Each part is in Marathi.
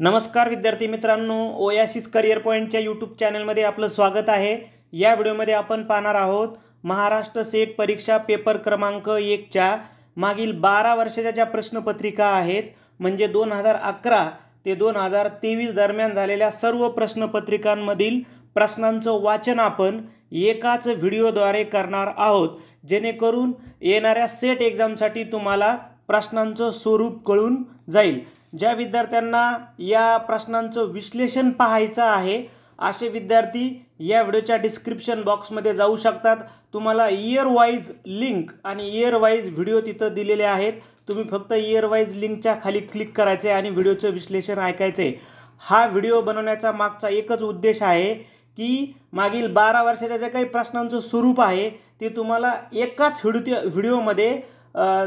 नमस्कार विद्यार्थी मित्रांनो ओयासिस करिअर पॉईंटच्या यूट्यूब चॅनलमध्ये आपलं स्वागत आहे या व्हिडिओमध्ये आपण पाहणार आहोत महाराष्ट्र सेट परीक्षा पेपर क्रमांक एकच्या मागील बारा वर्षाच्या ज्या प्रश्नपत्रिका आहेत म्हणजे दोन हजार अकरा ते दोन हजार तेवीस दरम्यान झालेल्या सर्व प्रश्नपत्रिकांमधील प्रश्नांचं वाचन आपण एकाच व्हिडिओद्वारे करणार आहोत जेणेकरून येणाऱ्या सेट एक्झामसाठी तुम्हाला प्रश्नांचं स्वरूप कळून जाईल ज्या विद्यार्थ्यांना या प्रश्नांचं विश्लेषण पाहायचं आहे असे विद्यार्थी या व्हिडिओच्या डिस्क्रिप्शन बॉक्समध्ये जाऊ शकतात तुम्हाला इयरवाईज लिंक आणि इयरवाईज व्हिडिओ तिथं दिलेले आहेत तुम्ही फक्त इयरवाईज लिंकच्या खाली क्लिक करायचे आणि व्हिडिओचं विश्लेषण ऐकायचे हा व्हिडिओ बनवण्याचा मागचा एकच उद्देश आहे की मागील बारा वर्षाच्या ज्या काही प्रश्नांचं स्वरूप आहे ते तुम्हाला एकाच व्हिडिओ व्हिडिओमध्ये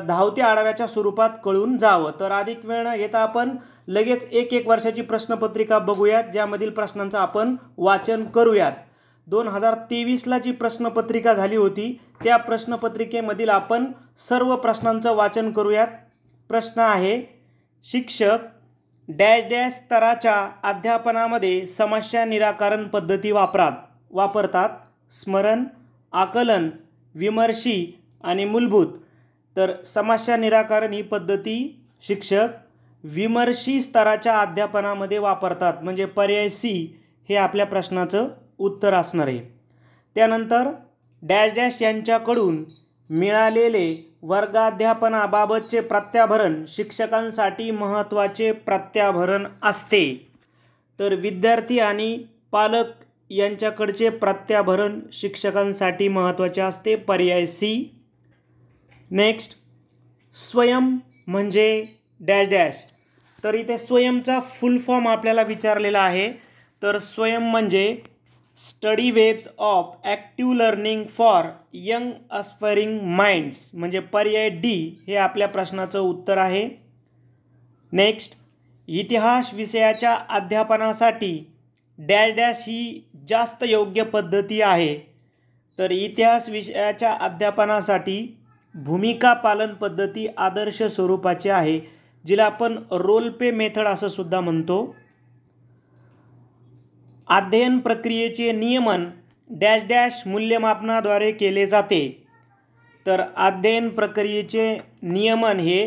धावत्या आढाव्याच्या स्वरूपात कळून जावं तर अधिक वेळ येता आपण लगेच एक एक वर्षाची प्रश्नपत्रिका बघूयात ज्यामधील प्रश्नांचं आपण वाचन करूयात दोन हजार तेवीसला जी प्रश्नपत्रिका झाली होती त्या प्रश्नपत्रिकेमधील आपण सर्व प्रश्नांचं वाचन करूयात प्रश्न आहे शिक्षक डॅश डॅश स्तराच्या अध्यापनामध्ये समस्या निराकरण पद्धती वापरात वापरतात स्मरण आकलन विमर्शी आणि मूलभूत तर समस्या निराकरण ही पद्धती शिक्षक विमर्शी स्तराच्या अध्यापनामध्ये वापरतात म्हणजे पर्याय सी हे आपल्या प्रश्नाचं उत्तर असणार आहे त्यानंतर डॅश डॅश यांच्याकडून मिळालेले वर्गाध्यापनाबाबतचे प्रत्याभरण शिक्षकांसाठी महत्त्वाचे प्रत्याभरण असते तर विद्यार्थी आणि पालक यांच्याकडचे प्रत्याभरण शिक्षकांसाठी महत्त्वाचे असते पर्याय सी नेक्स्ट स्वयं म्हणजे डॅश डॅश तर इथे स्वयंचा फुल फॉर्म आपल्याला विचारलेला आहे तर स्वयं म्हणजे study webs of active learning for young aspiring minds म्हणजे पर्याय डी हे आपल्या प्रश्नाचं उत्तर आहे नेक्स्ट इतिहास विषयाच्या अध्यापनासाठी डॅश डॅश ही जास्त योग्य पद्धती आहे तर इतिहास विषयाच्या अध्यापनासाठी भूमिका पालन पद्धती आदर्श स्वरूपाची आहे जिला आपण रोल पे मेथड असं सुद्धा म्हणतो अध्ययन प्रक्रियेचे नियमन डॅश डॅश मूल्यमापनाद्वारे केले जाते तर अध्ययन प्रक्रियेचे नियमन हे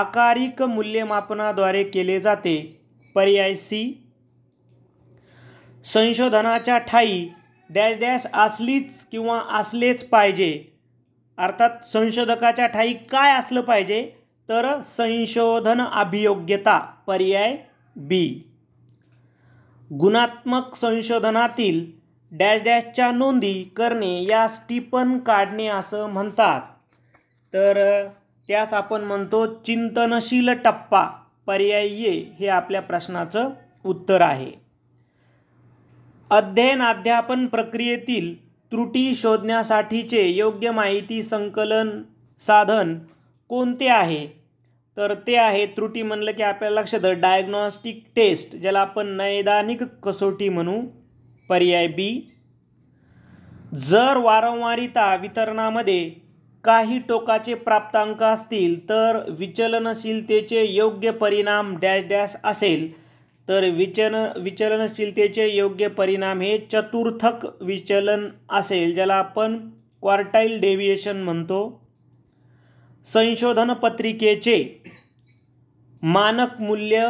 आकारिक मूल्यमापनाद्वारे केले जाते पर्याय सी संशोधनाच्या ठाई डॅश डॅश असलीच किंवा असलेच पाहिजे अर्थात संशोधकाच्या ठाई काय असलं पाहिजे तर संशोधन अभियोग्यता पर्याय बी गुणात्मक संशोधनातील डॅश डॅशच्या नोंदी करणे या स्टीपन काढणे असं म्हणतात तर त्यास आपण म्हणतो चिंतनशील टप्पा पर्याय ये हे आपल्या प्रश्नाचं उत्तर आहे अध्ययन अध्यापन प्रक्रियेतील त्रुटी शोधण्यासाठीचे योग्य माहिती संकलन साधन कोणते आहे तर ते आहे त्रुटी म्हणलं की आपल्याला लक्षात डायग्नॉस्टिक टेस्ट ज्याला आपण नैदानिक कसोटी म्हणू पर्याय बी जर वारंवारिता वितरणामध्ये काही टोकाचे प्राप्तांक असतील तर विचलनशीलतेचे योग्य परिणाम डॅश डॅश असेल तर विचन विचलनशीलतेचे योग्य परिणाम हे चतुर्थक विचलन असेल ज्याला आपण क्वार्टाईल डेव्हिएशन म्हणतो संशोधन पत्रिकेचे मानक मूल्य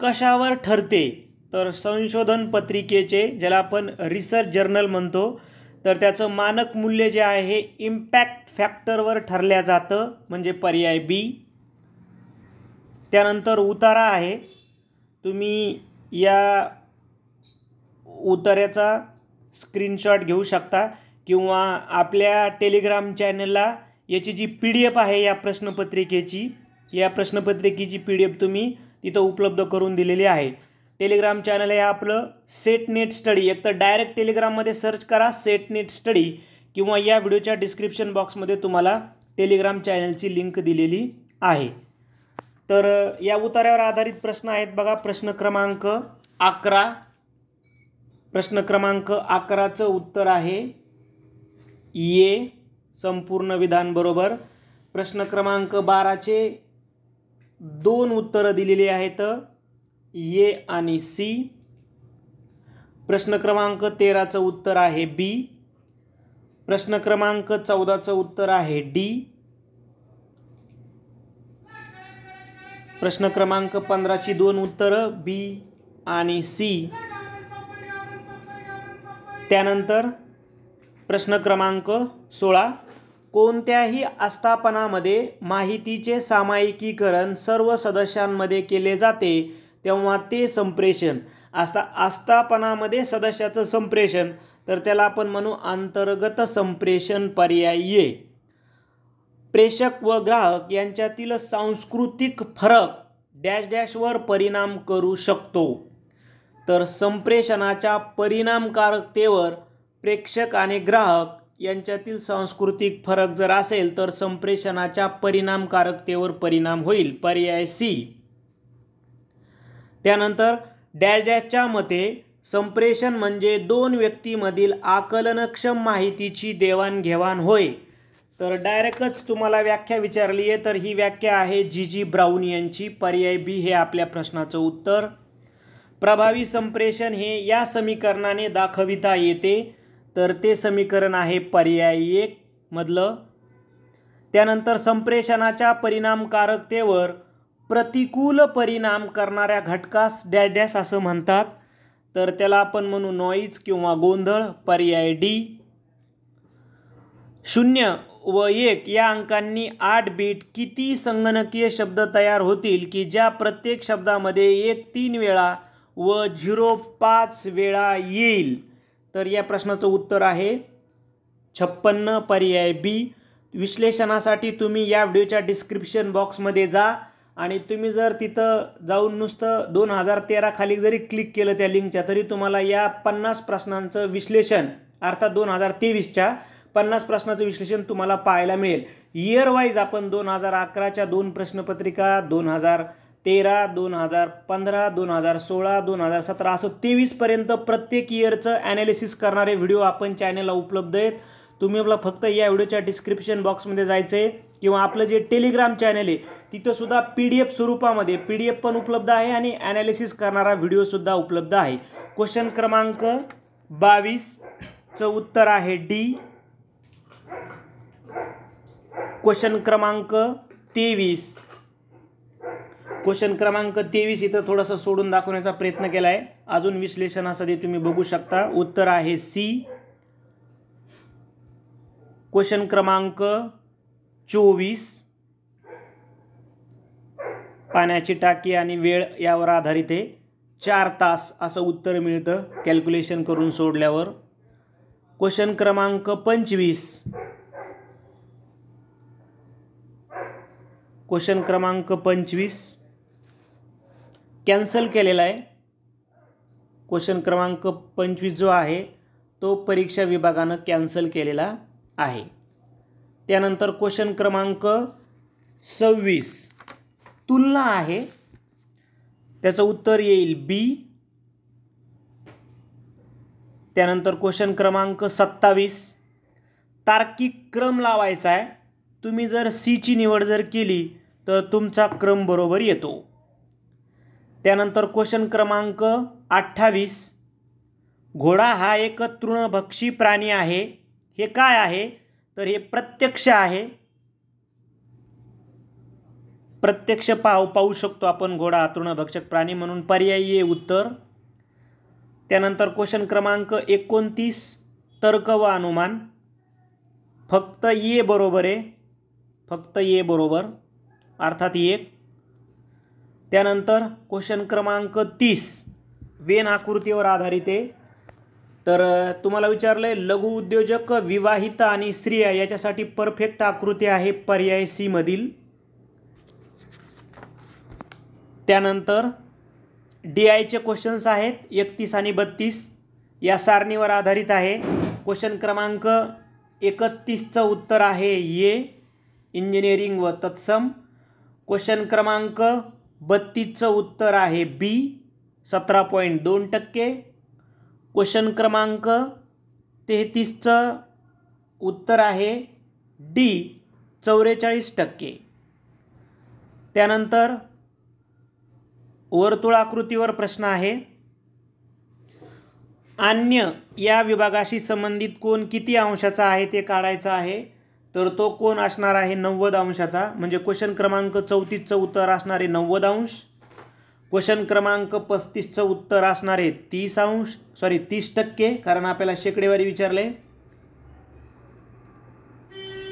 कशावर ठरते तर संशोधन पत्रिकेचे ज्याला आपण रिसर्च जर्नल म्हणतो तर त्याचं मानक मूल्य जे आहे हे इम्पॅक्ट फॅक्टरवर ठरल्या जातं म्हणजे पर्याय बी त्यानंतर उतारा आहे तुम्ही या उतऱ्याचा स्क्रीनशॉट घेऊ शकता किंवा आपल्या टेलिग्राम चॅनलला याची जी पी डी एफ आहे या प्रश्नपत्रिकेची या प्रश्नपत्रिकेची पी डी एफ तुम्ही तिथं उपलब्ध करून दिलेली आहे टेलिग्राम चॅनल हे आपलं सेट नेट स्टडी एक तर डायरेक्ट टेलिग्राममध्ये सर्च करा सेट नेट स्टडी किंवा या व्हिडिओच्या डिस्क्रिप्शन बॉक्समध्ये तुम्हाला टेलिग्राम चॅनलची लिंक दिलेली आहे तर या उतार्यावर आधारित प्रश्न आहेत बघा प्रश्न क्रमांक अकरा प्रश्न क्रमांक अकराचं उत्तर आहे ये संपूर्ण विधान बरोबर प्रश्न क्रमांक बाराचे दोन उत्तरं दिलेली आहेत ये आणि सी प्रश्न क्रमांक तेराचं उत्तर आहे बी प्रश्न क्रमांक चौदाचं उत्तर आहे डी प्रश्न क्रमांक पंधराची दोन उत्तरं बी आणि सी त्यानंतर प्रश्न क्रमांक सोळा कोणत्याही आस्थापनामध्ये माहितीचे सामायिकीकरण सर्व सदस्यांमध्ये केले जाते तेव्हा ते संप्रेषण आस्था आस्थापनामध्ये सदस्याचं संप्रेषण तर त्याला आपण म्हणू अंतर्गत संप्रेषण पर्याय प्रेषक व ग्राहक यांच्यातील सांस्कृतिक फरक डॅश डॅशवर परिणाम करू शकतो तर संप्रेषणाच्या परिणामकारकतेवर प्रेक्षक आणि ग्राहक यांच्यातील सांस्कृतिक फरक जर असेल तर संप्रेषणाच्या परिणामकारकतेवर परिणाम होईल पर्याय सी त्यानंतर डॅश डॅशच्या मते संप्रेषण म्हणजे दोन व्यक्तीमधील आकलनक्षम माहितीची देवाणघेवाण होय तर डायरेक्टच तुम्हाला व्याख्या विचारली आहे तर ही व्याख्या आहे जी जी ब्राऊन यांची पर्याय बी हे आपल्या प्रश्नाचं उत्तर प्रभावी संप्रेषण हे या समीकरणाने दाखविता येते तर ते समीकरण आहे पर्याय एक मधलं त्यानंतर संप्रेषणाच्या परिणामकारकतेवर प्रतिकूल परिणाम करणाऱ्या घटकास डॅश डॅश असं म्हणतात तर त्याला आपण म्हणू नॉईज किंवा गोंधळ पर्याय डी शून्य व एक या अंकांनी आठ बीट किती संगणकीय शब्द तयार होतील की ज्या प्रत्येक शब्दामध्ये एक तीन वेळा व झिरो पाच वेळा येईल तर या प्रश्नाचं उत्तर आहे छप्पन्न पर्याय बी विश्लेषणासाठी तुम्ही या व्हिडिओच्या डिस्क्रिप्शन बॉक्समध्ये जा आणि तुम्ही जर तिथं जाऊन नुसतं दोन हजार तेरा खाली जरी क्लिक केलं त्या लिंकच्या तरी तुम्हाला या पन्नास प्रश्नांचं विश्लेषण अर्थात दोन हजार तेवीसच्या पन्नास प्रश्नाचं विश्लेषण तुम्हाला पाहायला मिळेल इयर वाईज आपण दोन हजार अकराच्या दोन प्रश्नपत्रिका दोन हजार तेरा दोन हजार पंधरा दोन हजार सोळा दोन हजार सतरा असं तेवीसपर्यंत प्रत्येक इयरचं ॲनालिसिस करणारे व्हिडिओ आपण चॅनेलला उपलब्ध आहेत तुम्ही आपला फक्त या व्हिडिओच्या डिस्क्रिप्शन बॉक्समध्ये जायचं आहे किंवा आपलं जे टेलिग्राम चॅनल आहे तिथंसुद्धा पी डी एफ स्वरूपामध्ये पी डी एफ पण उपलब्ध आहे आणि ॲनालिसिस करणारा व्हिडिओसुद्धा उपलब्ध आहे क्वेश्चन क्रमांक बावीसचं उत्तर आहे डी क्वेश्चन क्रमांक तेवीस क्वेश्चन क्रमांक तेवीस इथं थोडंसं सोडून दाखवण्याचा प्रयत्न केला आहे अजून विश्लेषणासाठी तुम्ही बघू शकता उत्तर आहे सी क्वेश्चन क्रमांक चोवीस पाण्याची टाकी आणि वेळ यावर आधारित आहे चार तास असं उत्तर मिळतं कॅल्क्युलेशन करून सोडल्यावर क्वेश्चन क्रमांक पंचवीस क्वेश्चन क्रमांक पंचवीस कॅन्सल केलेला आहे क्वेश्चन क्रमांक पंचवीस जो आहे तो परीक्षा विभागानं कॅन्सल केलेला आहे त्यानंतर क्वेश्चन क्रमांक सव्वीस तुलना आहे त्याचं उत्तर येईल बी त्यानंतर क्वेश्चन क्रमांक सत्तावीस तार्किक क्रम लावायचा आहे तुम्ही जर सीची निवड जर केली तर तुमचा क्रम बरोबर येतो त्यानंतर क्वेश्चन क्रमांक अठ्ठावीस घोडा हा एक तृणभक्षी प्राणी आहे हे काय आहे तर हे प्रत्यक्ष आहे प्रत्यक्ष पाव पाहू शकतो आपण घोडा तृणभक्षक प्राणी म्हणून पर्यायी उत्तर त्यानंतर क्वेश्चन क्रमांक एकोणतीस तर्क व अनुमान फक्त ये बरोबर आहे फक्त ये बरोबर अर्थात एक त्यानंतर क्वेश्चन क्रमांक तीस वेन आकृतीवर आधारित आहे तर तुम्हाला विचारलं आहे लघु उद्योजक विवाहित आणि स्त्रिया याच्यासाठी परफेक्ट आकृती आहे पर्याय सीमधील त्यानंतर डी आयचे क्वेश्चन्स आहेत एकतीस आणि बत्तीस या सारणीवर आधारित आहे क्वेश्चन क्रमांक एकतीसचं उत्तर आहे ये इंजिनिअरिंग व तत्सम क्वेश्चन क्रमांक बत्तीसचं उत्तर आहे बी सतरा पॉईंट दोन टक्के क्वेश्चन क्रमांक तेहतीसचं उत्तर आहे डी चौवेचाळीस टक्के त्यानंतर वर्तुळाकृतीवर प्रश्न आहे अन्य या विभागाशी संबंधित कोण किती अंशाचा आहे ते काढायचं आहे तर तो कोण असणार आहे नव्वद अंशाचा म्हणजे क्वेश्चन क्रमांक चौतीसचं उत्तर असणारे नव्वद अंश क्वेश्चन क्रमांक पस्तीसचं उत्तर असणारे तीस अंश सॉरी तीस टक्के कारण आपल्याला शेकडेवारी विचारले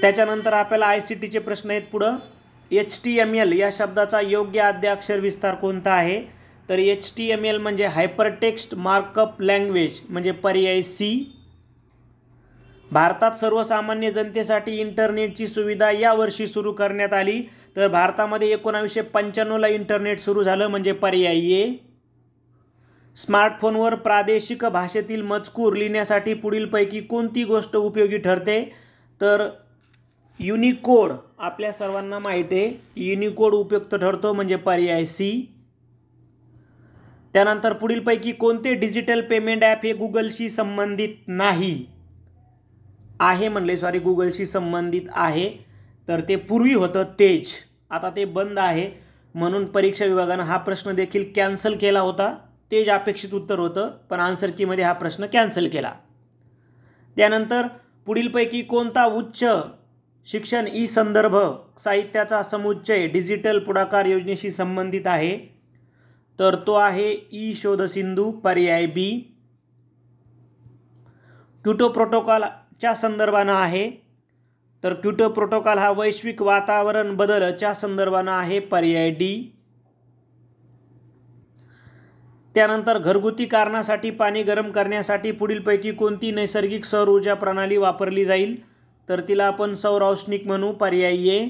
त्याच्यानंतर आपल्याला आय सी टीचे प्रश्न आहेत पुढं एच टी एम एल या शब्दाचा योग्य आद्याक्षर विस्तार कोणता आहे तर एच टी एम एल म्हणजे हायपरटेक्स्ट मार्कअप लँग्वेज म्हणजे पर्याय सी भारतात सर्वसामान्य जनतेसाठी इंटरनेटची सुविधा यावर्षी सुरू करण्यात आली तर भारतामध्ये एकोणावीसशे पंच्याण्णवला इंटरनेट सुरू झालं म्हणजे पर्यायी स्मार्टफोनवर प्रादेशिक भाषेतील मजकूर लिहिण्यासाठी पुढीलपैकी कोणती गोष्ट उपयोगी ठरते तर युनिकोड आपल्या सर्वांना माहीत आहे युनिकोड उपयुक्त ठरतो म्हणजे पर्याय सी त्यानंतर पुढीलपैकी कोणते डिजिटल पेमेंट ॲप हे गुगलशी संबंधित नाही आहे म्हणले सॉरी गुगलशी संबंधित आहे तर ते पूर्वी होतं तेज आता ते बंद आहे म्हणून परीक्षा विभागानं हा प्रश्न देखील कॅन्सल केला होता तेज अपेक्षित उत्तर होतं पण आन्सर कीमध्ये हा प्रश्न कॅन्सल केला त्यानंतर पुढीलपैकी कोणता उच्च शिक्षण ई संदर्भ साहित्याचा समुच्चय डिजिटल पुढाकार योजनेशी संबंधित आहे तर तो आहे ई शोधसिंधू पर्याय बी क्युटो प्रोटोकॉल च्या संदर्भानं आहे तर क्युटो प्रोटोकॉल हा वैश्विक वातावरण बदलच्या संदर्भानं आहे पर्याय डी त्यानंतर घरगुती कारणासाठी पाणी गरम करण्यासाठी पुढीलपैकी कोणती नैसर्गिक सौर ऊर्जा प्रणाली वापरली जाईल तर तिला आपण सौर औष्णिक म्हणू पर्यायी आहे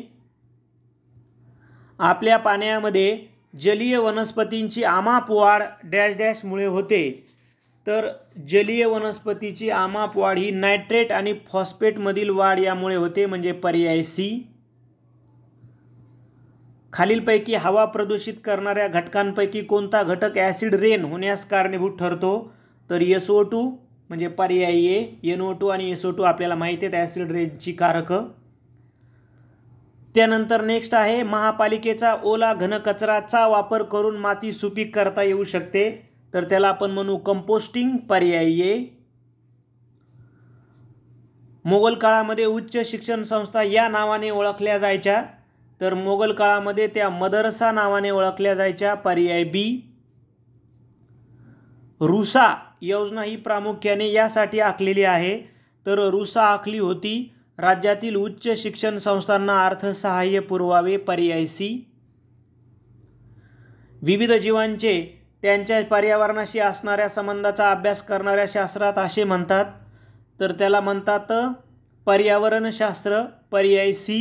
आपल्या पाण्यामध्ये जलीय वनस्पतींची आमापुवाड डॅश डॅशमुळे होते तर जलीय वनस्पतीची आमाप वाढ ही नायट्रेट आणि फॉस्फेटमधील वाढ यामुळे होते म्हणजे पर्याय सी खालीलपैकी हवा प्रदूषित करणाऱ्या घटकांपैकी कोणता घटक ॲसिड रेन होण्यास कारणीभूत ठरतो तर एस ओ टू म्हणजे पर्याय ए एन ओ टू आणि एस ओ टू आपल्याला माहिती आहेत ॲसिड रेनची कारकं त्यानंतर नेक्स्ट आहे महापालिकेचा ओला घनकचराचा वापर करून माती सुपीक करता येऊ शकते तर त्याला आपण म्हणू कंपोस्टिंग पर्यायी मोगल काळामध्ये उच्च शिक्षण संस्था या नावाने ओळखल्या जायच्या तर मोगल काळामध्ये त्या मदरसा नावाने ओळखल्या जायच्या पर्याय बी रुसा योजना ही प्रामुख्याने यासाठी आखलेली आहे तर रुसा आखली होती राज्यातील उच्च शिक्षण संस्थांना अर्थसहाय्य पुरवावे पर्याय सी विविध जीवांचे त्यांच्या पर्यावरणाशी असणाऱ्या संबंधाचा अभ्यास करणाऱ्या शास्त्रात असे म्हणतात तर त्याला म्हणतात पर्यावरणशास्त्र पर्याय सी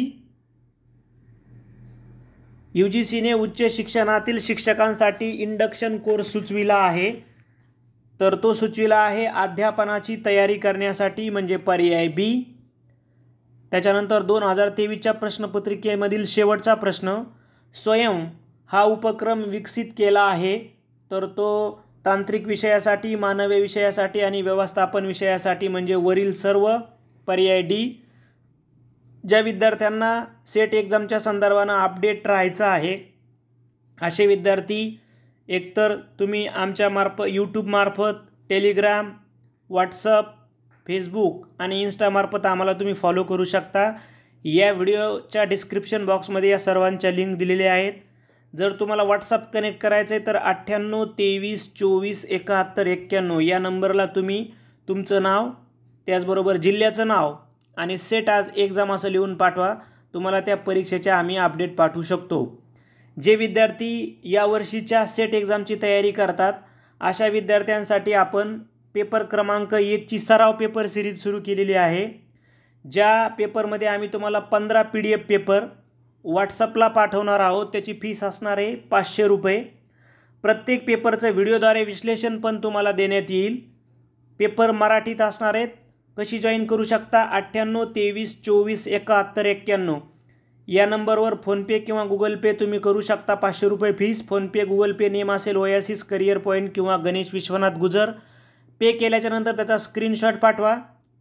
यू जी सीने उच्च शिक्षणातील शिक्षकांसाठी इंडक्शन कोर्स सुचविला आहे तर तो सुचविला आहे अध्यापनाची तयारी करण्यासाठी म्हणजे पर्याय बी त्याच्यानंतर दोन हजार तेवीसच्या प्रश्नपत्रिकेमधील शेवटचा प्रश्न स्वयं हा उपक्रम विकसित केला आहे तर तो तांत्रिक विषयासाठी मानवी विषयासाठी आणि व्यवस्थापन विषयासाठी म्हणजे वरील सर्व पर्याय डी ज्या विद्यार्थ्यांना सेट एक्झामच्या संदर्भानं अपडेट राहायचं आहे असे विद्यार्थी एकतर तुम्ही आमच्या मार्फ यूट्यूबमार्फत टेलिग्राम व्हॉट्सअप फेसबुक आणि इन्स्टामार्फत आम्हाला तुम्ही फॉलो करू शकता या व्हिडिओच्या डिस्क्रिप्शन बॉक्समध्ये या सर्वांच्या लिंक दिलेल्या आहेत जर तुम्हाला व्हॉट्सअप कनेक्ट करायचं आहे तर अठ्ठ्याण्णव तेवीस चोवीस एकाहत्तर एक्क्याण्णव या नंबरला तुम्ही तुमचं नाव त्याचबरोबर जिल्ह्याचं नाव आणि सेट आज एक्झाम असं लिहून पाठवा तुम्हाला त्या परीक्षेच्या आम्ही अपडेट पाठवू शकतो जे विद्यार्थी यावर्षीच्या सेट एक्झामची तयारी करतात अशा विद्यार्थ्यांसाठी आपण पेपर क्रमांक एकची सराव पेपर सिरीज सुरू केलेली आहे ज्या पेपरमध्ये आम्ही तुम्हाला पंधरा पी डी एफ पेपर व्हॉट्सअपला पाठवणार आहोत त्याची फीस असणार आहे पाचशे रुपये प्रत्येक पेपरचं व्हिडिओद्वारे विश्लेषण पण तुम्हाला देण्यात येईल पेपर मराठीत असणार आहेत कशी जॉईन करू शकता अठ्ठ्याण्णव तेवीस चोवीस एकाहत्तर एक्क्याण्णव या नंबरवर फोनपे किंवा गुगल पे तुम्ही करू शकता पाचशे रुपये fees PhonePe Google Pay name असेल ओयासिस करिअर पॉईंट किंवा गणेश विश्वनाथ गुजर पे केल्याच्यानंतर त्याचा स्क्रीनशॉट पाठवा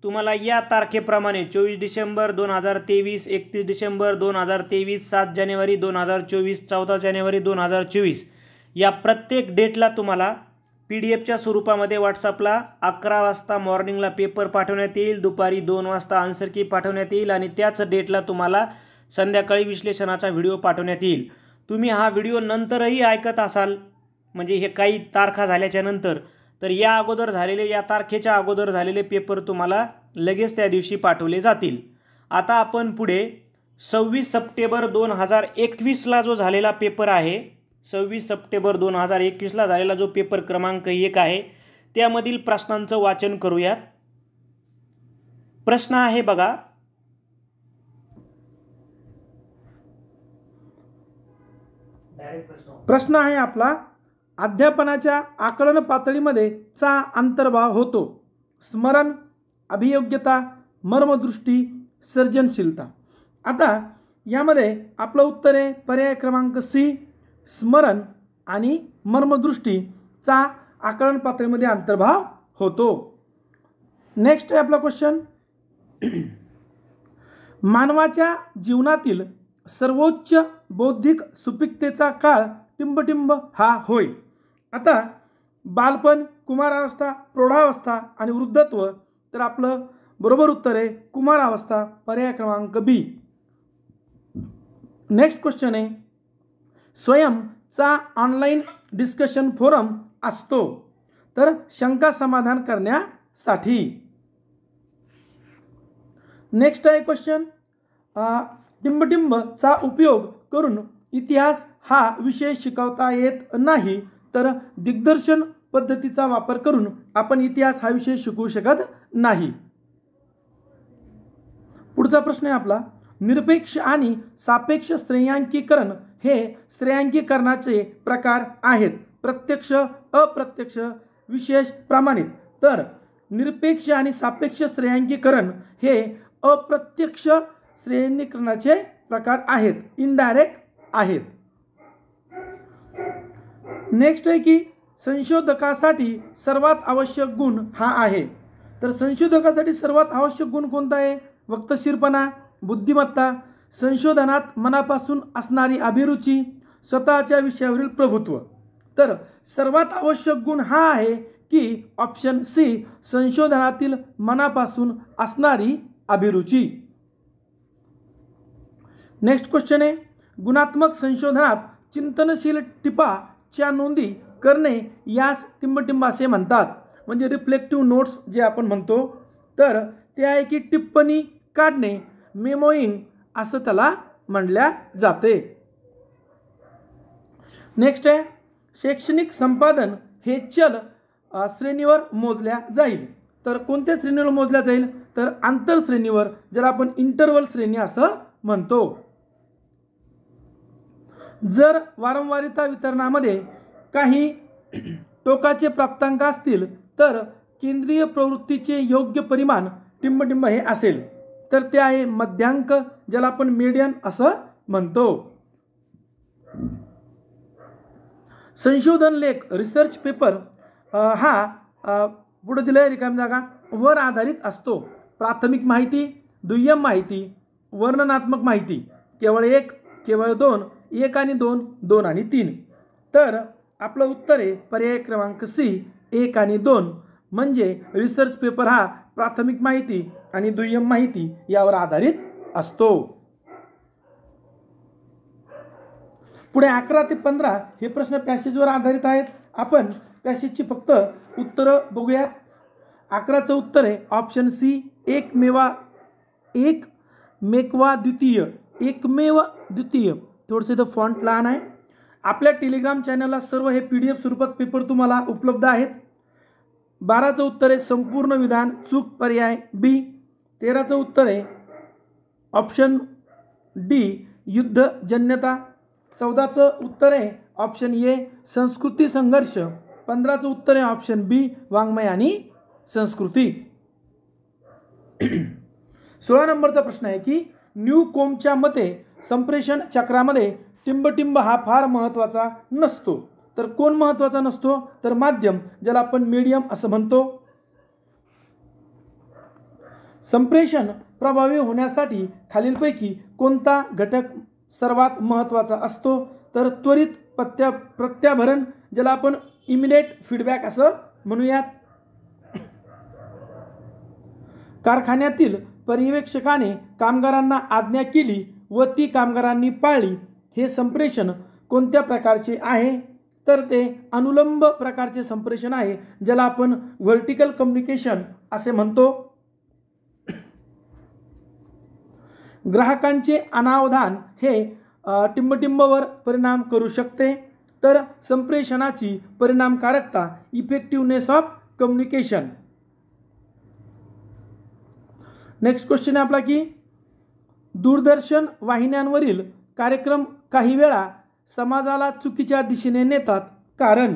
तुम्हाला या तारखेप्रमाणे चोवीस डिसेंबर दोन हजार तेवीस एकतीस डिसेंबर दोन हजार तेवीस सात जानेवारी दोन हजार चोवीस चौदा जानेवारी दोन हजार चोवीस या प्रत्येक डेटला तुम्हाला पी डी एफच्या स्वरूपामध्ये व्हॉट्सअपला अकरा वाजता मॉर्निंगला पेपर पाठवण्यात येईल दुपारी दोन वाजता आन्सर की पाठवण्यात येईल आणि त्याच डेटला तुम्हाला संध्याकाळी विश्लेषणाचा व्हिडिओ पाठवण्यात येईल तुम्ही हा व्हिडिओ नंतरही ऐकत असाल म्हणजे हे काही तारखा झाल्याच्या नंतर तर या अगोदर झालेले या तारखेच्या अगोदर झालेले पेपर तुम्हाला लगेच त्या दिवशी पाठवले जातील आता आपण पुढे सव्वीस सप्टेंबर दोन हजार एकवीसला जो झालेला पेपर आहे सव्वीस सप्टेंबर दोन हजार एकवीसला झालेला जो पेपर क्रमांक एक आहे त्यामधील प्रश्नांचं वाचन करूयात प्रश्न आहे बघा प्रश्न आहे आपला अध्यापनाच्या आकलन पातळीमध्ये चा अंतर्भाव होतो स्मरण अभियोग्यता मर्मदृष्टी सर्जनशीलता आता यामध्ये आपलं उत्तर आहे पर्याय क्रमांक सी स्मरण आणि मर्मदृष्टीचा आकलन पातळीमध्ये अंतर्भाव होतो नेक्स्ट आहे आपला क्वेश्चन मानवाच्या जीवनातील सर्वोच्च बौद्धिक सुपिकतेचा काळ टिंबटिंब हा होय आता बालपण कुमारावस्था प्रौढावस्था आणि वृद्धत्व तर आपलं बरोबर उत्तर आहे कुमारावस्था पर्याय क्रमांक बी नेक्स्ट क्वेश्चन आहे स्वयंचा ऑनलाईन डिस्कशन फोरम असतो तर शंका समाधान करण्यासाठी नेक्स्ट आहे क्वेश्चन टिंबटिंबचा उपयोग करून इतिहास हा विषय शिकवता येत नाही तर दिग्दर्शन पद्धतीचा वापर करून आपण इतिहास हा विषय शिकवू शकत नाही पुढचा प्रश्न आहे आपला निरपेक्ष आणि सापेक्ष श्रेयांकीकरण हे श्रेयांकीकरणाचे प्रकार आहेत प्रत्यक्ष अप्रत्यक्ष विशेष प्रमाणित तर निरपेक्ष आणि सापेक्ष श्रेयांकीकरण हे अप्रत्यक्ष श्रेयांकीकरणाचे प्रकार आहेत इनडायरेक्ट आहेत नेक्स्ट आहे की संशोधकासाठी सर्वात आवश्यक गुण हा आहे तर संशोधकासाठी सर्वात आवश्यक गुण कोणता आहे वक्तशीरपणा बुद्धिमत्ता संशोधनात मनापासून असणारी अभिरुची स्वतःच्या विषयावरील प्रभुत्व तर सर्वात आवश्यक गुण हा आहे की ऑप्शन सी संशोधनातील मनापासून असणारी अभिरुची नेक्स्ट क्वेश्चन आहे गुणात्मक संशोधनात चिंतनशील टिपा च्या नोंदी करणे यास टिंबटिंब असे म्हणतात म्हणजे रिफ्लेक्टिव्ह नोट्स जे आपण म्हणतो तर ते आहे की टिप्पणी काढणे मेमोईंग असं त्याला म्हणल्या जाते नेक्स्ट आहे शैक्षणिक संपादन हे चल श्रेणीवर मोजल्या जाईल तर कोणत्या श्रेणीवर मोजल्या जाईल तर आंतरश्रेणीवर जर आपण इंटरवल श्रेणी असं म्हणतो जर वारंवारिता वितरणामध्ये काही टोकाचे प्राप्तांक असतील तर केंद्रीय प्रवृत्तीचे योग्य परिमाण टिंबटिंब हे असेल तर ते आहे मध्यांक ज्याला आपण मीडियन असं म्हणतो संशोधन लेख रिसर्च पेपर हा पुढे दिलं आहे रिकाम जागा वर आधारित असतो प्राथमिक माहिती दुय्यम माहिती वर्णनात्मक माहिती केवळ एक केवळ दोन एक आणि दोन दोन आणि तीन तर आपलं उत्तर आहे पर्याय क्रमांक सी एक आणि दोन म्हणजे रिसर्च पेपर हा प्राथमिक माहिती आणि दुय्यम माहिती यावर आधारित असतो पुढे अकरा ते पंधरा हे प्रश्न पॅसेजवर आधारित आहेत आपण पॅसेजची फक्त उत्तरं बघूयात अकराचं उत्तर आहे ऑप्शन सी एकमेवा एक मेकवा द्वितीय एकमेव द्वितीय थोडंसं इथं फॉन्ट लहान आहे आपल्या टेलिग्राम चॅनलला सर्व हे पी डी एफ स्वरूपात पेपर तुम्हाला उपलब्ध आहेत बाराचं उत्तर आहे संपूर्ण विधान चूक पर्याय बी तेराचं उत्तर आहे ऑप्शन डी युद्ध जन्यता चौदाचं उत्तर आहे ऑप्शन ए संस्कृती संघर्ष पंधराचं उत्तर आहे ऑप्शन बी वाङ्मय आणि संस्कृती सोळा नंबरचा प्रश्न आहे की न्यू कोमच्या मते संप्रेषण चक्रामध्ये टिंबटिंब हा फार महत्त्वाचा नसतो तर कोण महत्त्वाचा नसतो तर माध्यम ज्याला आपण मीडियम असं म्हणतो संप्रेषण प्रभावी होण्यासाठी खालीलपैकी कोणता घटक सर्वात महत्त्वाचा असतो तर त्वरित पत्या प्रत्याभरण ज्याला आपण इमिडिएट फीडबॅक असं म्हणूयात कारखान्यातील पर्यवेक्षकाने कामगारांना आज्ञा केली व ती कामगारांनी पाळली हे संप्रेषण कोणत्या प्रकारचे आहे तर ते अनुलंब प्रकारचे संप्रेषण आहे ज्याला आपण व्हर्टिकल कम्युनिकेशन असे म्हणतो ग्राहकांचे अनावधान हे टिंबटिंबवर परिणाम करू शकते तर संप्रेषणाची परिणामकारकता effectiveness of communication next question आहे आपला की दूरदर्शन वाहिन्यांवरील कार्यक्रम काही वेळा समाजाला चुकीच्या दिशेने नेतात कारण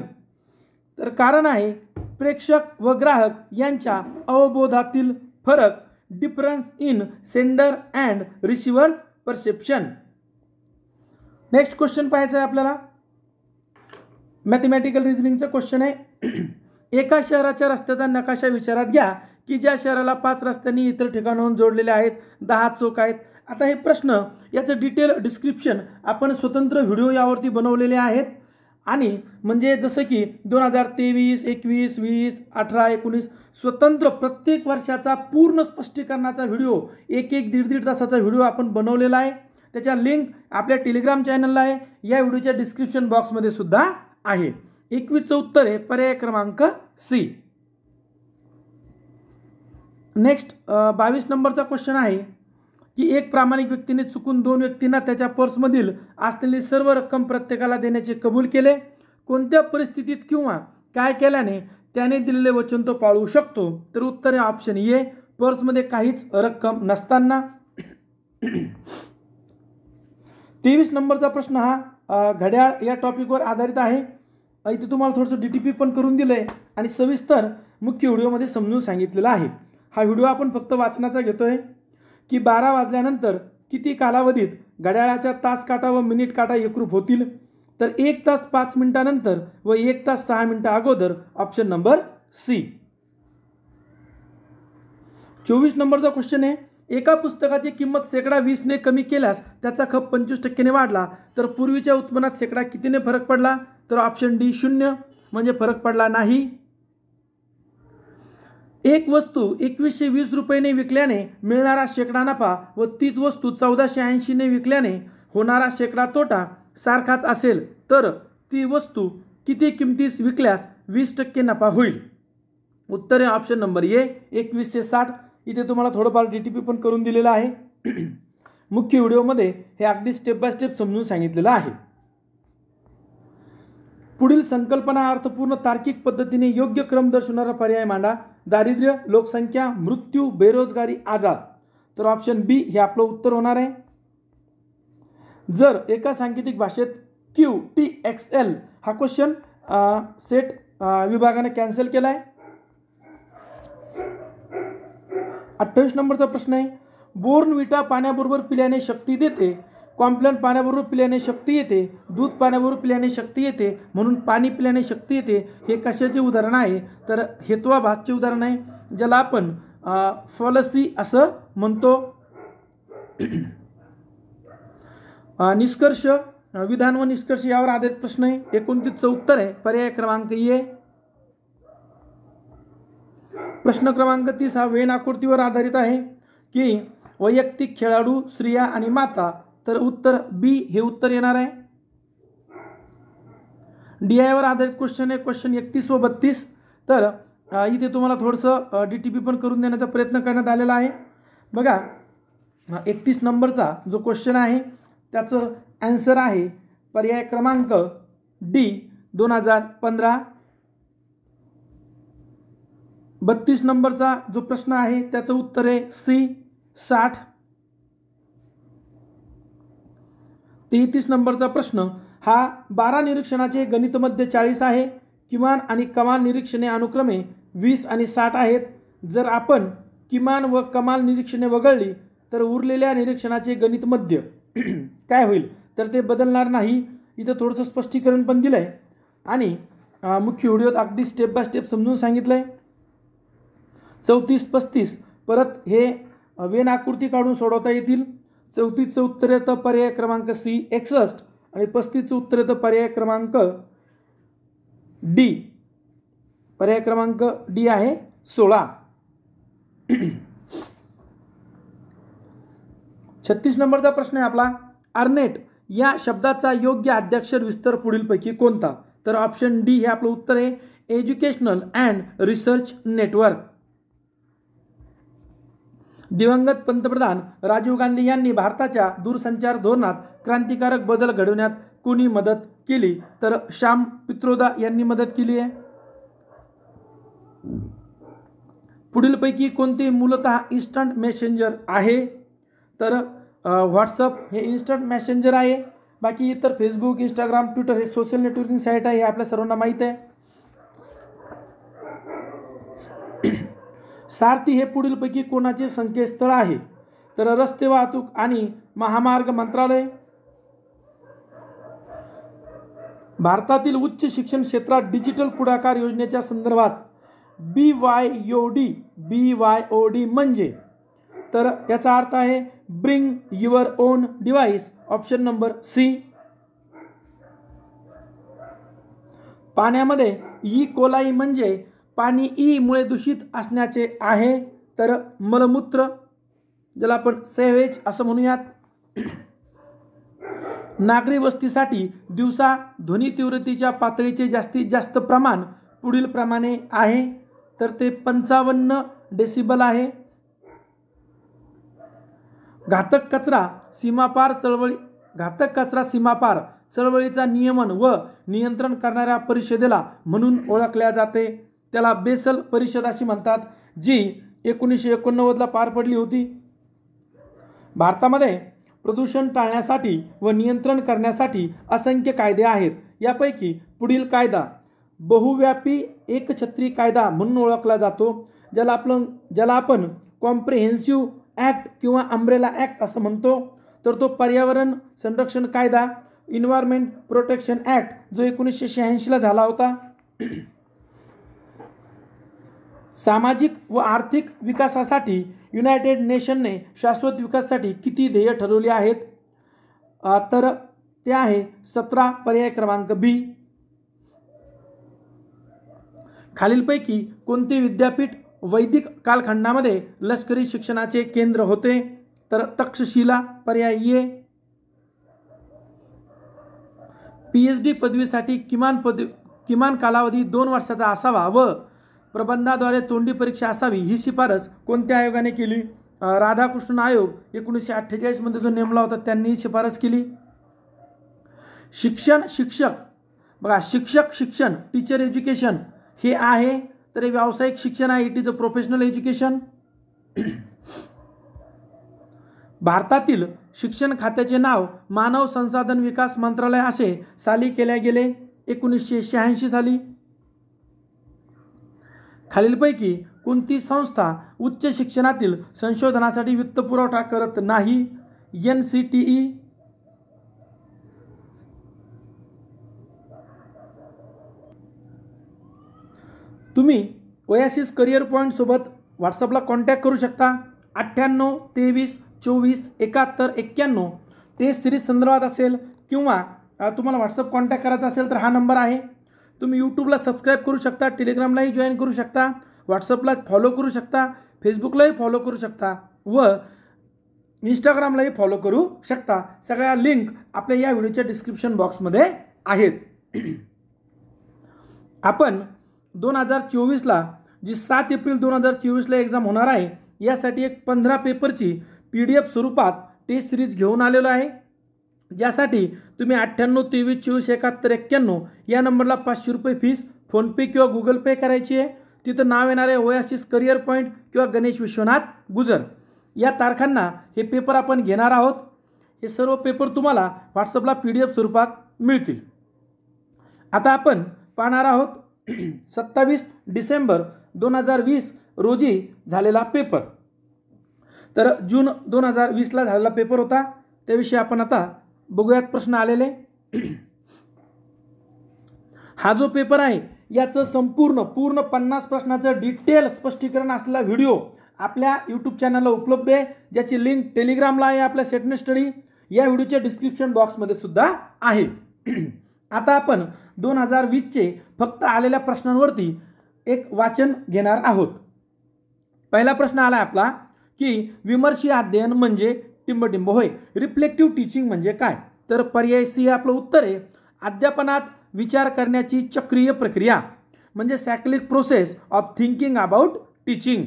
तर कारण आहे प्रेक्षक व ग्राहक यांच्या अवबोधातील फरक difference in sender and receiver's perception next question पाहायचं आहे आपल्याला मॅथमॅटिकल रिझनिंगचं क्वेश्चन आहे एका शहराच्या रस्त्याचा नकाशा विचारात घ्या की ज्या शहराला पाच रस्त्यांनी इतर ठिकाणाहून जोडलेले आहेत दहा चौक आहेत आता हे प्रश्न याचं डिटेल डिस्क्रिप्शन आपण स्वतंत्र व्हिडिओ यावरती बनवलेले आहेत आणि म्हणजे जसं की दोन हजार तेवीस एकवीस वीस अठरा एकोणीस स्वतंत्र प्रत्येक वर्षाचा पूर्ण स्पष्टीकरणाचा व्हिडिओ एक एक दीड दीड तासाचा व्हिडिओ आपण बनवलेला आहे त्याच्या लिंक आपल्या टेलिग्राम चॅनलला आहे या व्हिडिओच्या डिस्क्रिप्शन बॉक्समध्ये सुद्धा आहे एकवीसचं उत्तर आहे पर्याय क्रमांक सी नेक्स्ट बावीस नंबरचा क्वेश्चन आहे की एक प्रामाणिक व्यक्तीने चुकून दोन व्यक्तींना त्याच्या पर्समधील असलेली सर्व रक्कम प्रत्येकाला देण्याचे कबूल केले कोणत्या परिस्थितीत किंवा काय केल्याने त्याने दिलेले वचन तो पाळू शकतो तर उत्तर ऑप्शन ए पर्समध्ये काहीच रक्कम नसताना तेवीस नंबरचा प्रश्न हा घड्याळ या टॉपिकवर आधारित आहे इथे तुम्हाला थोडंसं डी टी पी पण करून दिलं आहे आणि सविस्तर मुख्य व्हिडिओमध्ये समजून सांगितलेलं आहे हा व्हिडिओ आपण फक्त वाचनाचा घेतो आहे की बारा वाजल्यानंतर किती कालावधीत घड्याळाच्या तास काटा व मिनिट काटा एकरूप होतील तर एक तास पाच मिनिटानंतर व एक तास सहा मिनिटा अगोदर ऑप्शन नंबर सी चोवीस नंबरचा क्वेश्चन आहे एका पुस्तकाची किंमत शेकडा वीसने कमी केल्यास त्याचा खप पंचवीस टक्क्याने वाढला तर पूर्वीच्या उत्पन्नात शेकडा कितीने फरक पडला तर ऑप्शन डी शून्य म्हणजे फरक पडला नाही एक वस्तू एकवीसशे वीस रुपयेने विकल्याने मिळणारा शेकडा नफा व तीच वस्तू चौदाशे ऐंशीने विकल्याने होणारा शेकडा तोटा सारखाच असेल तर ती वस्तू किती किमतीस विकल्यास वीस टक्के नफा होईल उत्तर आहे ऑप्शन नंबर ए एकवीसशे साठ इथे तुम्हाला थोडंफार डी टी पी पण करून दिलेलं आहे मुख्य व्हिडिओमध्ये हे अगदी स्टेप बाय स्टेप समजून सांगितलेलं आहे पुढील संकल्पना अर्थपूर्ण तार्किक पद्धतीने योग्य क्रम दर्शवणारा पर्याय मांडा दारिद्र्य लोकसंख्या मृत्यू बेरोजगारी आजार तर ऑप्शन बी हे आपलं उत्तर होणार आहे जर एका सांकेतिक भाषेत क्यू टी एक्स एल हा क्वेश्चन सेट विभागाने कॅन्सल केला आहे अठ्ठावीस नंबरचा प्रश्न आहे बोर्न विटा पाण्याबरोबर पिल्याने शक्ती देते कॉम्प्लन पाण्याबरोबर पिल्याने शक्ती येते दूध पाण्याबरोबर पिल्याने शक्ती येते म्हणून पाणी पिल्याने शक्ती येते हे कशाचे उदाहरण आहे तर हेत्वाभासचे उदाहरण आहे ज्याला आपण फॉलसी असं म्हणतो निष्कर्ष विधान व निष्कर्ष यावर आधारित प्रश्न आहे एकोणतीसचं उत्तर आहे पर्याय क्रमांक ये प्रश्न क्रमांक तीस हा वेण आकृतीवर आधारित आहे की वैयक्तिक खेळाडू स्त्रिया आणि माता तर उत्तर बी हे उत्तर येणार आहे डी आयवर आधारित क्वेश्चन आहे क्वेश्चन एकतीस व बत्तीस तर इथे तुम्हाला थोडंसं डी टी पी पण करून देण्याचा प्रयत्न करण्यात आलेला आहे बघा एकतीस नंबरचा जो क्वेश्चन आहे त्याचं ॲन्सर आहे पर्याय क्रमांक डी दोन हजार पंधरा बत्तीस नंबरचा जो प्रश्न आहे त्याचं उत्तर आहे सी साठ तेहतीस नंबरचा प्रश्न हा बारा निरीक्षणाचे मध्य चाळीस आहे किमान आणि कमाल निरीक्षणे अनुक्रमे वीस आणि साठ आहेत जर आपण किमान व कमाल निरीक्षणे वगळली तर उरलेल्या निरीक्षणाचे गणित मध्य काय होईल तर ते बदलणार नाही इथं थोडंसं स्पष्टीकरण पण दिलं आहे आणि मुख्य व्हिडिओत अगदी स्टेप बाय स्टेप समजून सांगितलं आहे चौतीस पस्तीस परत हे वेन आकृती काढून सोडवता येतील चौथीचं उत्तर येतं पर्याय क्रमांक सी एकसष्ट आणि पस्तीसचं उत्तर येतं पर्याय क्रमांक डी पर्याय क्रमांक डी आहे सोळा छत्तीस नंबरचा प्रश्न आहे आपला अर्नेट या शब्दाचा योग्य अध्यक्षर विस्तार पुढीलपैकी कोणता तर ऑप्शन डी हे आपलं उत्तर आहे एज्युकेशनल अँड रिसर्च नेटवर्क दिवंगत पंतप्रधान राजीव गांधी यांनी भारताच्या दूरसंचार धोरणात क्रांतिकारक बदल घडवण्यात कोणी मदत केली तर श्याम पित्रोदा यांनी मदत केली आहे पुढीलपैकी कोणते मूलतः इन्स्टंट मेसेंजर आहे तर व्हॉट्सअप हे इन्स्टंट मेसेंजर आहे बाकी इतर फेसबुक इंस्टाग्राम ट्विटर हे सोशल नेटवर्किंग साईट आहे हे आपल्या सर्वांना माहीत आहे सारथी हे पुढीलपैकी कोणाचे संकेतस्थळ आहे तर रस्ते वाहतूक आणि महामार्ग मंत्रालय भारतातील उच्च शिक्षण क्षेत्रात डिजिटल पुढाकार योजनेच्या संदर्भात B Y O D B Y O D म्हणजे तर याचा अर्थ आहे bring your own device option number C पाण्यामध्ये ई e. कोलाई म्हणजे पाणी ईमुळे दूषित असण्याचे आहे तर मलमूत्र ज्याला आपण सेवेज असं म्हणूयात नागरी वस्तीसाठी दिवसा ध्वनी तीव्रतेच्या पातळीचे जास्तीत जास्त प्रमाण पुढील प्रमाणे आहे तर ते पंचावन्न डेसिबल आहे घातक कचरा सीमापार चळवळी घातक कचरा सीमापार चळवळीचा नियमन व नियंत्रण करणाऱ्या परिषदेला म्हणून ओळखल्या जाते त्याला बेसल परिषद अशी म्हणतात जी एकोणीसशे एकोणनव्वदला पार पडली होती भारतामध्ये प्रदूषण टाळण्यासाठी व नियंत्रण करण्यासाठी असंख्य कायदे आहेत यापैकी पुढील कायदा बहुव्यापी एकछत्री कायदा म्हणून ओळखला जातो ज्याला आपण ज्याला आपण कॉम्प्रिहेन्सिव्ह ॲक्ट किंवा अम्ब्रेला ॲक्ट असं म्हणतो तर तो पर्यावरण संरक्षण कायदा इन्व्हायरमेंट प्रोटेक्शन ॲक्ट जो एकोणीसशे शहाऐंशीला झाला होता सामाजिक व आर्थिक विकासासाठी युनायटेड नेशनने शाश्वत विकासासाठी किती ध्येय ठरवली आहेत तर ते आहे सतरा पर्याय क्रमांक बी खालीलपैकी कोणते विद्यापीठ वैदिक कालखंडामध्ये लष्करी शिक्षणाचे केंद्र होते तर तक्षशिला पर्याय ये पी एच डी पदवीसाठी किमान पद किमान कालावधी दोन वर्षाचा असावा व प्रबंधाद्वारे तोंडी परीक्षा असावी ही शिफारस कोणत्या आयोगाने केली राधाकृष्ण आयोग एकोणीसशे अठ्ठेचाळीसमध्ये जो नेमला होता त्यांनी शिफारस केली शिक्षण शिक्षक बघा शिक्षक शिक्षण टीचर एज्युकेशन हे आहे तर हे व्यावसायिक शिक्षण आहे it is a professional education भारतातील शिक्षण खात्याचे नाव मानव संसाधन विकास मंत्रालय असे साली केले गेले एकोणीसशे शहाऐंशी साली खालीलपैकी कोणती संस्था उच्च शिक्षणातील संशोधनासाठी वित्तपुरवठा करत नाही एन सी टी ई तुम्ही ओयासिस करिअर पॉईंटसोबत व्हॉट्सअपला कॉन्टॅक्ट करू शकता अठ्ठ्याण्णव तेवीस चोवीस एकाहत्तर एक्क्याण्णव ते सिरीज संदर्भात असेल किंवा तुम्हाला व्हॉट्सअप कॉन्टॅक्ट करायचा असेल तर हा नंबर आहे तुम्ही यूट्यूबला सबस्क्राईब करू शकता टेलिग्रामलाही जॉईन करू शकता व्हॉट्सअपला फॉलो करू शकता फेसबुकलाही फॉलो करू शकता व इंस्टाग्रामलाही फॉलो करू शकता सगळ्या लिंक आपल्या या व्हिडिओच्या डिस्क्रिप्शन बॉक्समध्ये आहेत आपण दोन हजार चोवीसला जी सात एप्रिल दोन हजार चोवीसला एक्झाम होणार आहे यासाठी एक पंधरा पेपरची पी डी एफ स्वरूपात टेस्ट सिरीज घेऊन आलेलो आहे ज्यासाठी तुम्ही अठ्ठ्याण्णव तेवीस चोवीस एकाहत्तर एक्क्याण्णव या नंबरला पाचशे रुपये फीस फोनपे किंवा गुगल पे करायची आहे तिथं नाव येणार आहे ओयासिस करिअर पॉईंट किंवा गणेश विश्वनाथ गुजर या तारखांना हे पेपर आपण घेणार आहोत हे सर्व पेपर तुम्हाला व्हॉट्सअपला पी डी एफ स्वरूपात मिळतील आता आपण पाहणार आहोत सत्तावीस डिसेंबर दोन हजार वीस रोजी झालेला पेपर तर जून दोन हजार वीसला झालेला पेपर होता त्याविषयी आपण आता बघूयात प्रश्न आलेले हा जो पेपर आहे याचं संपूर्ण पूर्ण पन्नास प्रश्नाचं डिटेल स्पष्टीकरण असलेला व्हिडिओ आपल्या यूट्यूब चॅनलला उपलब्ध आहे ज्याची लिंक टेलिग्रामला आहे आपल्या सेटने स्टडी या व्हिडिओच्या डिस्क्रिप्शन बॉक्समध्ये सुद्धा आहे आता आपण दोन हजार वीसचे फक्त आलेल्या प्रश्नांवरती एक वाचन घेणार आहोत पहिला प्रश्न आला आपला की विमर्शी अध्ययन म्हणजे टिंबटिंब होय रिफ्लेक्टिव्ह टीचिंग म्हणजे काय तर पर्याय सी हे आपलं उत्तर आहे अध्यापनात विचार करण्याची चक्रीय प्रक्रिया म्हणजे cyclic process of thinking about teaching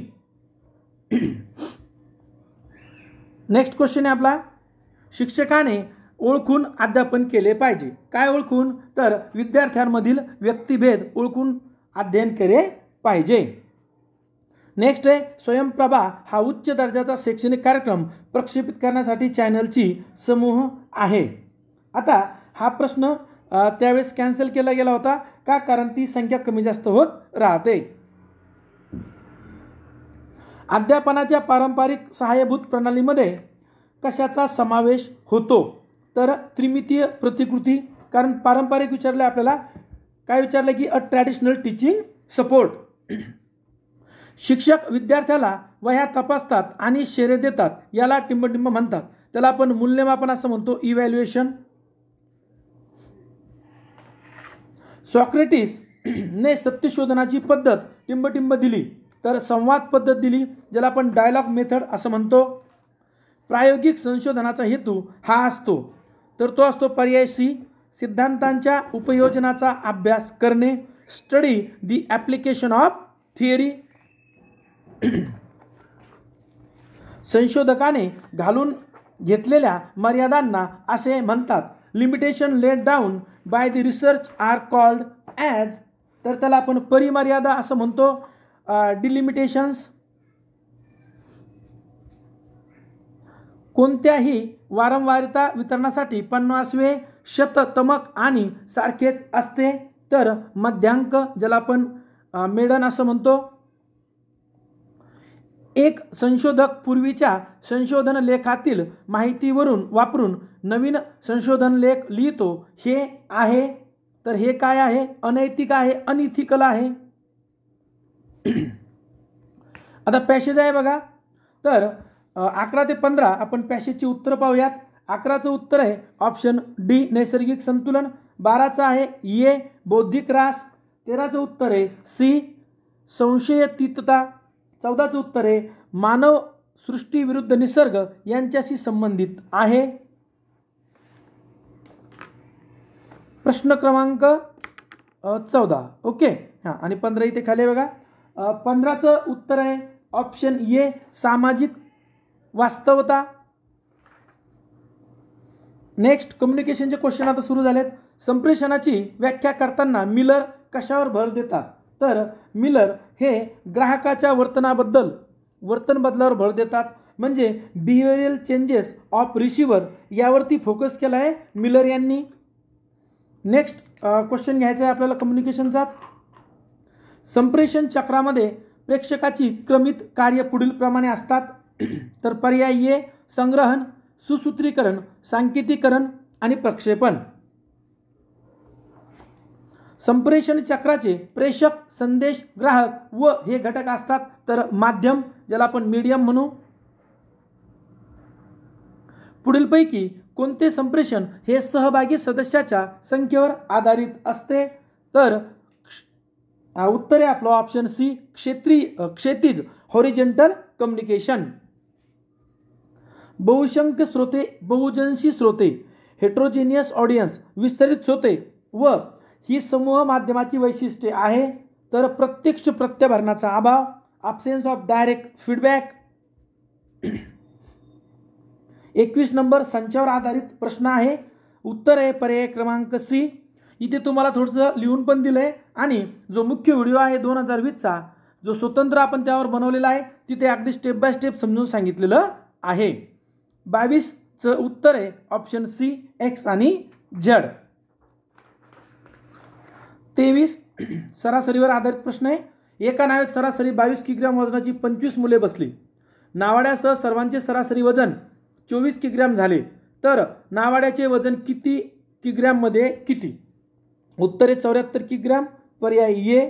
next question आहे आपला शिक्षकाने ओळखून अध्यापन केले पाहिजे काय ओळखून तर विद्यार्थ्यांमधील व्यक्तिभेद ओळखून अध्ययन केले पाहिजे नेक्स्ट आहे स्वयंप्रभा हा उच्च दर्जाचा शैक्षणिक कार्यक्रम प्रक्षेपित करण्यासाठी चॅनलची समूह आहे आता हा प्रश्न त्यावेळेस कॅन्सल केला गेला होता का कारण ती संख्या कमी जास्त होत राहते अध्यापनाच्या पारंपरिक सहाय्यभूत प्रणालीमध्ये कशाचा समावेश होतो तर त्रिमितीय प्रतिकृती कारण पारंपरिक विचारलं आपल्याला काय विचारलं की अ ट्रॅडिशनल टीचिंग सपोर्ट शिक्षक विद्यार्थ्याला वह्या तपासतात आणि शेरे देतात याला टिंबटिंब म्हणतात त्याला आपण मूल्यमापन असं म्हणतो इव्हॅल्युएशन सॉक्रेटिस ने सत्यशोधनाची पद्धत टिंबटिंब दिली तर संवाद पद्धत दिली ज्याला आपण डायलॉग मेथड असं म्हणतो प्रायोगिक संशोधनाचा हेतू हा असतो तर तो असतो पर्याय सी सिद्धांतांच्या उपयोजनाचा अभ्यास करणे study the application of theory संशोधकाने घालून घेतलेल्या मर्यादांना असे म्हणतात limitation let down by the research are called as तर त्याला आपण परिमर्यादा असं म्हणतो डिलिमिटेशन्स कोणत्याही वारंवारता वितरणासाठी पन्नासवे शततमक आणि सारखेच असते तर मध्यांक ज्याला आपण मेडन असं म्हणतो एक संशोधक पूर्वीच्या संशोधन लेखातील माहितीवरून वापरून नवीन संशोधन लेख लिहितो हे आहे तर हे काय आहे अनैतिक आहे अनिथिकल आहे आता पॅशेज आहे बघा तर अकरा ते पंधरा आपण पॅशेजची उत्तरं पाहूयात अकराचं उत्तर आहे ऑप्शन डी नैसर्गिक संतुलन बाराचं आहे ये बौद्धिक रास तेराचं उत्तर आहे सी संशयतीतता चौदाचं उत्तर आहे मानव सृष्टीविरुद्ध निसर्ग यांच्याशी संबंधित आहे प्रश्न क्रमांक चौदा ओके हां आणि पंधरा इथे खाली बघा पंधराचं उत्तर आहे ऑप्शन ए सामाजिक वास्तवता नेक्स्ट कम्युनिकेशनचे क्वेश्चन आता सुरू झालेत संप्रेषणाची व्याख्या करताना मिलर कशावर भर देतात तर मिलर हे ग्राहकाच्या वर्तनाबद्दल वर्तन बदलावर भर देतात म्हणजे बिहेवियरल चेंजेस ऑफ रिसिव्हर यावरती फोकस केला आहे मिलर यांनी नेक्स्ट क्वेश्चन घ्यायचा आहे आपल्याला कम्युनिकेशनचाच संप्रेषण चक्रामध्ये प्रेक्षकाची क्रमित कार्य पुढीलप्रमाणे असतात तर पर्याय ये संग्रहण सुसूत्रीकरण सांकेतिकरण आणि प्रक्षेपण संप्रेषण चक्राचे प्रेषक संदेश ग्राहक व हे घटक असतात तर माध्यम ज्याला आपण मीडियम म्हणू पुढीलपैकी कोणते संप्रेषण हे सहभागी सदस्याच्या संख्येवर आधारित असते तर उत्तर आहे आपलं ऑप्शन सी क्षेत्रीय क्षेत्रीज हॉरिजेंटल कम्युनिकेशन बहुशंक स्रोते बहुजनशी स्रोते हेट्रोजेनियस ऑडियन्स विस्तरित स्रोते व ही समूह माध्यमाची वैशिष्ट्ये आहे तर प्रत्यक्ष प्रत्यभरणाचा अभाव absence ऑफ डायरेक्ट फीडबॅक एकवीस नंबर संचावर आधारित प्रश्न आहे उत्तर आहे पर्याय क्रमांक सी इथे तुम्हाला थोडंसं लिहून पण दिलं आहे आणि जो मुख्य व्हिडिओ आहे दोन हजार वीसचा जो स्वतंत्र आपण त्यावर बनवलेला आहे तिथे अगदी स्टेप बाय स्टेप समजून सांगितलेलं आहे बावीसचं उत्तर आहे ऑप्शन सी एक्स आणि झेड तेवीस सरासरीवर आधारित प्रश्न आहे एका नावेत सरासरी बावीस किग्रॅम वजनाची पंचवीस मुले बसली नावाड्यासह सर्वांचे सरासरी वजन चोवीस किग्रॅम झाले तर नावाड्याचे वजन किती किग्रॅममध्ये किती उत्तरे चौऱ्याहत्तर किग्रॅम पर्याय ये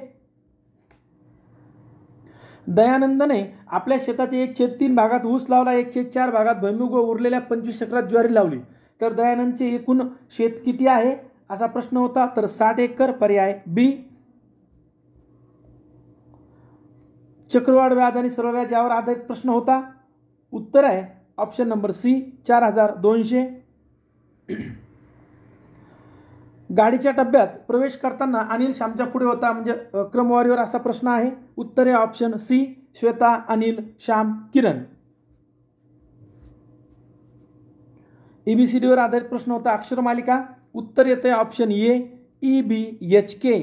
दयानंदने आपल्या शेताचे एकशे तीन भागात ऊस लावला एकशे चार भागात भयमुग व उरलेल्या पंचवीस एकरात ज्वारी लावली तर दयानंदचे एकूण शेत किती आहे असा प्रश्न होता तर साठ एकर पर्याय बी चक्रवाढ व्याज आणि सर्व व्याज यावर आधारित प्रश्न होता उत्तर आहे ऑप्शन नंबर सी चार हजार दोनशे गाडीच्या टप्प्यात प्रवेश करताना अनिल श्यामच्या पुढे होता म्हणजे क्रमवारीवर असा प्रश्न आहे उत्तर आहे ऑप्शन सी श्वेता अनिल श्याम किरण एबीसीडीवर आधारित प्रश्न होता अक्षर मालिका उत्तर येते option A E B H K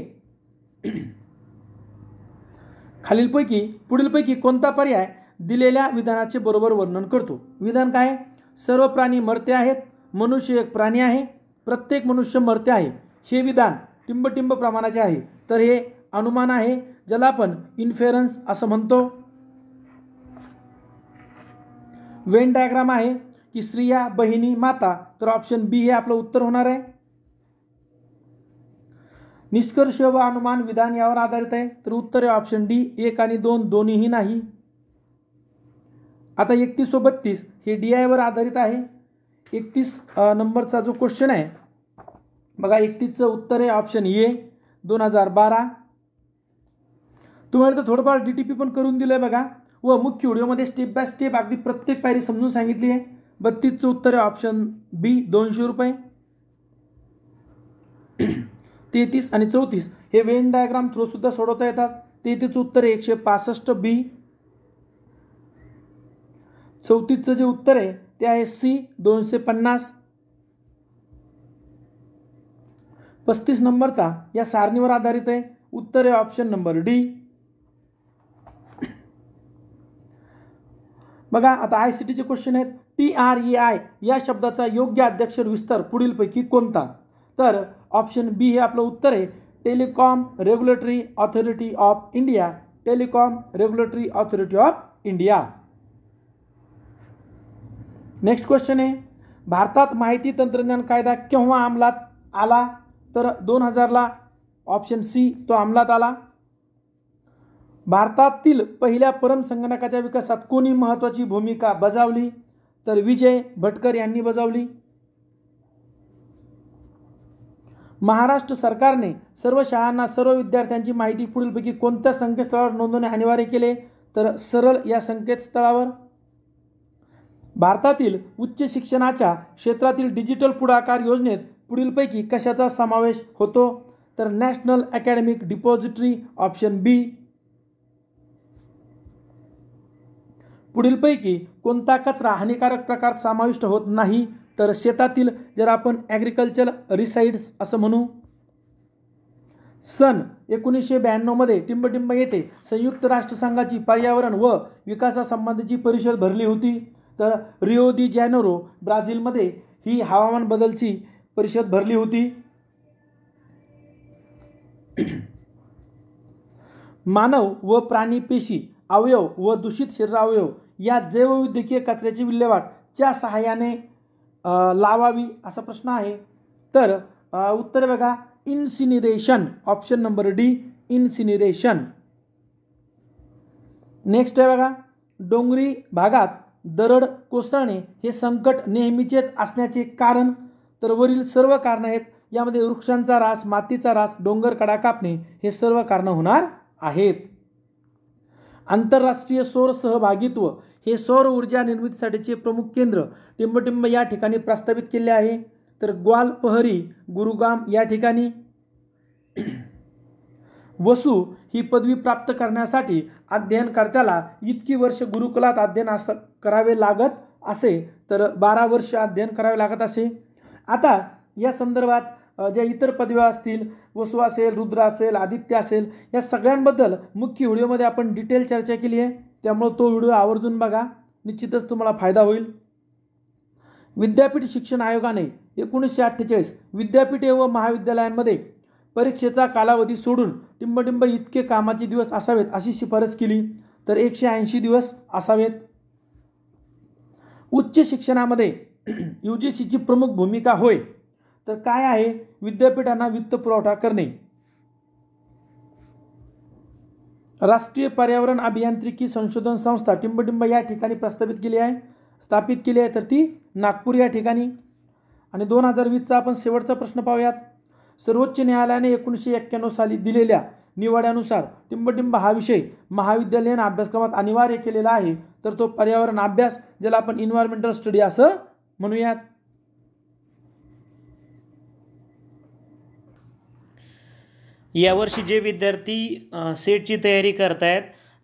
खालीलपैकी पुढीलपैकी कोणता पर्याय दिलेल्या विधानाचे बरोबर वर्णन करतो विधान काय सर्व प्राणी मरते आहेत मनुष्य एक प्राणी आहे प्रत्येक मनुष्य मरते आहे हे विधान टिंबटिंब प्रमाणाचे आहे तर हे अनुमान आहे ज्याला आपण इन्फेरन्स असं म्हणतो वेन डायग्राम आहे की स्त्रिया बहिणी माता तर ऑप्शन बी हे आपलं उत्तर होणार आहे निष्कर्ष व अनुमान विधान यावर आधारित आहे तर उत्तर आहे ऑप्शन डी एक आणि दोन दोन्हीही नाही आता एकतीस व बत्तीस हे डी आयवर आधारित आहे एकतीस नंबरचा जो क्वेश्चन आहे बघा एकतीसचं उत्तर आहे ऑप्शन ए दोन हजार बारा तुम्हाला तर थोडंफार डी टी पी पण करून दिलं आहे बघा व मुख्य व्हिडिओमध्ये स्टेप बाय स्टेप अगदी प्रत्येक पायरी समजून सांगितली आहे बत्तीसचं उत्तर आहे ऑप्शन बी दोनशे रुपये तेहतीस आणि चौतीस हे वेन डायग्राम सुद्धा सोडवता येतात तेहतीचं उत्तर आहे एकशे पासष्ट बी चौतीसचं जे उत्तर आहे ते आहे सी दोनशे पन्नास पस्तीस नंबरचा या सारणीवर आधारित आहे उत्तर आहे ऑप्शन नंबर डी बघा आता आय सी टीचे क्वेश्चन आहेत टी आर ई आय या शब्दाचा योग्य अध्यक्षर विस्तार पुढीलपैकी कोणता तर ऑप्शन बी हे आपलं उत्तर आहे telecom regulatory authority of India telecom regulatory authority of India next question आहे भारतात माहिती तंत्रज्ञान कायदा केव्हा अंमलात आला तर दोन हजारला ऑप्शन सी तो अंमलात आला भारतातील पहिल्या परम संगणकाच्या विकासात कोणी महत्त्वाची भूमिका बजावली तर विजय भटकर यांनी बजावली महाराष्ट्र सरकारने सर्व शाळांना सर्व विद्यार्थ्यांची माहिती पुढीलपैकी कोणत्या संकेतस्थळावर नोंदवणे अनिवार्य केले तर सरळ या संकेतस्थळावर भारतातील उच्च शिक्षणाच्या क्षेत्रातील डिजिटल पुढाकार योजनेत पुढीलपैकी कशाचा समावेश होतो तर national academic depository option B पुढीलपैकी कोणता कचरा हानिकारक प्रकार समाविष्ट होत नाही तर शेतातील जर आपण ॲग्रिकल्चर रिसाईड्स असं म्हणू सन एकोणीसशे ब्याण्णवमध्ये टिंबटिंब येथे संयुक्त राष्ट्रसंघाची पर्यावरण व विकासासंबंधीची परिषद भरली होती तर रिओ दी जॅनोरो ब्राझीलमध्ये ही हवामान बदलची परिषद भरली होती मानव व प्राणी पेशी अवयव व दूषित शरीरावयव या जैववैद्यकीय कचऱ्याची विल्हेवाट च्या सहाय्याने लावावी असा प्रश्न आहे तर उत्तर बघा incineration option number D incineration next आहे बघा डोंगरी भागात दरड कोसळणे हे संकट नेहमीचेच असण्याचे कारण तर वरील सर्व कारणं आहेत यामध्ये वृक्षांचा रास मातीचा रास डोंगर कडा कापणे हे सर्व कारणं होणार आहेत आंतरराष्ट्रीय सौर सहभागित्व हे सौर ऊर्जा निर्मितीसाठीचे प्रमुख केंद्र टिंबटिंब या ठिकाणी प्रस्तावित केले आहे तर ग्वालपहरी गुरुगाम या ठिकाणी वसू ही पदवी प्राप्त करण्यासाठी अध्ययनकर्त्याला इतकी वर्ष गुरुकुलात अध्ययन अस करावे लागत असे तर बारा वर्ष अध्ययन करावे लागत असे आता या संदर्भात ज्या इतर पदव्या असतील वसू असेल रुद्र असेल आदित्य असेल या सगळ्यांबद्दल मुख्य व्हिडिओमध्ये आपण डिटेल चर्चा केली आहे त्यामुळं तो व्हिडिओ आवर्जून बघा निश्चितच तुम्हाला फायदा होईल विद्यापीठ शिक्षण आयोगाने एकोणीसशे अठ्ठेचाळीस विद्यापीठे व महाविद्यालयांमध्ये परीक्षेचा कालावधी सोडून टिंबटिंब इतके कामाचे दिवस असावेत अशी शिफारस केली तर एकशे ऐंशी दिवस असावेत उच्च शिक्षणामध्ये यू जी सीची प्रमुख भूमिका होय तर काय आहे विद्यापीठांना वित्त पुरवठा करणे राष्ट्रीय पर्यावरण अभियांत्रिकी संशोधन संस्था टिंबटिंब या ठिकाणी प्रस्थापित केली आहे स्थापित केली आहे तर ती नागपूर या ठिकाणी आणि दोन हजार वीसचा आपण शेवटचा प्रश्न पाहूयात सर्वोच्च न्यायालयाने एकोणीसशे एक्क्याण्णव साली दिलेल्या निवड्यानुसार टिंबटिंब हा विषय महाविद्यालयीन अभ्यासक्रमात अनिवार्य केलेला आहे तर तो पर्यावरण अभ्यास ज्याला आपण इन्व्हायरमेंटल स्टडी असं म्हणूयात यावर्षी जे विद्यार्थी सेटची तयारी करत आहेत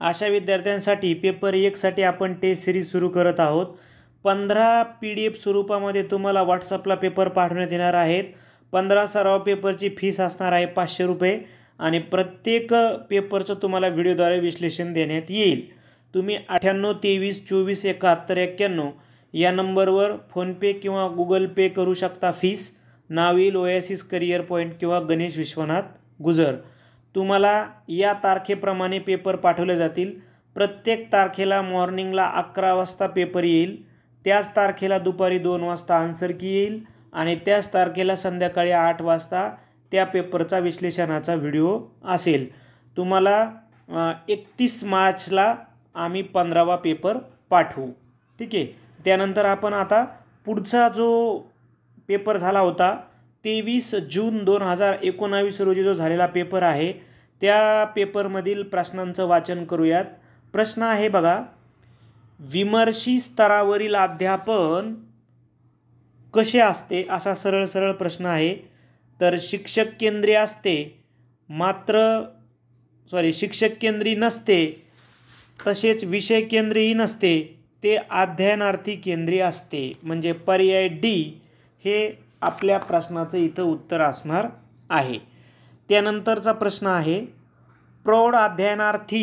अशा विद्यार्थ्यांसाठी पेपर एकसाठी आपण टेस्ट सिरीज सुरू करत आहोत पंधरा पी डी एफ स्वरूपामध्ये तुम्हाला व्हॉट्सअपला पेपर पाठवण्यात येणार आहेत पंधरा सराव पेपरची फीस असणार आहे पाचशे रुपये आणि प्रत्येक पेपरचं तुम्हाला व्हिडिओद्वारे विश्लेषण देण्यात येईल तुम्ही अठ्ठ्याण्णव तेवीस चोवीस एकाहत्तर एक्क्याण्णव या नंबरवर फोनपे किंवा गुगल पे करू शकता फीस नाव येईल ओएसिस करिअर पॉईंट किंवा गणेश विश्वनाथ गुजर तुम्हाला या तारखेप्रमाणे पेपर पाठवले जातील प्रत्येक तारखेला मॉर्निंगला अकरा वाजता पेपर येईल त्याच तारखेला दुपारी दोन वाजता आन्सर की येईल आणि त्याच तारखेला संध्याकाळी आठ वाजता त्या पेपरचा विश्लेषणाचा व्हिडिओ असेल तुम्हाला एकतीस मार्चला आम्ही पंधरावा पेपर पाठवू ठीक आहे त्यानंतर आपण आता पुढचा जो पेपर झाला होता तेवीस जून दोन हजार एकोणावीस रोजी जो झालेला पेपर आहे त्या पेपरमधील प्रश्नांचं वाचन करूयात प्रश्न आहे बघा विमर्शी स्तरावरील अध्यापन कसे असते असा सरळ सरळ प्रश्न आहे तर शिक्षक केंद्री असते मात्र सॉरी शिक्षक केंद्री नसते तसेच विषय केंद्रीही नसते ते अध्ययनार्थी केंद्रीय असते म्हणजे पर्याय डी हे आपल्या प्रश्नाचं इथं उत्तर असणार आहे त्यानंतरचा प्रश्न आहे प्रौढ अध्ययनार्थी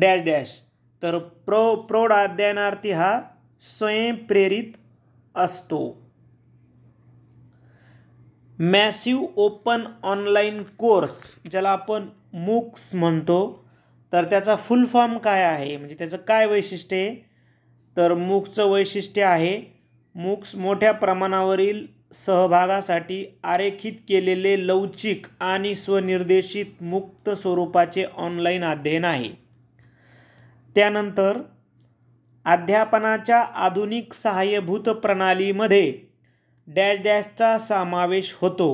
डॅश डॅश तर प्रो प्रौढ अध्ययनार्थी हा स्वयंप्रेरित असतो मॅसिव ओपन ऑनलाईन कोर्स ज्याला आपण मूक्स म्हणतो तर त्याचा फुल फॉर्म काय आहे म्हणजे त्याचं काय वैशिष्ट्य आहे तर मूकचं वैशिष्ट्य आहे मुक्स मोठ्या प्रमाणावरील सहभागासाठी आरेखित केलेले लवचिक आणि स्वनिर्देशित मुक्त स्वरूपाचे ऑनलाईन अध्ययन आहे त्यानंतर अध्यापनाच्या आधुनिक सहाय्यभूत प्रणालीमध्ये डॅश डॅशचा समावेश होतो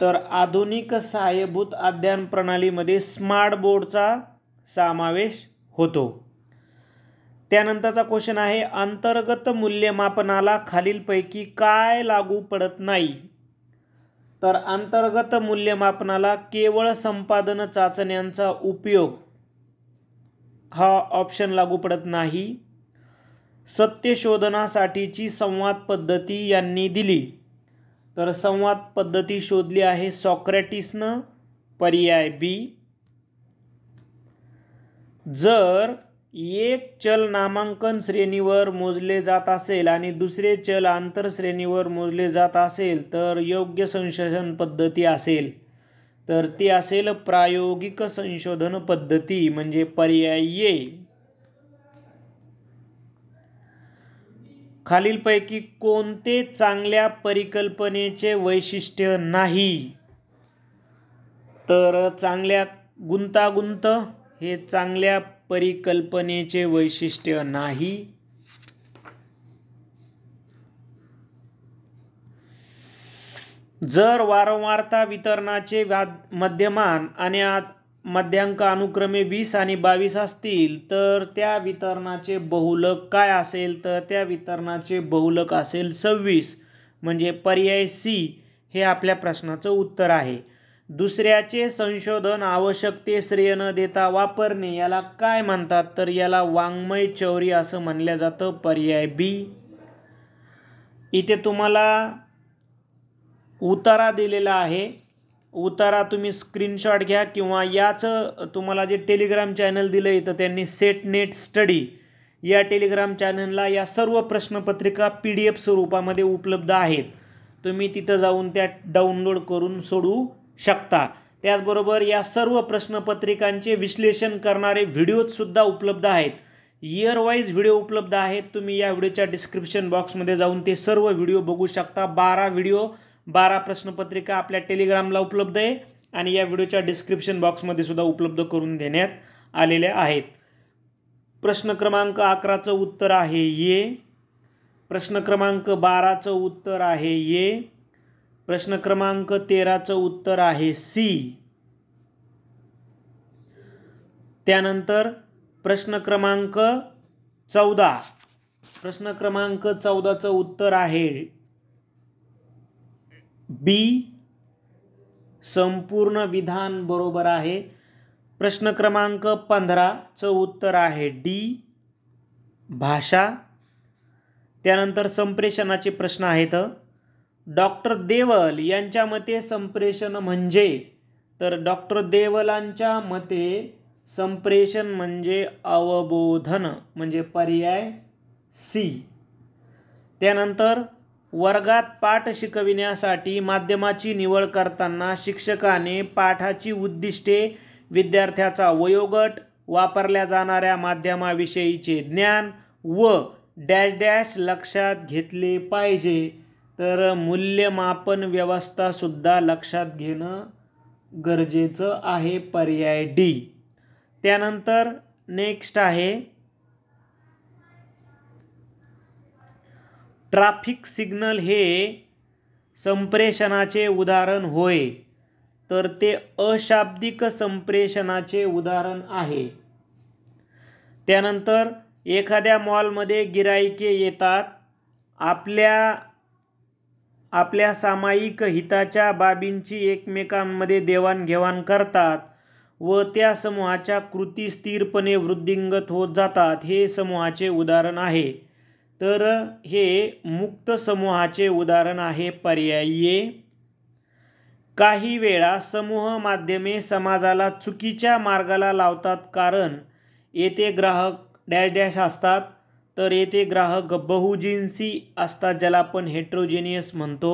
तर आधुनिक सहाय्यभूत अध्ययन प्रणालीमध्ये स्मार्ट बोर्डचा समावेश होतो त्यानंतरचा क्वेश्चन आहे अंतर्गत मूल्यमापनाला खालीलपैकी काय लागू पडत नाही तर अंतर्गत मूल्यमापनाला केवळ संपादन चाचण्यांचा उपयोग हा ऑप्शन लागू पडत नाही सत्यशोधनासाठीची संवाद पद्धती यांनी दिली तर संवाद पद्धती शोधली आहे सॉक्रेटिसनं पर्याय बी जर एक चल नामांकन श्रेणीवर मोजले जात असेल आणि दुसरे चल आंतरश्रेणीवर मोजले जात असेल तर योग्य संशोधन पद्धती असेल तर ती असेल प्रायोगिक संशोधन पद्धती म्हणजे पर्याये खालीलपैकी कोणते चांगल्या परिकल्पनेचे वैशिष्ट्य नाही तर चांगल्या गुंतागुंत हे चांगल्या परिकल्पनेचे वैशिष्ट्य नाही जर वारंवारता वितरणाचे मध्यमान आणि मध्यांक अनुक्रमे वीस आणि बावीस असतील तर त्या वितरणाचे बहुलक काय असेल तर त्या वितरणाचे बहुलक असेल सव्वीस म्हणजे पर्याय सी हे आपल्या प्रश्नाचं उत्तर आहे दुसऱ्याचे संशोधन आवश्यक ते श्रेय न देता वापरणे याला काय म्हणतात तर याला वाङ्मय चौरी असं म्हणलं जातं पर्याय बी इथे तुम्हाला उतारा दिलेला आहे उतारा तुम्ही स्क्रीनशॉट घ्या किंवा याचं तुम्हाला जे टेलिग्राम चॅनल दिलं इथं त्यांनी सेट नेट स्टडी या टेलिग्राम चॅनलला या सर्व प्रश्नपत्रिका पी डी एफ स्वरूपामध्ये उपलब्ध आहेत तुम्ही तिथं जाऊन त्या डाउनलोड करून सोडू शकता त्याचबरोबर या सर्व प्रश्नपत्रिकांचे विश्लेषण करणारे व्हिडिओजसुद्धा उपलब्ध आहेत इयरवाईज व्हिडिओ उपलब्ध आहेत तुम्ही या व्हिडिओच्या डिस्क्रिप्शन बॉक्समध्ये जाऊन ते सर्व व्हिडिओ बघू शकता बारा व्हिडिओ बारा प्रश्नपत्रिका आपल्या टेलिग्रामला उपलब्ध आहे आणि या व्हिडिओच्या डिस्क्रिप्शन बॉक्समध्ये सुद्धा उपलब्ध करून देण्यात आलेल्या आहेत प्रश्न क्रमांक अकराचं उत्तर आहे ये प्रश्न क्रमांक बाराचं उत्तर आहे ये प्रश्न क्रमांक तेराचं उत्तर आहे सी त्यानंतर प्रश्न क्रमांक चौदा प्रश्न क्रमांक चौदाचं उत्तर आहे बी संपूर्ण विधान बरोबर आहे प्रश्न क्रमांक पंधराचं उत्तर आहे डी भाषा त्यानंतर संप्रेषणाचे प्रश्न आहेत डॉक्टर देवल यांच्या मते संप्रेषण म्हणजे तर डॉक्टर देवलांच्या मते संप्रेषण म्हणजे अवबोधन म्हणजे पर्याय सी त्यानंतर वर्गात पाठ शिकविण्यासाठी माध्यमाची निवड करताना शिक्षकाने पाठाची उद्दिष्टे विद्यार्थ्याचा वयोगट वापरल्या जाणाऱ्या माध्यमाविषयीचे ज्ञान व डॅश डॅश लक्षात घेतले पाहिजे तर मूल्यमापन सुद्धा लक्षात घेणं गरजेचं आहे पर्याय डी त्यानंतर नेक्स्ट आहे ट्राफिक सिग्नल हे संप्रेषणाचे उदाहरण होय तर ते अशाब्दिक संप्रेषणाचे उदाहरण आहे त्यानंतर एखाद्या मॉलमध्ये गिरायके येतात आपल्या आपल्या सामायिक हिताच्या बाबींची एकमेकांमध्ये देवाणघेवाण करतात व त्या समूहाच्या कृती स्थिरपणे वृद्धिंगत होत जातात हे समूहाचे उदाहरण आहे तर हे मुक्त समूहाचे उदाहरण आहे पर्यायी काही वेळा समूह माध्यमे समाजाला चुकीच्या मार्गाला लावतात कारण येथे ग्राहक डॅश डॅश असतात तर येथे ग्राहक बहुजिन्सी असतात ज्याला आपण हेट्रोजेनियस म्हणतो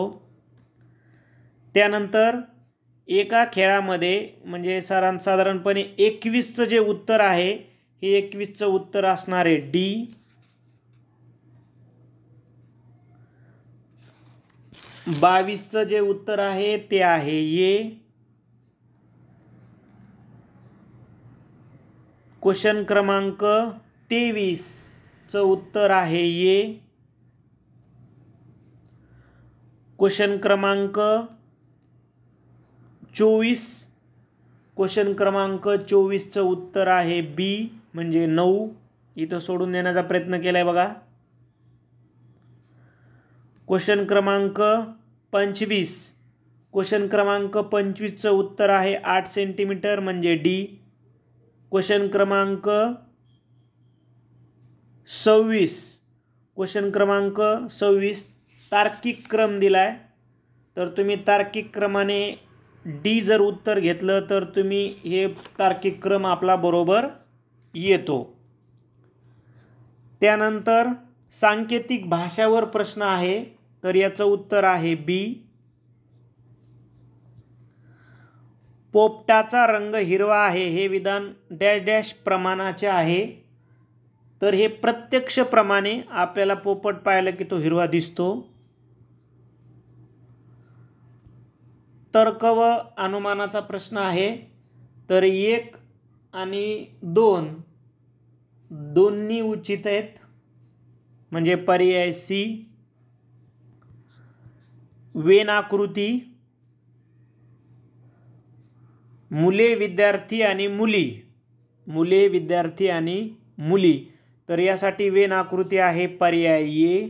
त्यानंतर एका खेळामध्ये म्हणजे सरांसाधारणपणे साधारणपणे एकवीसचं जे उत्तर आहे हे एकवीसचं उत्तर असणार आहे डी बावीसचं जे उत्तर आहे ते आहे ये क्वेश्चन क्रमांक तेवीस उत्तर आहे ये क्वेश्चन क्रमांक चोवीस क्वेश्चन क्रमांक चोवीसचं उत्तर आहे बी म्हणजे नऊ इथं सोडून देण्याचा प्रयत्न केला आहे बघा क्वेश्चन क्रमांक पंचवीस क्वेश्चन क्रमांक पंचवीसचं उत्तर आहे आठ सेंटीमीटर म्हणजे डी क्वेश्चन क्रमांक सव्वीस क्वेश्चन क्रमांक सव्वीस तार्किक क्रम दिला तर तुम्ही तार्किक क्रमाने डी जर उत्तर घेतलं तर तुम्ही हे तार्किक क्रम आपला बरोबर येतो त्यानंतर सांकेतिक भाषावर प्रश्न आहे तर याचं उत्तर आहे बी पोपटाचा रंग हिरवा आहे हे विधान डॅश डॅश प्रमाणाचे आहे तर हे प्रत्यक्षप्रमाणे आपल्याला पोपट पाहिलं की तो हिरवा दिसतो तर्क व अनुमानाचा प्रश्न आहे तर एक आणि दोन दोन्ही उचित आहेत म्हणजे पर्याय सी वेनाकृती मुले विद्यार्थी आणि मुली मुले विद्यार्थी आणि मुली तर यासाठी वेन आकृती आहे पर्याय ये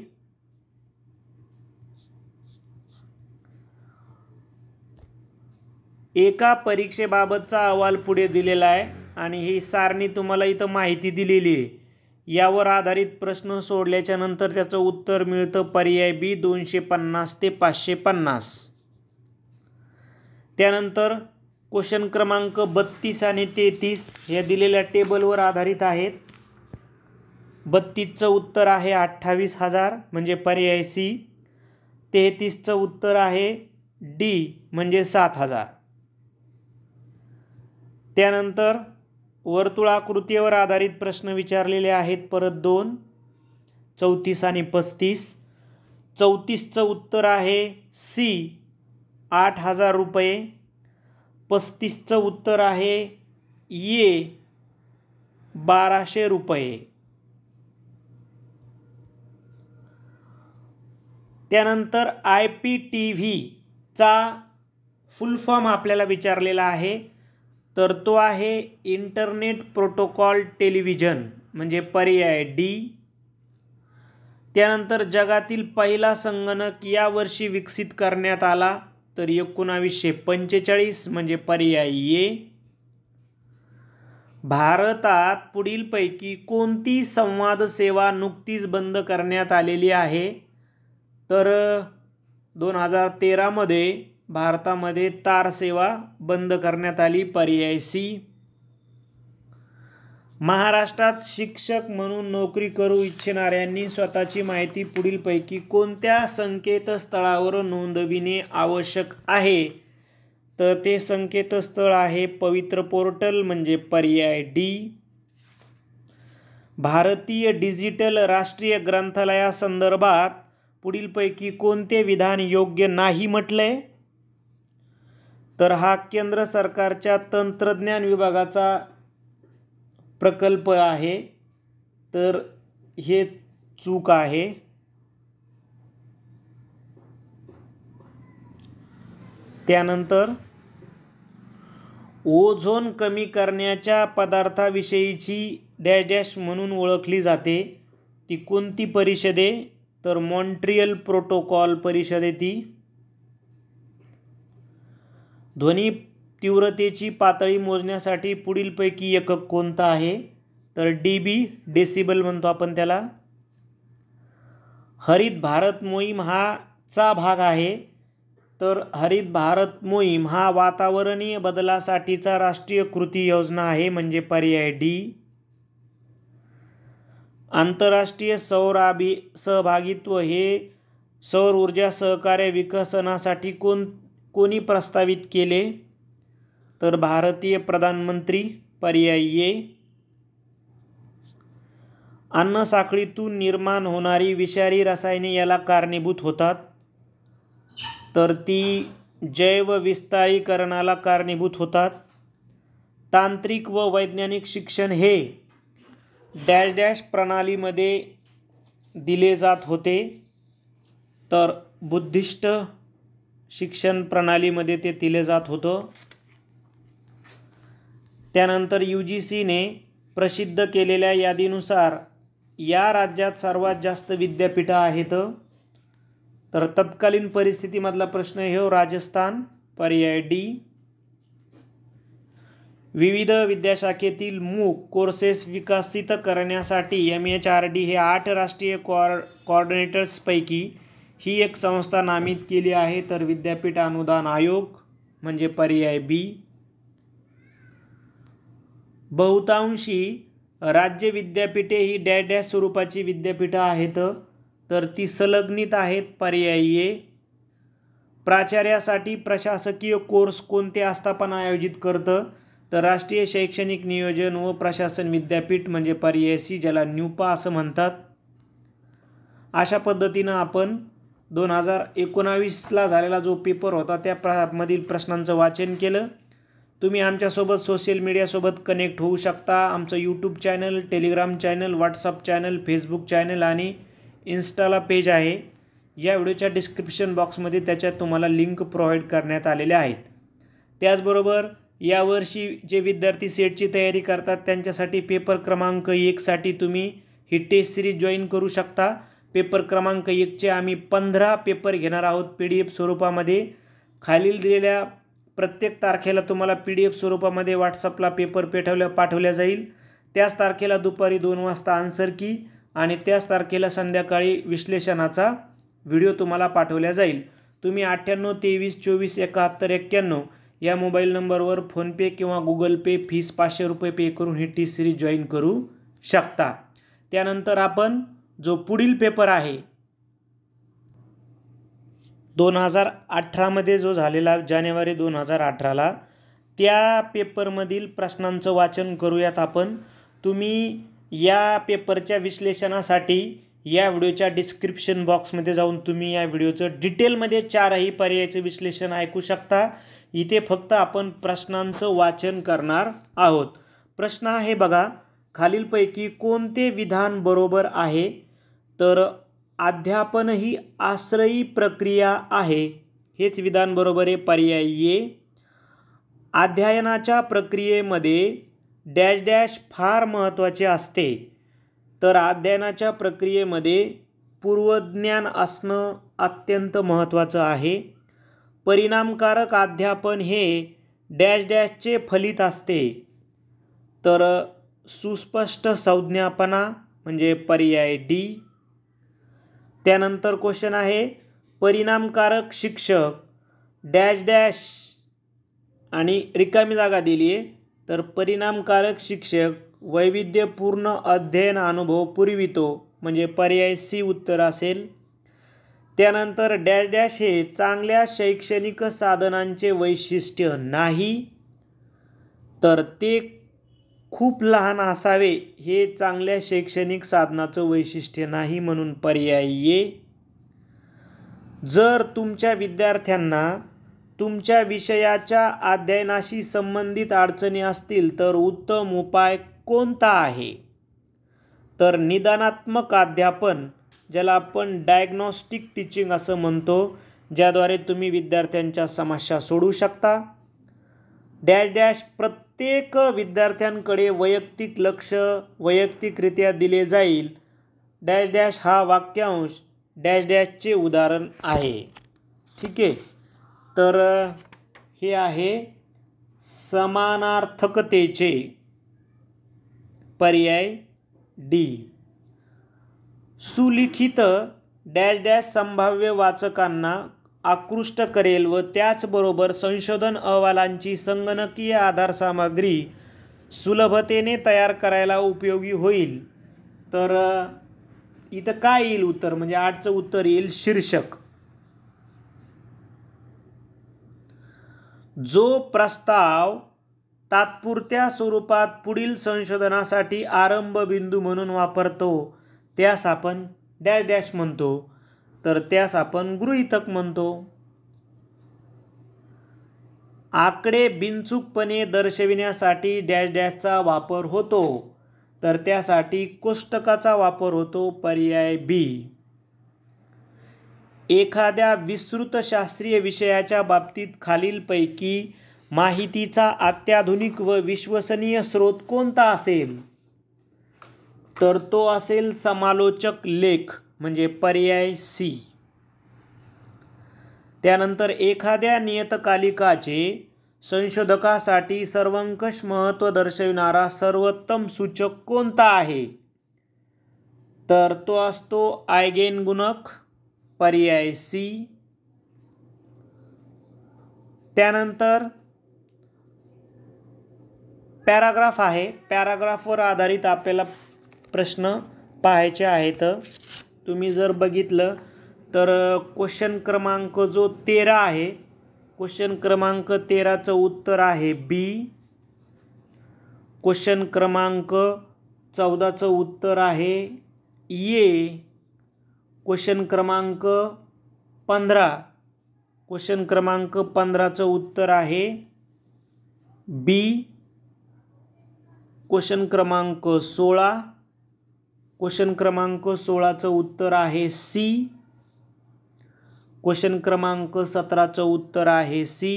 एका परीक्षेबाबतचा अहवाल पुढे दिलेला आहे आणि ही सारणी तुम्हाला इथं माहिती दिलेली आहे यावर आधारित प्रश्न सोडल्याच्या नंतर त्याचं उत्तर मिळतं पर्याय बी दोनशे पन्नास ते पाचशे पन्नास त्यानंतर क्वेश्चन क्रमांक बत्तीस आणि तेहतीस या दिलेल्या टेबलवर आधारित आहेत बत्तीसचं उत्तर आहे अठ्ठावीस हजार म्हणजे पर्याय सी तेहतीसचं उत्तर आहे डी म्हणजे सात हजार त्यानंतर वर्तुळाकृतीवर आधारित प्रश्न विचारलेले आहेत परत दोन चौतीस आणि पस्तीस चौतीसचं उत्तर आहे सी आठ हजार रुपये पस्तीसचं उत्तर आहे ये बाराशे रुपये त्यानंतर आय पी टी व्हीचा फुल फॉर्म आपल्याला विचारलेला आहे तर तो आहे इंटरनेट प्रोटोकॉल टेलिव्हिजन म्हणजे पर्याय डी त्यानंतर जगातील पहिला संगणक यावर्षी विकसित करण्यात आला तर एकोणावीसशे पंचेचाळीस म्हणजे पर्याय ए भारतात पुढीलपैकी कोणती संवाद सेवा नुकतीच बंद करण्यात आलेली आहे तर दोन हजार तेरामध्ये भारतामध्ये तारसेवा बंद करण्यात आली पर्याय सी महाराष्ट्रात शिक्षक म्हणून नोकरी करू इच्छिणाऱ्यांनी स्वतःची माहिती पुढीलपैकी कोणत्या संकेतस्थळावर नोंदविणे आवश्यक आहे तर ते संकेतस्थळ आहे पवित्र पोर्टल म्हणजे पर्याय डी भारतीय डिजिटल राष्ट्रीय ग्रंथालयासंदर्भात पुढीलपैकी कोणते विधान योग्य नाही म्हटलंय तर हा केंद्र सरकारच्या तंत्रज्ञान विभागाचा प्रकल्प आहे तर हे चूक आहे त्यानंतर ओझोन कमी करण्याच्या पदार्थाविषयीची डॅश डॅश म्हणून ओळखली जाते ती कोणती परिषदे तर मॉन्ट्रियल प्रोटोकॉल परिषदेती ध्वनी तीव्रतेची पातळी मोजण्यासाठी पुढीलपैकी एकक कोणता आहे तर डी बी डेसिबल म्हणतो आपण त्याला हरित भारत मोहीम हा चा भाग आहे तर हरित भारत मोहीम हा वातावरणीय बदलासाठीचा राष्ट्रीय कृती योजना आहे म्हणजे पर्याय डी आंतरराष्ट्रीय सौराभि सहभागित्व हे सौर ऊर्जा सहकार्य विकसनासाठी कोण कोणी प्रस्तावित केले तर भारतीय प्रधानमंत्री अन्न अन्नसाखळीतून निर्माण होणारी विषारी रसायने याला कारणीभूत होतात तर ती जैव विस्तारीकरणाला कारणीभूत होतात तांत्रिक व वैज्ञानिक शिक्षण हे डॅश डॅश प्रणालीमध्ये दिले जात होते तर बुद्धिष्ट शिक्षण प्रणालीमध्ये ते दिले जात होतं त्यानंतर यू जी सीने प्रसिद्ध केलेल्या यादीनुसार या राज्यात सर्वात जास्त विद्यापीठं आहेत तर तत्कालीन परिस्थितीमधला प्रश्न हे हो राजस्थान पर्याय डी विविध विद्याशाखेतील मूक कोर्सेस विकसित करण्यासाठी एम एच आर डी हे आठ राष्ट्रीय कॉर कॉर्डिनेटर्सपैकी ही एक संस्था नामित केली आहे तर विद्यापीठ अनुदान आयोग म्हणजे पर्याय बी बहुतांशी राज्य विद्यापीठे ही डॅश डॅश स्वरूपाची विद्यापीठं आहेत तर ती संलग्नित आहेत पर्यायी ए प्राचार्यासाठी प्रशासकीय कोर्स कोणते आस्थापन आयोजित करतं तर राष्ट्रीय शैक्षणिक नियोजन व प्रशासन विद्यापीठ म्हणजे पर्याय सी ज्याला न्यूपा असं म्हणतात अशा पद्धतीनं आपण दोन हजार एकोणावीसला झालेला जो पेपर होता त्या मधील प्रश्नांचं वाचन केलं तुम्ही आमच्यासोबत सोशल मीडियासोबत कनेक्ट होऊ शकता आमचं YouTube channel Telegram channel WhatsApp channel Facebook channel आणि इन्स्टाला पेज आहे या व्हिडिओच्या डिस्क्रिप्शन बॉक्समध्ये त्याच्यात तुम्हाला लिंक प्रोव्हाइड करण्यात आलेल्या आहेत त्याचबरोबर यावर्षी जे विद्यार्थी सेटची तयारी करतात त्यांच्यासाठी पेपर क्रमांक एकसाठी तुम्ही ही टेस्ट सिरीज जॉईन करू शकता पेपर क्रमांक एकचे आम्ही पंधरा पेपर घेणार आहोत पी डी एफ स्वरूपामध्ये खालील दिलेल्या प्रत्येक तारखेला तुम्हाला पी डी एफ स्वरूपामध्ये व्हॉट्सअपला पेपर पेठवल्या पाठवल्या जाईल त्याच तारखेला दुपारी दोन वाजता आन्सर की आणि त्याच तारखेला संध्याकाळी विश्लेषणाचा व्हिडिओ तुम्हाला पाठवला जाईल तुम्ही अठ्ठ्याण्णव तेवीस चोवीस एकाहत्तर एक्क्याण्णव या मोबाईल नंबरवर फोनपे किंवा गुगल पे फीस पाचशे रुपये पे करून ही टी सिरीज जॉईन करू शकता त्यानंतर आपण जो पुढील पेपर आहे दोन हजार अठरामध्ये जो झालेला जानेवारी दोन हजार अठराला त्या पेपरमधील प्रश्नांचं वाचन करूयात आपण तुम्ही या पेपरच्या विश्लेषणासाठी या व्हिडिओच्या डिस्क्रिप्शन बॉक्समध्ये जाऊन तुम्ही या व्हिडिओचं डिटेलमध्ये चारही पर्यायाचं विश्लेषण ऐकू शकता इथे फक्त आपण प्रश्नांचं वाचन करणार आहोत प्रश्न आहे बघा खालीलपैकी कोणते विधान बरोबर आहे तर अध्यापन ही आश्रयी प्रक्रिया आहे हेच विधान बरोबर आहे पर्याय ये अध्ययनाच्या प्रक्रियेमध्ये डॅश डॅश फार महत्त्वाचे असते तर अध्ययनाच्या प्रक्रियेमध्ये पूर्वज्ञान असणं अत्यंत महत्त्वाचं आहे परिणामकारक अध्यापन हे डॅश डॅशचे फलित असते तर सुस्पष्ट संज्ञापना म्हणजे पर्याय डी त्यानंतर क्वेश्चन आहे परिणामकारक शिक्षक डॅश डॅश आणि रिकामी जागा दिली आहे तर परिणामकारक शिक्षक वैविध्यपूर्ण अध्ययन अनुभव पुरवितो म्हणजे पर्याय सी उत्तर असेल त्यानंतर डॅश डॅश हे चांगल्या शैक्षणिक साधनांचे वैशिष्ट्य नाही तर ते खूप लहान असावे हे चांगल्या शैक्षणिक साधनाचं वैशिष्ट्य नाही म्हणून पर्याय ये जर तुमच्या विद्यार्थ्यांना तुमच्या विषयाच्या अध्ययनाशी संबंधित अडचणी असतील तर उत्तम उपाय कोणता आहे तर निदानात्मक अध्यापन ज्याला आपण डायग्नॉस्टिक टीचिंग असं म्हणतो ज्याद्वारे तुम्ही विद्यार्थ्यांच्या समस्या सोडवू शकता डॅश डॅश प्रत्येक विद्यार्थ्यांकडे वैयक्तिक लक्ष वैयक्तिकरित्या दिले जाईल डॅश डॅश हा वाक्यांश डॅश डॅशचे उदाहरण आहे ठीक आहे तर हे आहे समानार्थकतेचे पर्याय डी सुलिखित डॅश डॅश संभाव्य वाचकांना आकृष्ट करेल व त्याचबरोबर संशोधन अहवालांची संगणकीय आधारसामग्री सुलभतेने तयार करायला उपयोगी होईल तर इथं काय येईल उत्तर म्हणजे आठचं उत्तर येईल शीर्षक जो प्रस्ताव तात्पुरत्या स्वरूपात पुढील संशोधनासाठी आरंभ बिंदू म्हणून वापरतो त्यास आपण डॅश डॅश म्हणतो तर त्यास आपण गृहितक म्हणतो आकडे बिनचूकपणे दर्शविण्यासाठी डॅश डॅशचा वापर होतो तर त्यासाठी कोष्टकाचा वापर होतो पर्याय बी एखाद्या विस्तृत शास्त्रीय विषयाच्या बाबतीत खालीलपैकी माहितीचा अत्याधुनिक व विश्वसनीय स्रोत कोणता असेल तर तो असेल समालोचक लेख म्हणजे पर्याय सी त्यानंतर एखाद्या नियतकालिकाचे संशोधकासाठी सर्वंकष महत्त्व दर्शविणारा सर्वोत्तम सूचक कोणता आहे तर तो असतो आयगेन गुणक पर्याय सी त्यानंतर पॅराग्राफ आहे पॅराग्राफवर आधारित आपल्याला प्रश्न पाहायचे आहेत तुम्ही जर बघितलं तर क्वेश्चन क्रमांक जो तेरा आहे क्वेश्चन क्रमांक तेराचं उत्तर आहे बी क्वेश्चन क्रमांक चौदाचं उत्तर आहे ए e. क्वेश्चन क्रमांक पंधरा क्वेश्चन क्रमांक पंधराचं उत्तर आहे बी क्वेश्चन क्रमांक सोळा क्वेश्चन क्रमांक सोळाचं उत्तर आहे सी क्वेश्चन क्रमांक सतराचं उत्तर आहे सी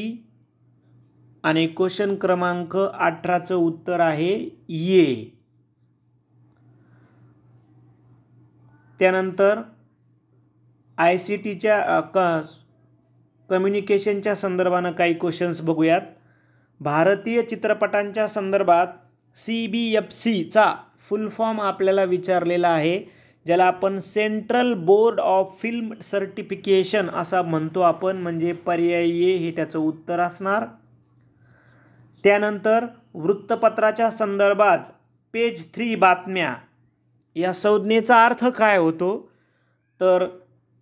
आणि क्वेश्चन क्रमांक अठराचं उत्तर आहे ये त्यानंतर आय सी टीच्या क कम्युनिकेशनच्या संदर्भानं काही क्वेश्चन्स बघूयात भारतीय चित्रपटांच्या संदर्भात सी बी एफ सीचा फुल फॉर्म आपल्याला विचारलेला आहे ज्याला आपण central board of film certification असा म्हणतो आपण म्हणजे पर्यायी हे त्याचं उत्तर असणार त्यानंतर वृत्तपत्राच्या संदर्भात पेज थ्री बातम्या या संज्ञेचा अर्थ काय होतो तर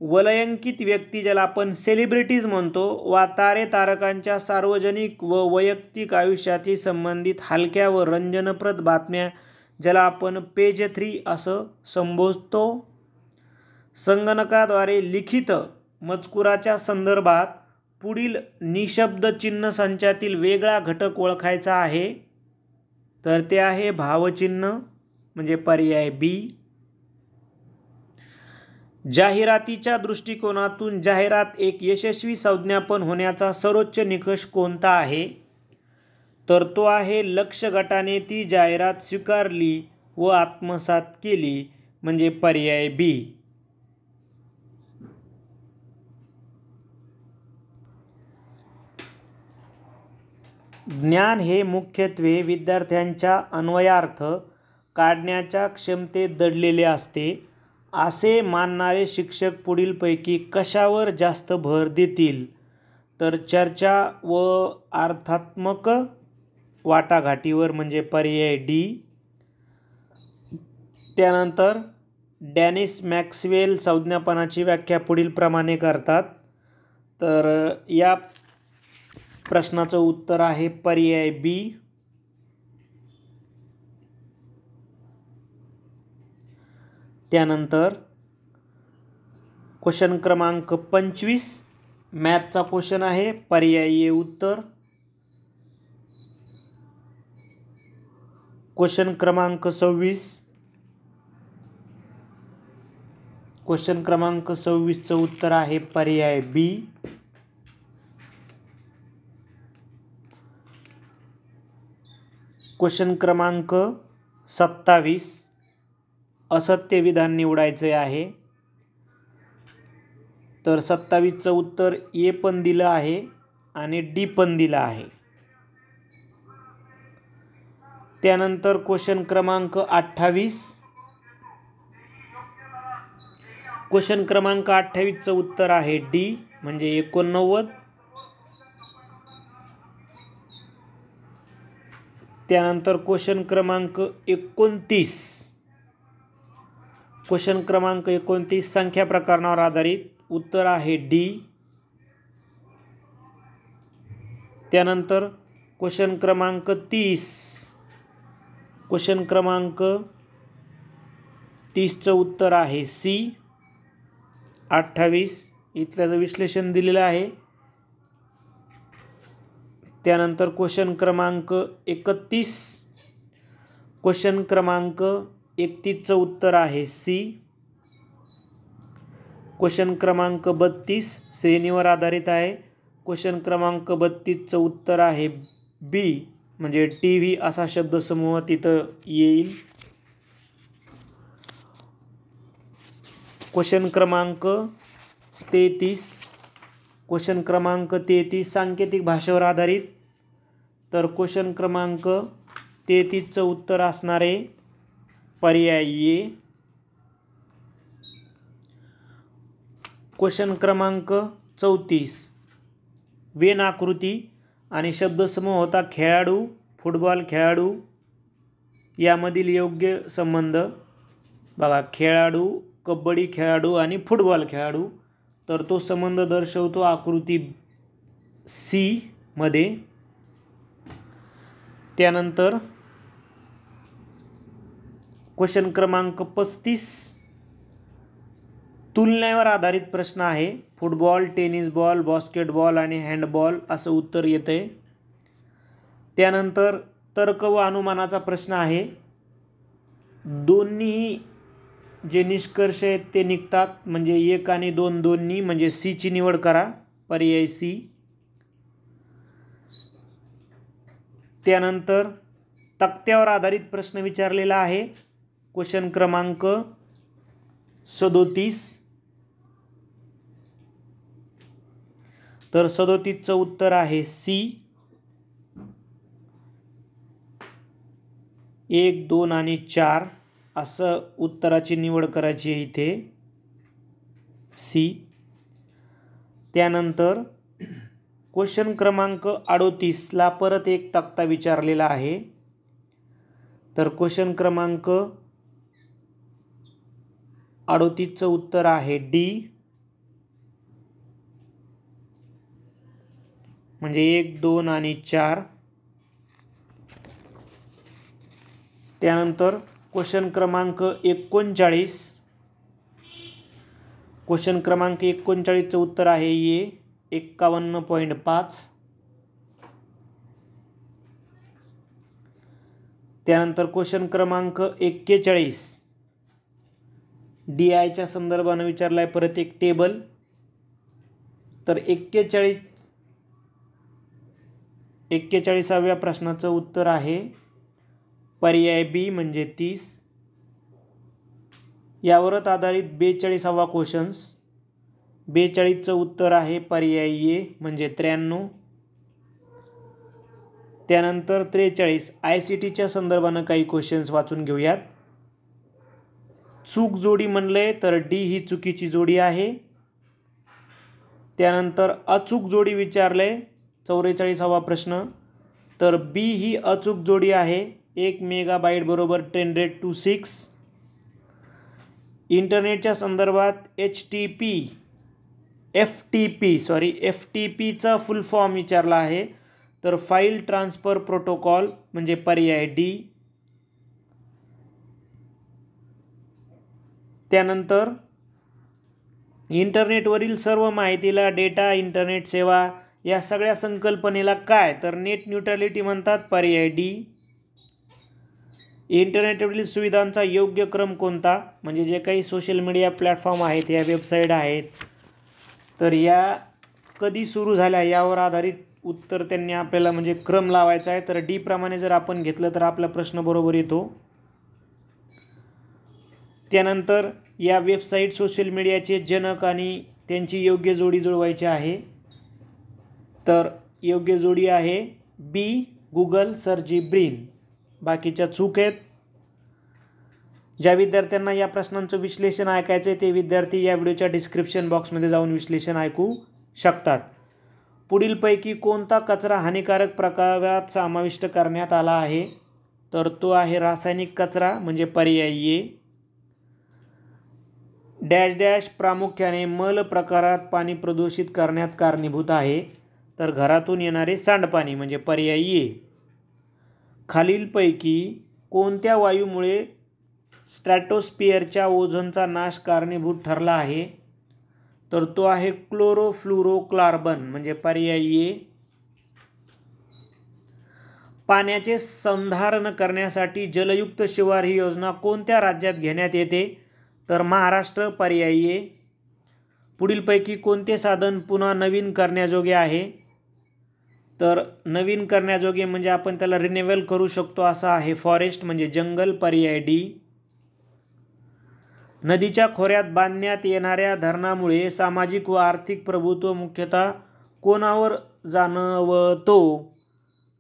वलयंकित व्यक्ती ज्याला आपण सेलिब्रिटीज म्हणतो वा तारे तारकांच्या सार्वजनिक व वैयक्तिक आयुष्याशी संबंधित हलक्या व रंजनप्रद बातम्या ज्याला आपण पेज थ्री असं संबोधतो संगणकाद्वारे लिखित मजकुराच्या संदर्भात पुढील निशब्द चिन्ह संचातील वेगळा घटक ओळखायचा आहे तर ते आहे भावचिन्ह म्हणजे पर्याय बी जाहिरातीच्या दृष्टिकोनातून जाहिरात एक यशस्वी संज्ञापन होण्याचा सर्वोच्च निकष कोणता आहे तर तो आहे लक्ष गटाने ती जाहिरात स्वीकारली व आत्मसात केली म्हणजे पर्याय बी ज्ञान हे मुख्यत्वे विद्यार्थ्यांच्या अन्वयार्थ काढण्याच्या क्षमतेत दडलेले असते असे मानणारे शिक्षक पुढीलपैकी कशावर जास्त भर देतील तर चर्चा व अर्थात्मक वाटाघाटीवर म्हणजे पर्याय डी त्यानंतर डॅनिस मॅक्सवेल संज्ञापनाची व्याख्या पुढील प्रमाणे करतात तर या प्रश्नाचं उत्तर आहे पर्याय बी त्यानंतर क्वेश्चन क्रमांक पंचवीस मॅथचा क्वेश्चन आहे पर्यायी उत्तर क्वेश्चन क्रमांक सव्वीस क्वेश्चन क्रमांक सव्वीसचं उत्तर आहे पर्याय बी क्वेश्चन क्रमांक सत्तावीस असत्य विधान निवडायचे आहे तर सत्तावीसचं उत्तर ए पण दिलं आहे आणि डी पण दिलं आहे त्यानंतर क्वेश्चन क्रमांक अठ्ठावीस क्वेश्चन क्रमांक अठ्ठावीसचं उत्तर आहे डी म्हणजे एकोणनव्वद त्यानंतर क्वेश्चन क्रमांक एकोणतीस क्वेश्चन क्रमांक एकोणतीस संख्या प्रकरणावर आधारित उत्तर आहे डी त्यानंतर क्वेश्चन क्रमांक तीस क्वेश्चन क्रमांक तीसचं उत्तर आहे सी अठ्ठावीस इथल्याचं विश्लेषण दिलेलं आहे त्यानंतर क्वेश्चन क्रमांक एकतीस क्वेश्चन क्रमांक एकतीसचं उत्तर आहे सी क्वेश्चन क्रमांक बत्तीस श्रेणीवर आधारित आहे क्वेश्चन क्रमांक बत्तीसचं उत्तर आहे बी म्हणजे टी व्ही असा शब्दसमूह तिथं येईल क्वेश्चन क्रमांक तेहतीस क्वेश्चन क्रमांक तेहतीस सांकेतिक भाषेवर आधारित तर क्वेश्चन क्रमांक तेहतीसचं उत्तर असणारे पर्याय ये क्वेश्चन क्रमांक चौतीस वेन आकृती आणि शब्दसमूह होता खेळाडू फुटबॉल खेळाडू यामधील योग्य संबंध बघा खेळाडू कबड्डी खेळाडू आणि फुटबॉल खेळाडू तर तो संबंध दर्शवतो आकृती सी मध्ये त्यानंतर क्वेश्चन क्रमांक पस्तीस तुलनेवर आधारित प्रश्न आहे फुटबॉल टेनिस बॉल बॉस्केटबॉल आणि हँडबॉल असं उत्तर येतं आहे त्यानंतर तर्क व अनुमानाचा प्रश्न आहे दोन्ही जे निष्कर्ष आहेत ते निघतात म्हणजे एक आणि दोन दोन्ही म्हणजे सीची निवड करा पर्याय सी त्यानंतर तक्त्यावर आधारित प्रश्न विचारलेला आहे क्वेश्चन क्रमांक सदोतीस तर सदोतीसचं उत्तर आहे सी एक दोन आणि चार असं उत्तराची निवड करायची आहे इथे सी त्यानंतर क्वेश्चन क्रमांक अडोतीसला परत एक तक्ता विचारलेला आहे तर क्वेश्चन क्रमांक अडोतीसचं उत्तर आहे डी म्हणजे एक दोन आणि चार त्यानंतर क्वेश्चन क्रमांक एकोणचाळीस क्वेश्चन क्रमांक एकोणचाळीसचं उत्तर आहे ए एक्कावन्न पॉईंट पाच त्यानंतर क्वेश्चन क्रमांक एक्केचाळीस डी आयच्या संदर्भानं विचारला आहे परत एक टेबल तर एक्केचाळीस एक्केचाळीसाव्या प्रश्नाचं उत्तर आहे पर्याय बी म्हणजे तीस यावरच आधारित बेचाळीसावा क्वेश्चन्स बेचाळीसचं उत्तर आहे पर्याय ए म्हणजे त्र्याण्णव त्यानंतर त्रेचाळीस आय सी टीच्या संदर्भानं काही क्वेश्चन्स वाचून घेऊयात चूक जोडी म्हणले तर डी ही चुकीची जोडी आहे त्यानंतर अचूक जोडी विचारले चौवेचाळीसावा प्रश्न तर बी ही अचूक जोडी आहे एक मेगाबाईट बरोबर रेट टू सिक्स इंटरनेटच्या संदर्भात H T P F T P sorry F T पीचा फुल फॉर्म विचारला आहे तर फाईल ट्रान्सफर प्रोटोकॉल म्हणजे पर्याय डी त्यानंतर इंटरनेटवरील सर्व माहितीला डेटा इंटरनेट सेवा या सगळ्या संकल्पनेला काय तर नेट न्यूट्रॅलिटी म्हणतात पर्याय डी इंटरनेटवरील सुविधांचा योग्य क्रम कोणता म्हणजे जे काही सोशल मीडिया प्लॅटफॉर्म आहेत या वेबसाईट आहेत तर या कधी सुरू झाल्या यावर आधारित उत्तर त्यांनी आपल्याला म्हणजे क्रम लावायचा आहे तर डी प्रमाणे जर आपण घेतलं तर आपला प्रश्न बरोबर येतो त्यानंतर या वेबसाईट सोशल मीडियाचे जनक आणि त्यांची योग्य जोडी जुळवायची आहे तर योग्य जोडी आहे बी गुगल सर्जी ब्रीन बाकीच्या चूक आहेत ज्या विद्यार्थ्यांना या प्रश्नांचं विश्लेषण ऐकायचं आहे ते विद्यार्थी या व्हिडिओच्या डिस्क्रिप्शन बॉक्समध्ये जाऊन विश्लेषण ऐकू शकतात पुढीलपैकी कोणता कचरा हानिकारक प्रकारात समाविष्ट करण्यात आला आहे तर तो आहे रासायनिक कचरा म्हणजे पर्यायी ए डॅश डॅश प्रामुख्याने मल प्रकारात पाणी प्रदूषित करण्यात कारणीभूत आहे तर घरातून येणारे सांडपाणी म्हणजे पर्यायी ये खालीलपैकी कोणत्या वायूमुळे स्ट्रॅटोस्पियरच्या ओझोनचा नाश कारणीभूत ठरला आहे तर तो आहे क्लोरोफ्लुरोक्लार्बन म्हणजे पर्यायी पाण्याचे संधारण करण्यासाठी जलयुक्त शिवार ही योजना कोणत्या राज्यात घेण्यात येते तर महाराष्ट्र पर्यायी पुढीलपैकी कोणते साधन पुन्हा नवीन करण्याजोगे आहे तर नवीन करण्याजोगे म्हणजे आपण त्याला रिनेवल करू शकतो असा आहे फॉरेस्ट म्हणजे जंगल पर्याय डी नदीच्या खोऱ्यात बांधण्यात येणाऱ्या धरणामुळे सामाजिक व आर्थिक प्रभुत्व मुख्यतः कोणावर जाणवतो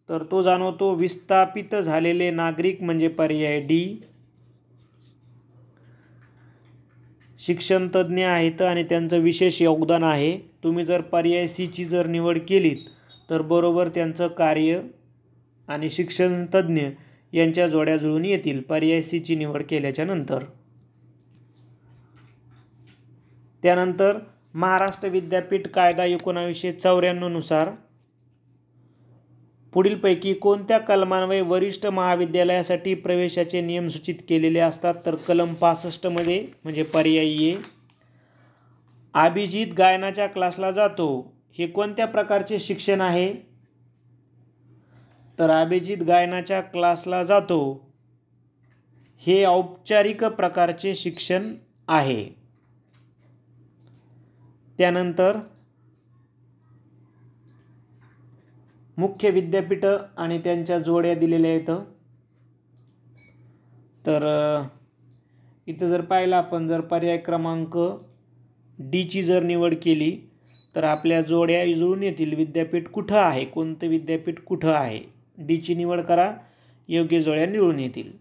तर तो जाणवतो विस्थापित झालेले नागरिक म्हणजे पर्याय डी शिक्षणतज्ज्ञ आहेत आणि त्यांचं विशेष योगदान आहे तुम्ही जर पर्याय सीची जर निवड केलीत तर बरोबर त्यांचं कार्य आणि शिक्षणतज्ज्ञ यांच्या जोड्या जुळून येतील पर्याय सीची निवड केल्याच्या नंतर त्यानंतर महाराष्ट्र विद्यापीठ कायदा एकोणावीसशे चौऱ्याण्णवनुसार पुढीलपैकी कोणत्या कलमान्वये वरिष्ठ महाविद्यालयासाठी प्रवेशाचे नियम सूचित केलेले असतात तर कलम पासष्टमध्ये म्हणजे पर्यायी ए अभिजित गायनाच्या क्लासला जातो हे कोणत्या प्रकारचे शिक्षण आहे तर अभिजित गायनाच्या क्लासला जातो हे औपचारिक प्रकारचे शिक्षण आहे त्यानंतर मुख्य विद्यापीठ आणि त्यांच्या जोड्या दिलेल्या आहेत तर इथं जर पाहिलं आपण जर पर्याय क्रमांक डीची जर निवड केली तर आपल्या जोड्या जुळून येतील विद्यापीठ कुठं आहे कोणतं विद्यापीठ कुठं आहे डीची निवड करा योग्य जोड्या निवडून येतील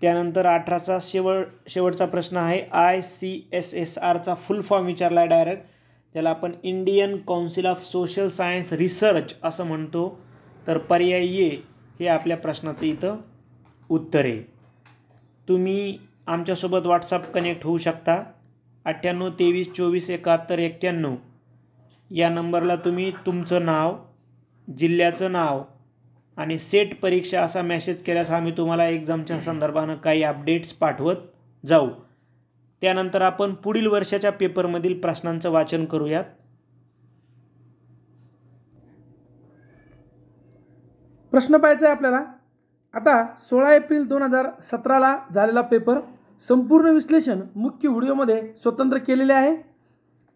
त्यानंतर अठराचा शेवट शेवटचा प्रश्न आहे आय सी एस एस आरचा फुल फॉर्म विचारला आहे डायरेक्ट त्याला आपण Indian council of social science research असं म्हणतो तर पर्याय ये हे आपल्या प्रश्नाचं इथं उत्तर आहे तुम्ही आमच्यासोबत व्हॉट्सअप कनेक्ट होऊ शकता अठ्ठ्याण्णव तेवीस चोवीस एकाहत्तर एक्क्याण्णव या नंबरला तुम्ही तुमचं नाव जिल्ह्याचं नाव आणि सेट परीक्षा असा मेसेज केल्यास आम्ही तुम्हाला एक्झामच्या संदर्भानं काही अपडेट्स पाठवत जाऊ त्यानंतर आपण पुढील वर्षाच्या पेपरमधील प्रश्नांचं वाचन करूयात प्रश्न पाहायचा आहे आपल्याला आता सोळा एप्रिल दोन हजार सतराला झालेला पेपर संपूर्ण विश्लेषण मुख्य व्हिडिओमध्ये स्वतंत्र केलेले आहे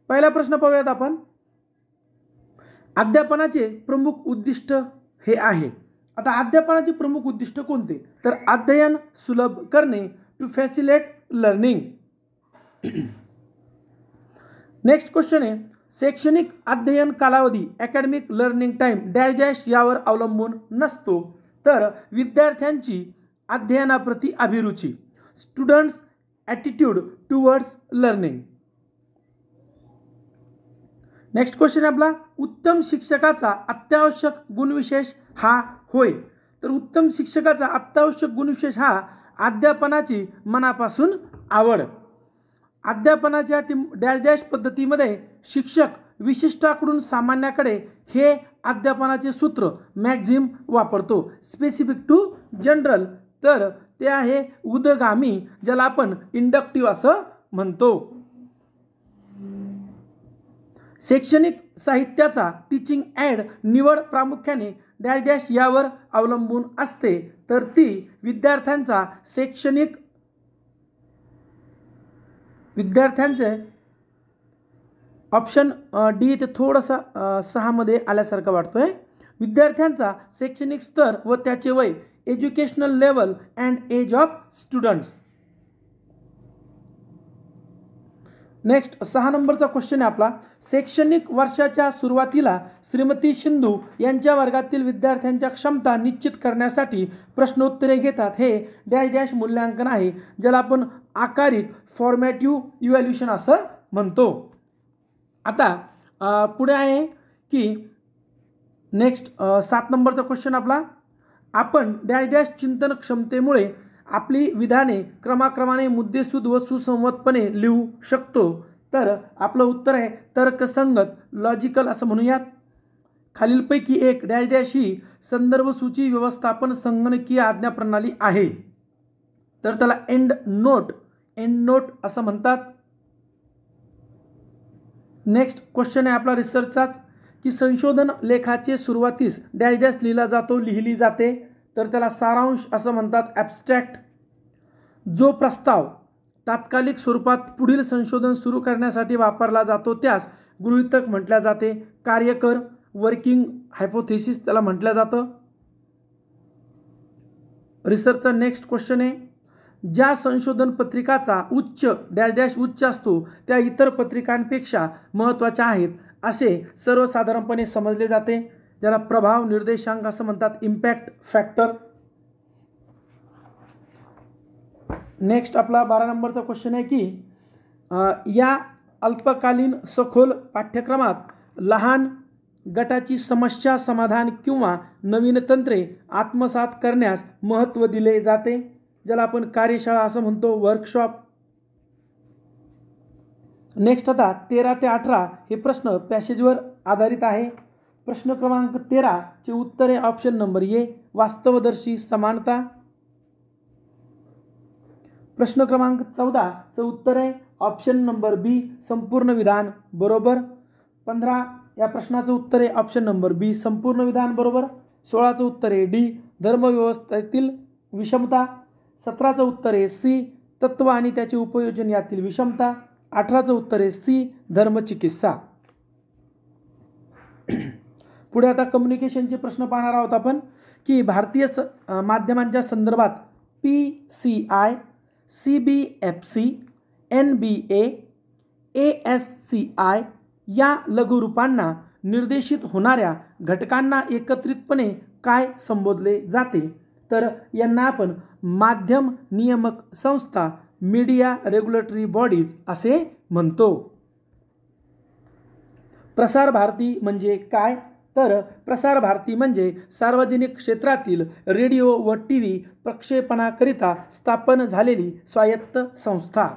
पहिला प्रश्न पाहूयात आपण अध्यापनाचे प्रमुख उद्दिष्ट हे आहे आता अध्यापनाचे प्रमुख उद्दिष्ट कोणते तर अध्ययन सुलभ करणे to facilitate learning next question आहे शैक्षणिक अध्ययन कालावधी academic learning time dash dash यावर अवलंबून नसतो तर विद्यार्थ्यांची अध्ययनाप्रती अभिरुची students attitude towards learning next question आपला उत्तम शिक्षकाचा अत्यावश्यक गुणविशेष हा होय तर उत्तम शिक्षकाचा अत्यावश्यक गुणविशेष हा अध्यापनाची मनापासून आवड अध्यापनाच्या टीम डॅश डॅश पद्धतीमध्ये शिक्षक विशिष्टाकडून सामान्याकडे हे अध्यापनाचे सूत्र मॅक्झिम वापरतो स्पेसिफिक टू जनरल तर ते आहे उदगामी ज्याला आपण इंडक्टिव्ह असं म्हणतो शैक्षणिक साहित्याचा टीचिंग ॲड निवड प्रामुख्याने डॅश डॅश यावर अवलंबून असते तर ती विद्यार्थ्यांचा शैक्षणिक विद्यार्थ्यांचे ऑप्शन डी इथे थोडंसं सहामध्ये आल्यासारखं वाटतो आहे विद्यार्थ्यांचा शैक्षणिक स्तर व त्याचे वय educational level and age of students. Next सहा नंबरचा क्वेश्चन आहे आपला शैक्षणिक वर्षाच्या सुरुवातीला श्रीमती सिंधू यांच्या वर्गातील विद्यार्थ्यांच्या क्षमता निश्चित करण्यासाठी प्रश्नोत्तरे घेतात हे डॅश डॅश मूल्यांकन आहे ज्याला आपण आकारिक फॉर्मॅटिव्ह इव्हॅल्युशन असं म्हणतो आता पुढे आहे की नेक्स्ट सात नंबरचा क्वेश्चन आपला आपण डॅश डॅश चिंतन क्षमतेमुळे आपली विधाने क्रमाक्रमाने मुद्देसूद व सुसंवतपणे लिहू शकतो तर आपलं उत्तर आहे तर्कसंगत लॉजिकल असं म्हणूयात खालीलपैकी एक डॅश डॅश ही संदर्भसूची व्यवस्थापन संगणकीय आज्ञा प्रणाली आहे तर त्याला एंड नोट एंड नोट असं म्हणतात नेक्स्ट क्वेश्चन आहे आपला रिसर्चचाच की संशोधन लेखाचे सुरुवातीस डॅश डॅश लिहिला जातो लिहिली जाते तर त्याला सारांश असं म्हणतात ॲबस्ट्रॅक्ट जो प्रस्ताव तात्कालिक स्वरूपात पुढील संशोधन सुरू करण्यासाठी वापरला जातो त्यास गृहितक म्हटल्या जाते कार्यकर वर्किंग हायपोथेसिस त्याला म्हटलं जातं रिसर्चचा नेक्स्ट क्वेश्चन आहे ज्या संशोधन पत्रिकाचा उच्च डॅश डॅश उच्च असतो त्या इतर पत्रिकांपेक्षा महत्त्वाच्या आहेत असे सर्वसाधारणपणे समजले जाते ज्याला प्रभाव निर्देशांक असं म्हणतात इम्पॅक्ट फॅक्टर नेक्स्ट आपला बारा नंबरचा क्वेश्चन आहे की या अल्पकालीन सखोल पाठ्यक्रमात लहान गटाची समस्या समाधान किंवा नवीन तंत्रे आत्मसात करण्यास महत्त्व दिले जाते ज्याला आपण कार्यशाळा असं म्हणतो वर्कशॉप नेक्स्ट आता तेरा ते अठरा हे प्रश्न पॅसेजवर आधारित आहे प्रश्न क्रमांक तेराचे उत्तर आहे ऑप्शन नंबर ए वास्तवदर्शी समानता प्रश्न क्रमांक चौदाचं उत्तर आहे ऑप्शन नंबर बी संपूर्ण विधान बरोबर पंधरा या प्रश्नाचं उत्तर आहे ऑप्शन नंबर बी संपूर्ण विधान बरोबर सोळाचं उत्तर आहे डी धर्मव्यवस्थेतील विषमता सतराचं उत्तर आहे सी तत्त्व आणि त्याचे उपयोजन यातील विषमता अठराचं उत्तर आहे सी धर्मचिकित्सा पुढे आता कम्युनिकेशनचे प्रश्न पाहणार आहोत आपण की भारतीय स माध्यमांच्या संदर्भात P C I C B F C N B A S C I या लघुरूपांना निर्देशित होणाऱ्या घटकांना एकत्रितपणे काय संबोधले जाते तर यांना आपण माध्यम नियमक संस्था मीडिया रेग्युलेटरी बॉडीज असे म्हणतो प्रसार भारती म्हणजे काय तर प्रसार भारती म्हणजे सार्वजनिक क्षेत्रातील रेडिओ व टी व्ही प्रक्षेपणाकरिता स्थापन झालेली स्वायत्त संस्था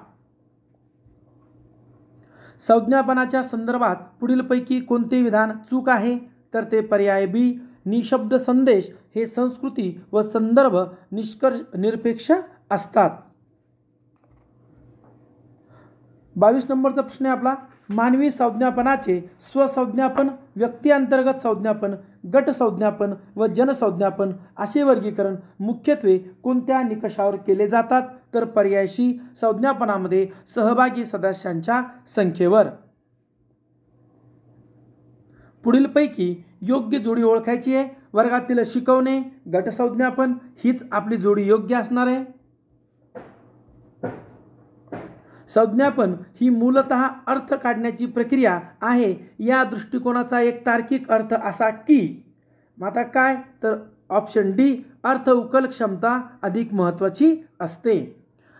संज्ञापनाच्या संदर्भात पुढीलपैकी कोणते विधान चूक आहे तर ते पर्याय बी निशब्द संदेश हे संस्कृती व संदर्भ निष्कर्ष निरपेक्ष असतात बावीस नंबरचा प्रश्न आहे आपला मानवी संज्ञापनाचे स्वसंज्ञापन व्यक्तीअंतर्गत संज्ञापन गट संज्ञापन व जनसंज्ञापन असे वर्गीकरण मुख्यत्वे कोणत्या निकषावर केले जातात तर पर्यायशी संज्ञापनामध्ये सहभागी सदस्यांच्या संख्येवर पुढीलपैकी योग्य जोडी ओळखायची आहे वर्गातील शिकवणे गटसंज्ञापन हीच आपली जोडी योग्य असणार आहे संज्ञापन ही मूलत अर्थ काढण्याची प्रक्रिया आहे या दृष्टिकोनाचा एक तार्किक अर्थ असा की आता काय तर ऑप्शन डी अर्थ उकल क्षमता अधिक महत्त्वाची असते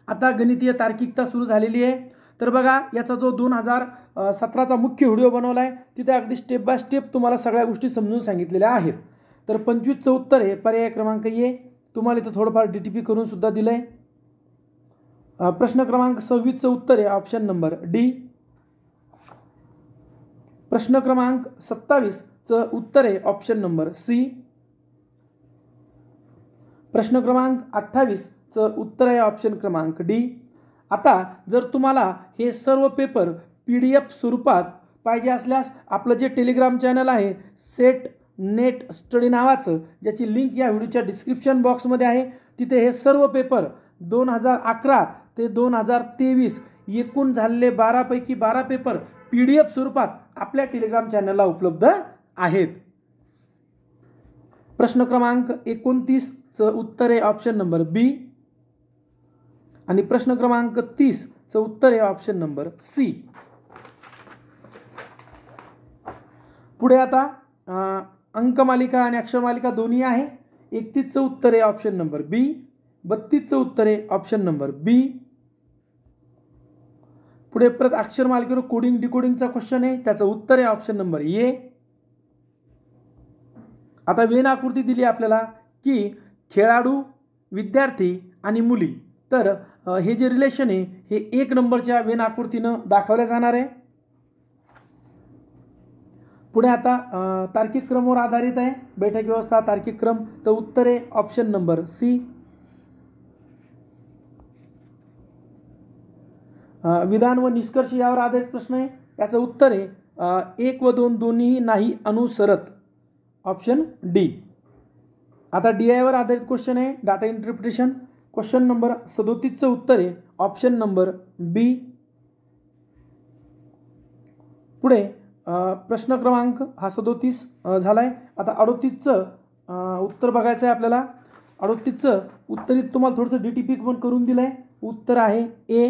आता गणितीय तार्किकता सुरू झालेली आहे तर बघा याचा जो दोन हजार सतराचा मुख्य व्हिडिओ बनवला आहे तिथे अगदी स्टेप बाय स्टेप तुम्हाला सगळ्या गोष्टी समजून सांगितलेल्या आहेत तर पंचवीसचं उत्तर हे पर्याय क्रमांक ये तुम्हाला इथं थोडंफार डी टी पी करूनसुद्धा दिलं आहे प्रश्न क्रमांक सव्वीसचं उत्तर आहे ऑप्शन नंबर डी प्रश्न क्रमांक सत्तावीसचं उत्तर आहे ऑप्शन नंबर सी प्रश्न क्रमांक अठ्ठावीसचं उत्तर आहे ऑप्शन क्रमांक डी आता जर तुम्हाला हे सर्व पेपर पी डी एफ स्वरूपात पाहिजे असल्यास आपलं जे टेलिग्राम चॅनल आहे सेट नेट स्टडी नावाचं ज्याची लिंक या व्हिडिओच्या डिस्क्रिप्शन बॉक्समध्ये आहे तिथे हे सर्व पेपर दोन हजार अकरा ते दोन हजार तेवीस एकूण झालेले बारापैकी बारा पेपर पी डी एफ स्वरूपात आपल्या टेलिग्राम चॅनलला उपलब्ध आहेत प्रश्न क्रमांक एकोणतीसचं उत्तर आहे ऑप्शन नंबर बी आणि प्रश्न क्रमांक तीसचं उत्तर आहे ऑप्शन नंबर सी पुढे आता अंकमालिका आणि अक्षरमालिका दोन्ही आहे एकतीसचं उत्तर आहे ऑप्शन नंबर बी बत्तीसचं उत्तर आहे ऑप्शन नंबर बी पुढे परत अक्षर मालकीवर कोडिंग डिकोडिंगचा क्वेश्चन आहे त्याचं उत्तर आहे ऑप्शन नंबर ए आता वेन आकृती दिली आपल्याला की खेळाडू विद्यार्थी आणि मुली तर हे जे रिलेशन आहे हे एक नंबरच्या वेन आकृतीनं दाखवल्या जाणार आहे पुढे आता तार्किक क्रमवर आधारित आहे बैठक व्यवस्था तार्किक क्रम तर उत्तर आहे ऑप्शन नंबर सी विधान व निष्कर्ष यावर आधारित प्रश्न आहे याचं उत्तर आहे एक व दोन दोन्ही नाही अनुसरत ऑप्शन डी आता डी आयवर आधारित क्वेश्चन आहे डाटा इंटरप्रिटेशन क्वेश्चन नंबर सदोतीसचं उत्तर आहे ऑप्शन नंबर बी पुढे प्रश्न क्रमांक हा सदोतीस झाला आहे आता अडोतीसचं उत्तर बघायचं आहे आपल्याला अडोतीसचं उत्तरित तुम्हाला थोडंसं डी टी पी पण करून दिलं आहे उत्तर आहे ए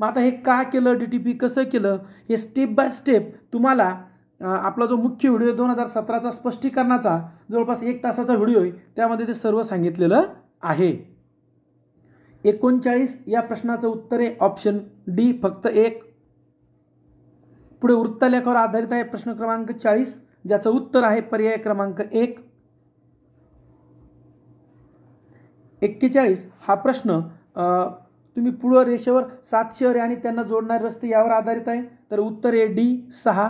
मग आता हे का केलं डी टी पी कसं केलं हे स्टेप बाय स्टेप तुम्हाला आपला जो मुख्य व्हिडिओ दोन हजार सतराचा स्पष्टीकरणाचा जवळपास एक तासाचा व्हिडिओ आहे त्यामध्ये ते सर्व सांगितलेलं आहे एकोणचाळीस या प्रश्नाचं उत्तर आहे ऑप्शन डी फक्त एक पुढे वृत्तलेखावर आधारित आहे प्रश्न क्रमांक चाळीस ज्याचं उत्तर आहे पर्याय क्रमांक एक एक्केचाळीस हा प्रश्न तुम्ही पुढं रेषेवर सात शहरे आणि त्यांना जोडणारे रस्ते यावर आधारित आहे तर उत्तर आहे डी सहा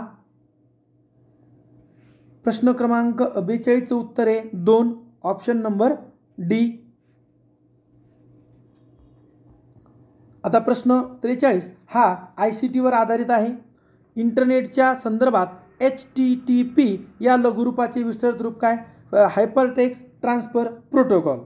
प्रश्न क्रमांक बेचाळीसचं उत्तर आहे दोन ऑप्शन नंबर डी आता प्रश्न त्रेचाळीस हा आय सी टीवर आधारित आहे इंटरनेटच्या संदर्भात एच टी टी पी या लघुरूपाचे विस्तृत रूप काय हायपरटेक्स ट्रान्सफर प्रोटोकॉल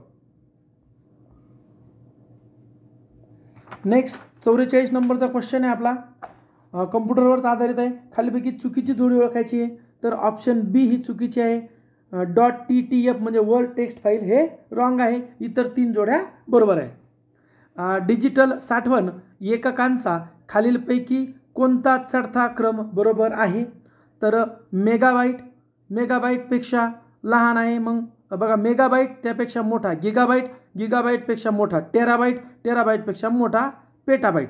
नेक्स्ट चौवेचाळीस नंबरचा क्वेश्चन आहे आपला कम्प्युटरवरच आधारित आहे खालीपैकी चुकीची जोडी ओळखायची आहे तर ऑप्शन बी ही चुकीची आहे डॉट टी टी एफ म्हणजे वर्ड टेक्स्ट फाईल हे रॉंग आहे इतर तीन जोड्या बरोबर आहे डिजिटल साठवण एककांचा खालीलपैकी कोणता चढता क्रम बरोबर आहे तर मेगाबाईट मेगाबाईटपेक्षा लहान आहे मग बघा मेगाबाईट त्यापेक्षा मोठा गिगाबाईट गिगाबाईटपेक्षा मोठा टेराबाईट टेराबाईटपेक्षा मोठा पेटाबाईट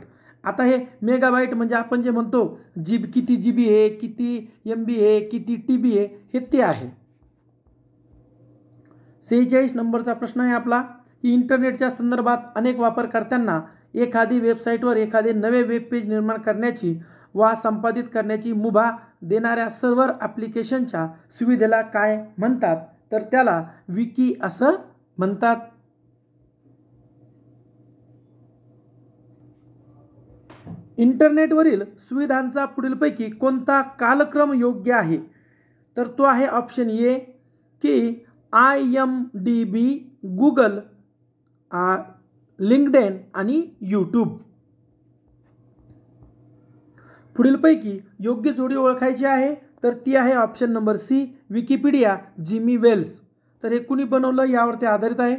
आता हे मेगाबाईट म्हणजे आपण जे म्हणतो जी किती जी बी आहे किती एम बी आहे किती टी बी आहे हे ते आहे सेहेचाळीस नंबरचा प्रश्न आहे आपला की इंटरनेटच्या संदर्भात अनेक वापरकर्त्यांना एखादी वेबसाईटवर एखादे नवे वेबपेज निर्माण करण्याची वा संपादित करण्याची मुभा देणाऱ्या सर्वर ॲप्लिकेशनच्या सुविधेला काय म्हणतात तर त्याला विकी असं म्हणतात इंटरनेटवरील सुविधांचा पुढीलपैकी कोणता कालक्रम योग्य आहे तर तो आहे ऑप्शन ए की I M D B Google LinkedIn आणि यूट्यूब पुढीलपैकी योग्य जोडी ओळखायची आहे तर ती आहे option number C Wikipedia Jimmy Wales तर हे कुणी बनवलं यावरती आधारित आहे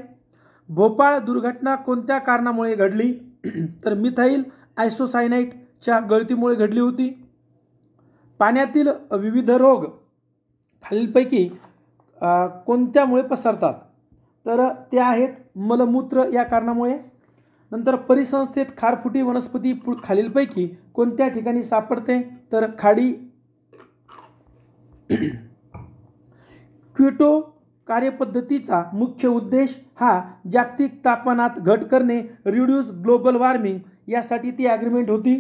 भोपाळ दुर्घटना कोणत्या कारणामुळे घडली तर मिथाईल आयसोसायनाईटच्या गळतीमुळे घडली होती पाण्यातील विविध रोग खालीलपैकी कोणत्यामुळे पसरतात तर ते आहेत मलमूत्र या कारणामुळे नंतर परिसंस्थेत खारफुटी वनस्पती पु खालीलपैकी कोणत्या ठिकाणी सापडते तर खाडी क्युटो कार्यपद्धतीचा मुख्य उद्देश हा जागतिक तापमानात घट करणे रिड्यूस ग्लोबल वॉर्मिंग यासाठी ती ॲग्रीमेंट होती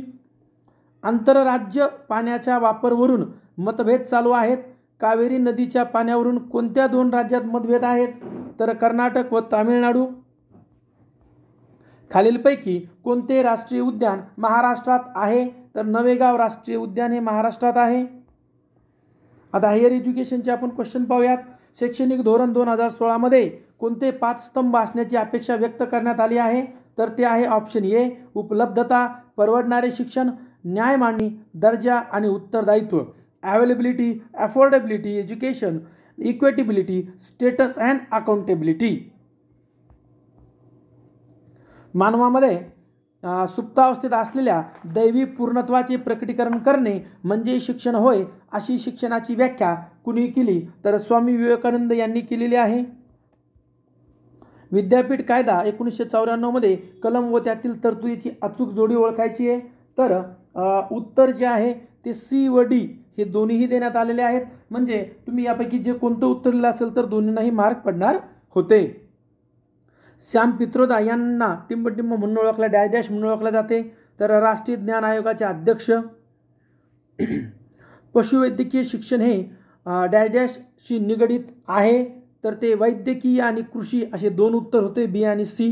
आंतरराज्य पाण्याच्या वापरवरून मतभेद चालू आहेत कावेरी नदीच्या पाण्यावरून कोणत्या दोन राज्यात मतभेद आहेत तर कर्नाटक व तामिळनाडू खालीलपैकी कोणते राष्ट्रीय उद्यान महाराष्ट्रात आहे तर नवेगाव राष्ट्रीय उद्यान हे महाराष्ट्रात आहे आता हायर एज्युकेशनचे आपण क्वेश्चन पाहूयात शैक्षणिक धोरण दोन हजार सोळामध्ये कोणते पाच स्तंभ असण्याची अपेक्षा व्यक्त करण्यात आली आहे तर ते आहे ऑप्शन ए उपलब्धता परवडणारे शिक्षण न्याय मांडणी दर्जा आणि उत्तरदायित्व availability affordability education equitability status and accountability मानवामध्ये सुप्तावस्थेत असलेल्या दैवी पूर्णत्वाचे प्रकटीकरण करणे म्हणजे शिक्षण होय अशी शिक्षणाची व्याख्या कुणी केली तर स्वामी विवेकानंद यांनी केलेली आहे विद्यापीठ कायदा एकोणीसशे चौऱ्याण्णवमध्ये कलम व त्यातील तरतुदीची अचूक जोडी ओळखायची आहे तर उत्तर जे आहे ते सी व डी हे दोन्हीही देण्यात आलेले आहेत म्हणजे तुम्ही यापैकी जे कोणतं उत्तर दिलं असेल तर दोन्हींनाही मार्क पडणार होते श्याम पित्रोदा यांना टिंबटिंब म्हणून ओळखला डॅश म्हणून ओळखला जाते तर राष्ट्रीय ज्ञान आयोगाचे अध्यक्ष पशुवैद्यकीय शिक्षण हे डॅश डॅशशी निगडित आहे तर ते वैद्यकीय आणि कृषी असे दोन उत्तर होते बी आणि सी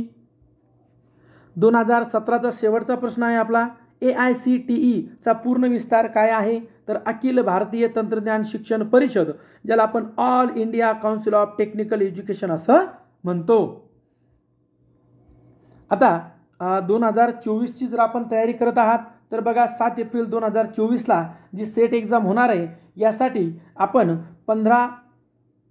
दोन हजार सतराचा शेवटचा प्रश्न आहे आपला ए आय सी टी ईचा पूर्ण विस्तार काय आहे तर अखिल भारतीय तंत्रज्ञान शिक्षण परिषद ज्याला आपण all India council of technical education असं म्हणतो आता दोन हजार चोवीसची जर आपण तयारी करत आहात तर बघा सात एप्रिल दोन हजार चोवीसला जी सेट एक्झाम होणार आहे यासाठी आपण पंधरा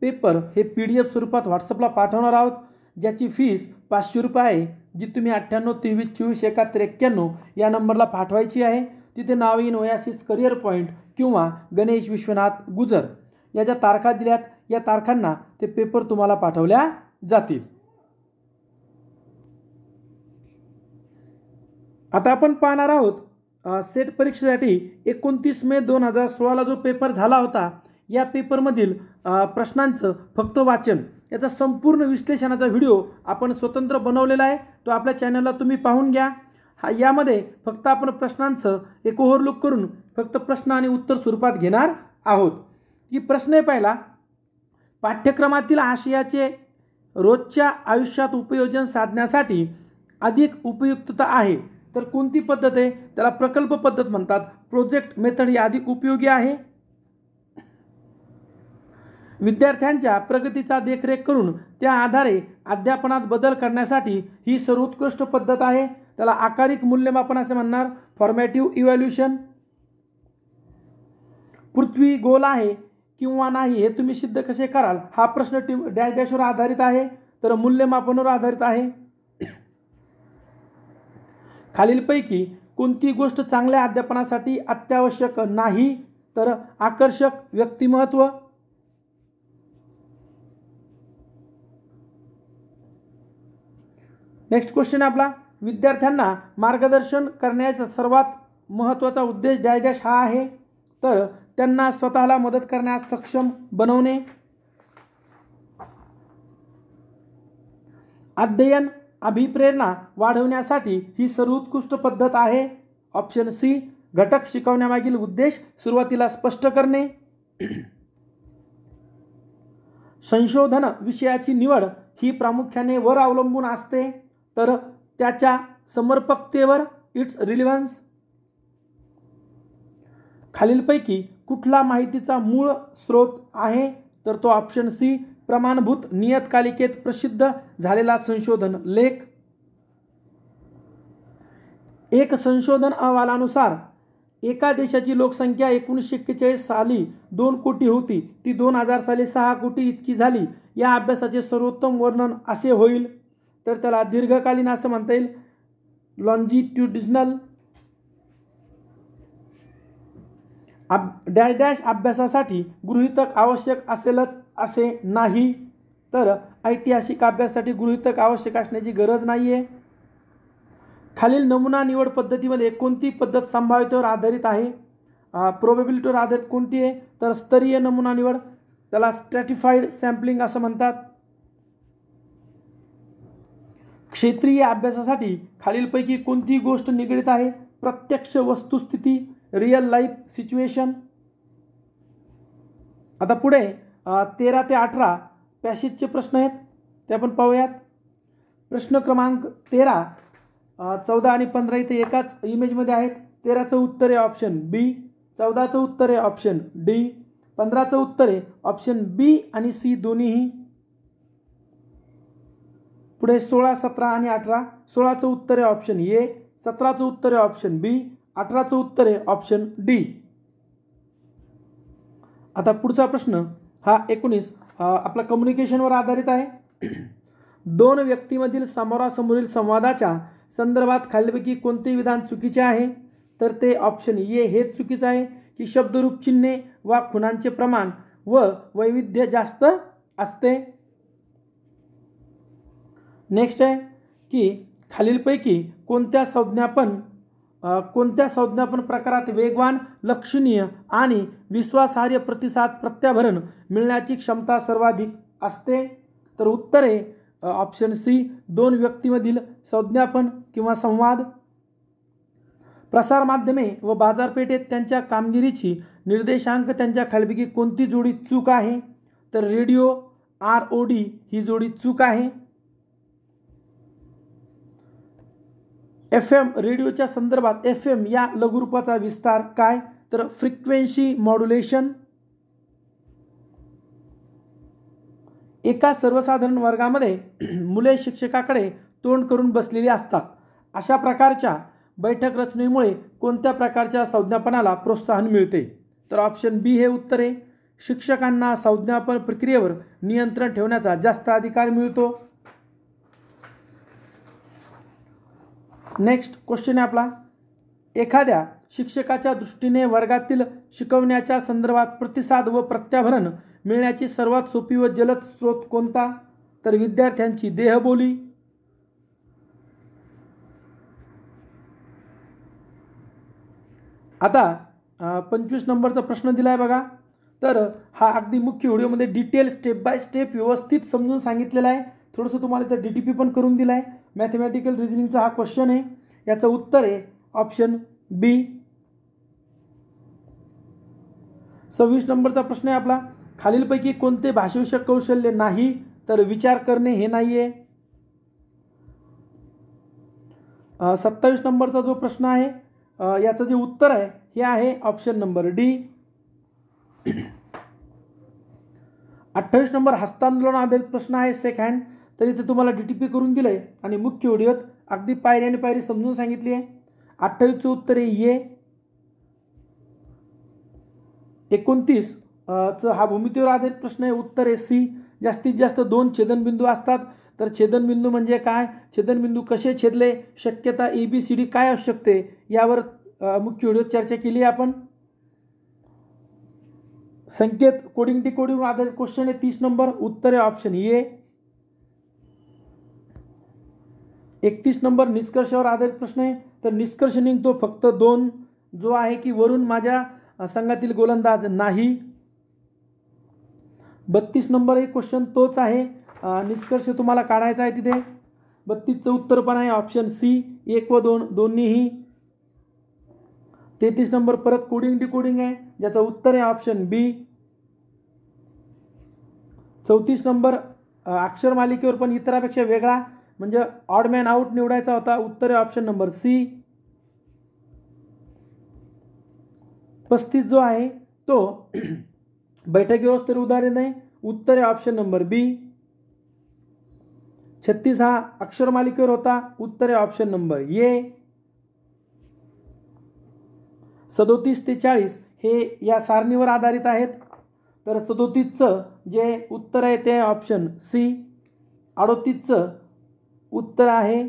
पेपर हे पी डी एफ स्वरूपात व्हॉट्सअपला पाठवणार आहोत ज्याची फीस पाचशे रुपये आहे जी तुम्ही अठ्ठ्याण्णव तेवीस चोवीस एकाहत्तर एक्क्याण्णव या नंबरला पाठवायची आहे तिथे नाव इन ओयासिस करिअर पॉईंट किंवा गणेश विश्वनाथ गुजर या ज्या तारखा दिल्यात या तारखांना ते पेपर तुम्हाला पाठवल्या जातील आता आपण पाहणार आहोत सेट परीक्षेसाठी एकोणतीस मे दोन हजार सोळाला जो पेपर झाला होता या पेपरमधील प्रश्नांचं फक्त वाचन याचा संपूर्ण विश्लेषणाचा व्हिडिओ आपण स्वतंत्र बनवलेला आहे तो आपल्या चॅनलला तुम्ही पाहून घ्या हा यामध्ये फक्त आपण प्रश्नांचं एक ओव्हरलुक करून फक्त प्रश्न आणि उत्तर स्वरूपात घेणार आहोत की प्रश्न आहे पहिला पाठ्यक्रमातील आशयाचे रोजच्या आयुष्यात उपयोजन साधण्यासाठी अधिक उपयुक्तता आहे तर कोणती पद्धत आहे त्याला प्रकल्प पद्धत म्हणतात प्रोजेक्ट मेथड ही अधिक उपयोगी आहे विद्यार्थ्यांच्या प्रगतीचा देखरेख करून त्या आधारे अध्यापनात बदल करण्यासाठी ही सर्वोत्कृष्ट पद्धत आहे त्याला आकारिक मूल्यमापन असे म्हणणार फॉर्मॅटिव्ह इव्हॅल्युशन पृथ्वी गोल आहे किंवा नाही हे तुम्ही सिद्ध कसे कराल हा प्रश्न टी डॅश डॅशवर आधारित आहे तर मूल्यमापनावर आधारित आहे खालीलपैकी कोणती गोष्ट चांगल्या अध्यापनासाठी अत्यावश्यक नाही तर आकर्षक व्यक्तिमत्व नेक्स्ट क्वेश्चन आपला विद्यार्थ्यांना मार्गदर्शन करण्याचा सर्वात महत्त्वाचा उद्देश डॅश हा आहे तर त्यांना स्वतःला मदत करण्यास सक्षम बनवणे अध्ययन अभिप्रेरणा वाढवण्यासाठी ही सर्वोत्कृष्ट पद्धत आहे ऑप्शन सी घटक शिकवण्यामागील उद्देश सुरुवातीला स्पष्ट करणे संशोधन विषयाची निवड ही प्रामुख्याने वर अवलंबून असते तर त्याच्या समर्पकतेवर इट्स रिलिव्हन्स खालीलपैकी कुठला माहितीचा मूळ स्रोत आहे तर तो ऑप्शन सी प्रमाणभूत नियतकालिकेत प्रसिद्ध झालेला संशोधन लेख एक संशोधन अहवालानुसार एका देशाची लोकसंख्या एकोणीसशे एक्केचाळीस साली दोन कोटी होती ती दोन हजार साली सहा कोटी इतकी झाली या अभ्यासाचे सर्वोत्तम वर्णन असे होईल तर त्याला दीर्घकालीन असं म्हणता येईल लॉन्जिट्युडिजनल अब डॅश डॅश अभ्यासासाठी गृहितक आवश्यक असेलच असे नाही तर ऐतिहासिक अभ्यासासाठी गृहितक आवश्यक असण्याची गरज नाही आहे खालील नमुना निवड पद्धतीमध्ये कोणती पद्धत संभाव्यतेवर आधारित आहे प्रोबेबिलिटीवर आधारित कोणती आहे तर स्तरीय नमुना निवड त्याला स्ट्रॅटिफाईड सॅम्पलिंग असं म्हणतात क्षेत्रीय अभ्यासासाठी खालीलपैकी कोणती गोष्ट निगडीत आहे प्रत्यक्ष वस्तुस्थिती रिअल लाईफ सिच्युएशन आता पुढे तेरा ते अठरा पॅसेजचे प्रश्न आहेत ते आपण पाहूयात प्रश्न क्रमांक तेरा चौदा आणि पंधरा इथे एकाच इमेजमध्ये आहेत तेराचं उत्तर आहे ऑप्शन बी चौदाचं उत्तर आहे ऑप्शन डी पंधराचं उत्तर आहे ऑप्शन बी आणि सी दोन्हीही पुढे सोळा सतरा आणि अठरा सोळाचं उत्तर आहे ऑप्शन ए सतराचं उत्तर आहे ऑप्शन बी अठराचं उत्तर आहे ऑप्शन डी आता पुढचा प्रश्न हा एकोणीस आपला कम्युनिकेशनवर आधारित आहे दोन व्यक्तीमधील समोरासमोरील संवादाच्या संदर्भात खालीपैकी कोणते विधान चुकीचे आहे तर ते ऑप्शन ए हेच चुकीचं आहे की शब्दरूप चिन्हे वा खुणांचे प्रमाण व वैविध्य जास्त असते नेक्स्ट आहे की खालीलपैकी कोणत्या संज्ञापन कोणत्या संज्ञापन प्रकारात वेगवान लक्षणीय आणि विश्वासार्ह प्रतिसाद प्रत्याभरण मिळण्याची क्षमता सर्वाधिक असते तर उत्तर आहे ऑप्शन सी दोन व्यक्तीमधील संज्ञापन किंवा संवाद प्रसारमाध्यमे व बाजारपेठेत त्यांच्या कामगिरीची निर्देशांक त्यांच्या खालीपैकी कोणती जोडी चूक आहे तर रेडिओ आर ओ डी ही जोडी चूक आहे एफ एम रेडिओच्या संदर्भात एफ एम या लघुरूपाचा विस्तार काय तर फ्रिक्वेन्सी मॉड्युलेशन एका सर्वसाधारण वर्गामध्ये मुले शिक्षकाकडे तोंड करून बसलेली असतात अशा प्रकारच्या बैठक रचनेमुळे कोणत्या प्रकारच्या संज्ञापनाला प्रोत्साहन मिळते तर ऑप्शन बी हे उत्तर आहे शिक्षकांना संज्ञापन प्रक्रियेवर नियंत्रण ठेवण्याचा जास्त अधिकार मिळतो नेक्स्ट क्वेश्चन आहे आपला एखाद्या शिक्षकाच्या दृष्टीने वर्गातील शिकवण्याच्या संदर्भात प्रतिसाद व प्रत्याभरण मिळण्याची सर्वात सोपी व जलद स्रोत कोणता तर विद्यार्थ्यांची देहबोली आता पंचवीस नंबरचा प्रश्न दिला आहे बघा तर हा अगदी मुख्य व्हिडिओमध्ये डिटेल स्टेप बाय स्टेप व्यवस्थित समजून सांगितलेला आहे थोडंसं तुम्हाला इथं डी टी पी पण करून दिलाय आहे मॅथमॅटिकल रिजनिंगचा हा क्वेश्चन आहे याचं उत्तर आहे ऑप्शन बी सव्वीस नंबरचा प्रश्न आहे आपला खालीलपैकी कोणते भाषाविषयक कौशल्य नाही तर विचार करणे हे नाही आहे सत्तावीस नंबरचा जो प्रश्न आहे याचं जे उत्तर आहे हे आहे ऑप्शन नंबर डी अठ्ठावीस नंबर हस्तांदोलन आधारित प्रश्न आहे सेकंड हँड तर इथे तुम्हाला डी टी पी करून दिलं आहे आणि मुख्य व्हिडिओत अगदी पायरी आणि पायरी समजून सांगितली आहे अठ्ठावीसचं उत्तर आहे ये एकोणतीस चं हा भूमितीवर आधारित प्रश्न आहे उत्तर आहे सी जास्तीत जास्त दोन छेदनबिंदू असतात तर छेदनबिंदू म्हणजे काय छेदनबिंदू कसे छेदले शक्यता ए बी सी डी काय असू शकते यावर मुख्य व्हिडिओत चर्चा केली आहे आपण संकेत कोडिंग कोडिंग आधारित क्वेश्चन आहे तीस नंबर उत्तर आहे ऑप्शन ए एकतीस नंबर निष्कर्षावर आधारित प्रश्न आहे तर निष्कर्ष निघतो फक्त दोन जो आहे की वरून माझ्या संघातील गोलंदाज नाही बत्तीस नंबर एक क्वेश्चन तोच आहे निष्कर्ष तुम्हाला काढायचा आहे तिथे बत्तीसचं उत्तर पण आहे ऑप्शन सी एक व दोन दोन्हीही तेहतीस नंबर परत कोडिंग डिकोडिंग आहे ज्याचं उत्तर आहे ऑप्शन बी चौतीस नंबर अक्षर मालिकेवर पण इतरापेक्षा वेगळा म्हणजे ऑडमॅन आउट निवडायचा होता उत्तर ऑप्शन नंबर सी पस्तीस जो आहे तो बैठक व्यवस्थेवर उदाहरण आहे उत्तर आहे ऑप्शन नंबर बी छत्तीस हा अक्षर मालिकेवर होता उत्तर आहे ऑप्शन नंबर ए सदोतीस ते चाळीस हे या सारणीवर आधारित आहेत तर सदोतीसचं जे उत्तर आहे ते ऑप्शन सी अडोतीसचं उत्तर आहे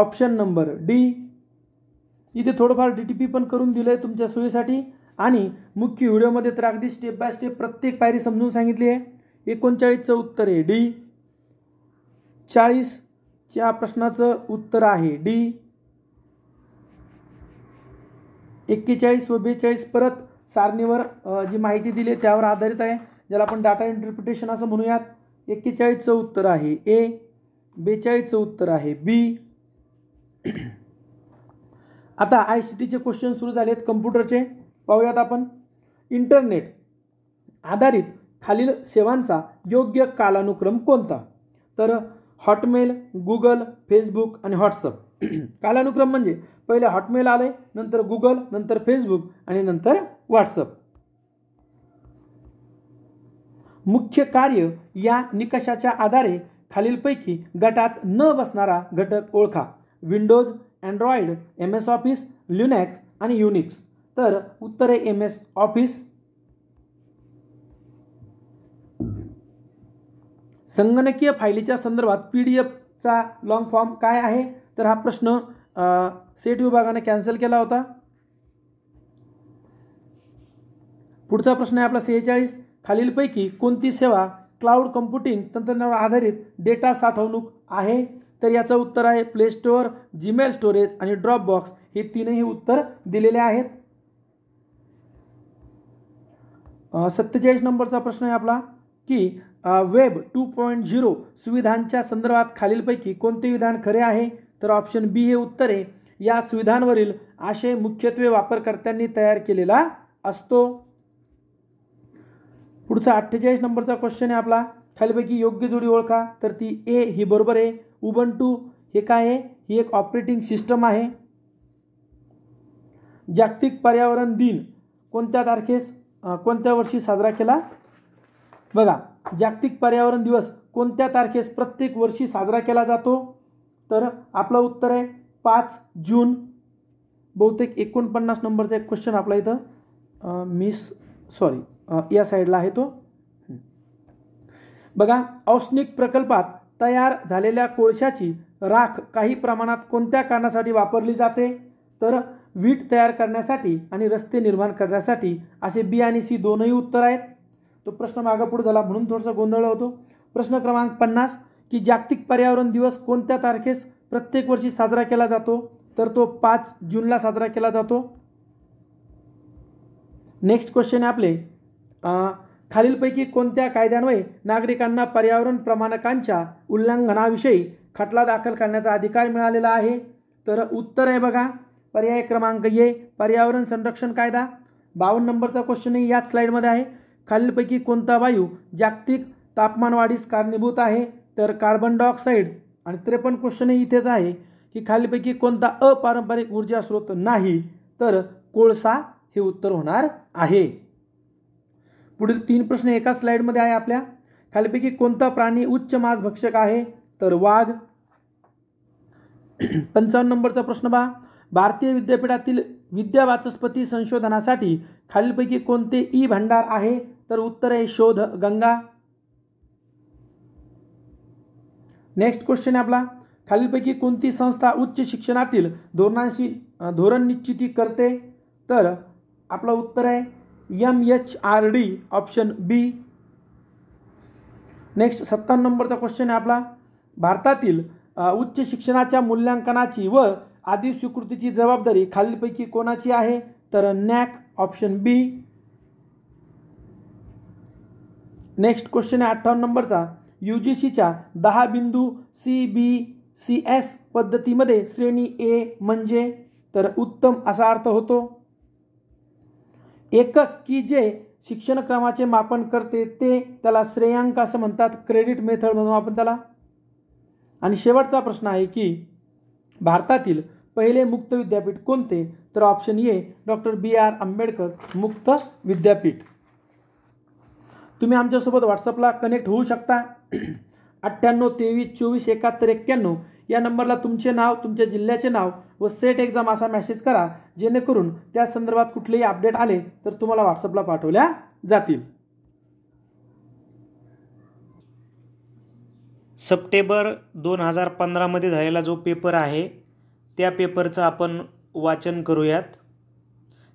ऑप्शन नंबर डी इथे थोडंफार डी टी पी पण करून दिलं आहे तुमच्या सोयीसाठी आणि मुख्य व्हिडिओमध्ये तर अगदी स्टेप बाय स्टेप प्रत्येक पायरी समजून सांगितली आहे एकोणचाळीसचं उत्तर आहे डी चाळीसच्या प्रश्नाचं उत्तर आहे डी एक्केचाळीस व बेचाळीस परत सारणीवर जी माहिती दिली त्यावर आधारित आहे ज्याला आपण डाटा इंटरप्रिटेशन असं म्हणूयात एक्केचाळीसचं उत्तर आहे ए बेचाळीसचं उत्तर आहे बी आता आय सी टीचे क्वेश्चन सुरू झाले आहेत कम्प्युटरचे पाहूयात आपण इंटरनेट आधारित खालील सेवांचा योग्य कालानुक्रम कोणता तर हॉटमेल गुगल फेसबुक आणि हॉट्सअप कालानुक्रम म्हणजे पहिले हॉटमेल आले नंतर गुगल नंतर फेसबुक आणि नंतर व्हॉट्सअप मुख्य कार्य या निकषाच्या आधारे खालीलपैकी गटात न बसणारा घटक ओळखा Windows Android M S Office Linux आणि युनिक्स तर उत्तरे एम एस ऑफिस संगणकीय फायलीच्या संदर्भात पी डी एफचा लॉंग फॉर्म काय आहे तर हा प्रश्न सेट विभागाने कॅन्सल केला होता पुढचा प्रश्न आहे आपला सेहेचाळीस खालीलपैकी कोणती सेवा क्लाउड कम्प्युटिंग तंत्रज्ञानावर आधारित डेटा साठवणूक आहे तर याचं उत्तर आहे प्ले स्टोअर जीमेल स्टोरेज आणि ड्रॉपबॉक्स हे तीनही उत्तर दिलेले आहेत सत्तेचाळीस नंबरचा प्रश्न आहे आपला की वेब टू पॉईंट झिरो सुविधांच्या संदर्भात खालीलपैकी कोणते विधान खरे आहे तर ऑप्शन बी हे उत्तर आहे या सुविधांवरील आशय मुख्यत्वे वापरकर्त्यांनी तयार केलेला असतो पुढचा अठ्ठेचाळीस नंबरचा क्वेश्चन आहे आपला खालीपैकी योग्य जोडी ओळखा तर ती ए ही बरोबर आहे उबन टू हे काय आहे ही एक ऑपरेटिंग सिस्टम आहे जागतिक पर्यावरण दिन कोणत्या तारखेस कोणत्या वर्षी साजरा केला बघा जागतिक पर्यावरण दिवस कोणत्या तारखेस प्रत्येक वर्षी साजरा केला जातो तर आपलं उत्तर आहे पाच जून बहुतेक एकोणपन्नास नंबरचा एक क्वेश्चन आपला इथं मिस सॉरी या साईडला आहे तो बघा औष्णिक प्रकल्पात तयार झालेल्या कोळशाची राख काही प्रमाणात कोणत्या कारणासाठी वापरली जाते तर वीट तयार करण्यासाठी आणि रस्ते निर्माण करण्यासाठी असे बी आणि सी दोनही उत्तर आहेत तो प्रश्न मागं पुढे झाला म्हणून थोडंसं गोंधळ होतो प्रश्न क्रमांक पन्नास की जागतिक पर्यावरण दिवस कोणत्या तारखेस प्रत्येक वर्षी साजरा केला जातो तर तो पाच जूनला साजरा केला जातो नेक्स्ट क्वेश्चन आहे आपले खालीलपैकी कोणत्या कायद्यान्वये नागरिकांना पर्यावरण प्रमाणकांच्या उल्लंघनाविषयी खटला दाखल करण्याचा अधिकार मिळालेला आहे तर उत्तर आहे बघा पर्याय क्रमांक ये पर्यावरण संरक्षण कायदा बावन्न नंबरचा क्वेश्चनही याच स्लाईडमध्ये आहे खालीलपैकी कोणता वायू जागतिक तापमानवाढीस कारणीभूत आहे तर कार्बन डायऑक्साईड आणि त्रेपन्न क्वेश्चनही इथेच आहे की खालीलपैकी कोणता अपारंपरिक ऊर्जा स्रोत नाही तर कोळसा हे उत्तर होणार आहे पुढील तीन प्रश्न एका स्लाईडमध्ये आहे आपल्या खालीपैकी कोणता प्राणी उच्च भक्षक आहे तर वाघ पंचावन्न नंबरचा प्रश्न पहा भारतीय विद्यापीठातील विद्या वाचस्पती संशोधनासाठी खालीलपैकी कोणते ई भांडार आहे तर उत्तर आहे शोध गंगा नेक्स्ट क्वेश्चन आहे आपला खालीलपैकी कोणती संस्था उच्च शिक्षणातील धोरणांशी धोरण निश्चिती करते तर आपलं उत्तर आहे M H R D option B next सत्तावन्न नंबरचा क्वेश्चन आहे आपला भारतातील उच्च शिक्षणाच्या मूल्यांकनाची व आदी स्वीकृतीची जबाबदारी खालीलपैकी कोणाची आहे तर NAAC option B next question आहे अठ्ठावन्न नंबरचा यू जी सीच्या दहा बिंदू सी बी सी एस पद्धतीमध्ये श्रेणी ए म्हणजे तर उत्तम असा अर्थ होतो एकक की जे शिक्षणक्रमाचे मापन करते ते त्याला श्रेयांक असं म्हणतात क्रेडिट मेथड म्हणू आपण त्याला आणि शेवटचा प्रश्न आहे की भारतातील पहिले मुक्त विद्यापीठ कोणते तर option A doctor B R Ambedkar मुक्त विद्यापीठ तुम्ही आमच्यासोबत व्हॉट्सअपला कनेक्ट होऊ शकता अठ्ठ्याण्णव तेवीस चोवीस एकाहत्तर एक्क्याण्णव या नंबरला तुमचे नाव तुमच्या जिल्ह्याचे नाव व सेट एक्झाम असा मेसेज करा जेणेकरून त्या संदर्भात कुठलेही अपडेट आले तर तुम्हाला व्हॉट्सअपला पाठवल्या जातील सप्टेंबर दोन हजार पंधरामध्ये झालेला जो पेपर आहे त्या पेपरचं आपण वाचन करूयात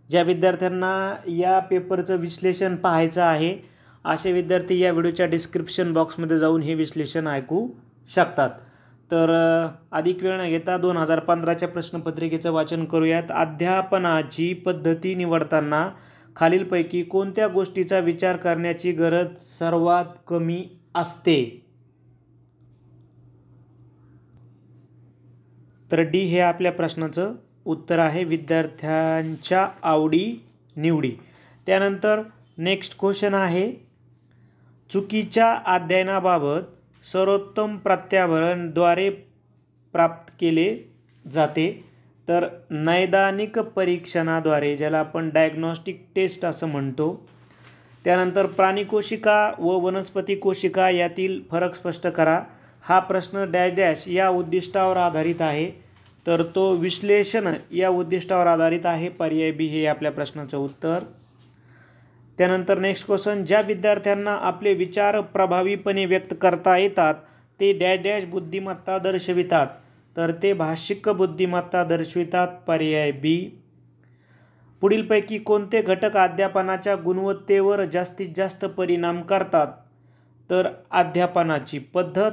ज्या विद्यार्थ्यांना या पेपरचं विश्लेषण पाहायचं आहे असे विद्यार्थी या व्हिडिओच्या डिस्क्रिप्शन बॉक्समध्ये जाऊन हे विश्लेषण ऐकू शकतात तर अधिक वेळ न घेता दोन हजार पंधराच्या प्रश्नपत्रिकेचं वाचन करूयात अध्यापनाची पद्धती निवडताना खालीलपैकी कोणत्या गोष्टीचा विचार करण्याची गरज सर्वात कमी असते तर डी हे आपल्या प्रश्नाचं उत्तर आहे विद्यार्थ्यांच्या आवडी निवडी त्यानंतर नेक्स्ट क्वेश्चन आहे चुकीच्या अध्ययनाबाबत सर्वोत्तम प्रत्याभरणद्वारे प्राप्त केले जाते तर नैदानिक परीक्षणाद्वारे ज्याला आपण डायग्नॉस्टिक टेस्ट असं म्हणतो त्यानंतर प्राणी व वनस्पती कोशिका यातील फरक स्पष्ट करा हा प्रश्न डॅश डॅश या उद्दिष्टावर आधारित आहे तर तो विश्लेषण या उद्दिष्टावर आधारित आहे पर्याय बी हे आपल्या प्रश्नाचं उत्तर त्यानंतर नेक्स्ट क्वेश्चन ज्या विद्यार्थ्यांना आपले विचार प्रभावीपणे व्यक्त करता येतात ते डॅश डॅश बुद्धिमत्ता दर्शवितात तर ते भाषिक बुद्धिमत्ता दर्शवितात पर्याय बी पुढीलपैकी कोणते घटक अध्यापनाच्या गुणवत्तेवर जास्तीत जास्त परिणाम करतात तर अध्यापनाची पद्धत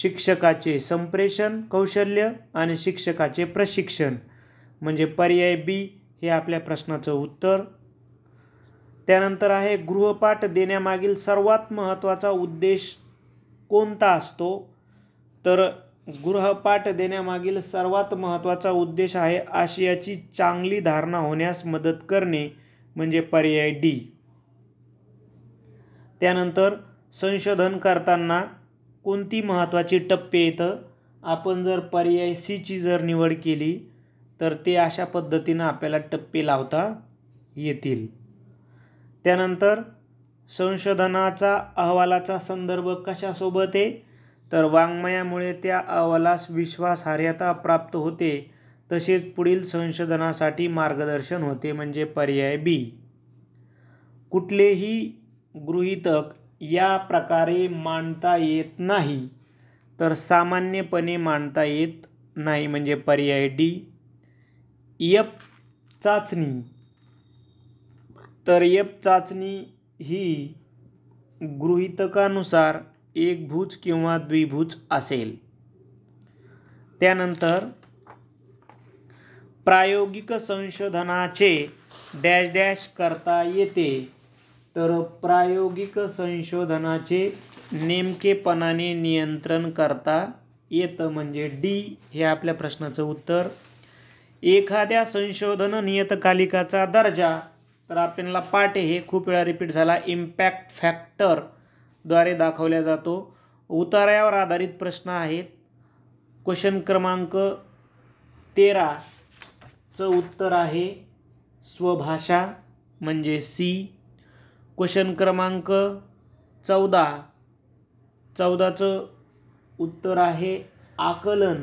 शिक्षकाचे संप्रेषण कौशल्य आणि शिक्षकाचे प्रशिक्षण म्हणजे पर्याय बी हे आपल्या प्रश्नाचं उत्तर त्यानंतर आहे गृहपाठ देण्यामागील सर्वात महत्त्वाचा उद्देश कोणता असतो तर गृहपाठ देण्यामागील सर्वात महत्त्वाचा उद्देश आहे आशियाची चांगली धारणा होण्यास मदत करणे म्हणजे पर्याय डी त्यानंतर संशोधन करताना कोणती महत्त्वाची टप्पे येतं आपण जर पर्याय सीची जर निवड केली तर ते अशा पद्धतीनं आपल्याला टप्पे लावता येतील त्यानंतर संशोधनाचा अहवालाचा संदर्भ कशासोबत आहे तर वाङ्मयामुळे त्या अहवालास विश्वासार्हता प्राप्त होते तसेच पुढील संशोधनासाठी मार्गदर्शन होते म्हणजे पर्याय बी कुठलेही गृहितक या प्रकारे मांडता येत नाही तर सामान्यपणे मांडता येत नाही म्हणजे पर्याय डी यप चाचणी तर एफ चाचणी ही गृहितकानुसार भूज किंवा द्विभुज असेल त्यानंतर प्रायोगिक संशोधनाचे डॅश डॅश करता येते तर प्रायोगिक संशोधनाचे नेमकेपणाने नियंत्रण करता येतं म्हणजे डी हे आपल्या प्रश्नाचं उत्तर एखाद्या संशोधन नियतकालिकाचा दर्जा तर आपल्याला पाटे हे खूप वेळा रिपीट झाला इम्पॅक्ट फॅक्टरद्वारे दाखवल्या जातो उतारावर आधारित प्रश्न आहेत क्वेश्चन क्रमांक तेराचं उत्तर आहे स्वभाषा म्हणजे सी क्वेश्चन क्रमांक चौदा चौदाचं उत्तर आहे आकलन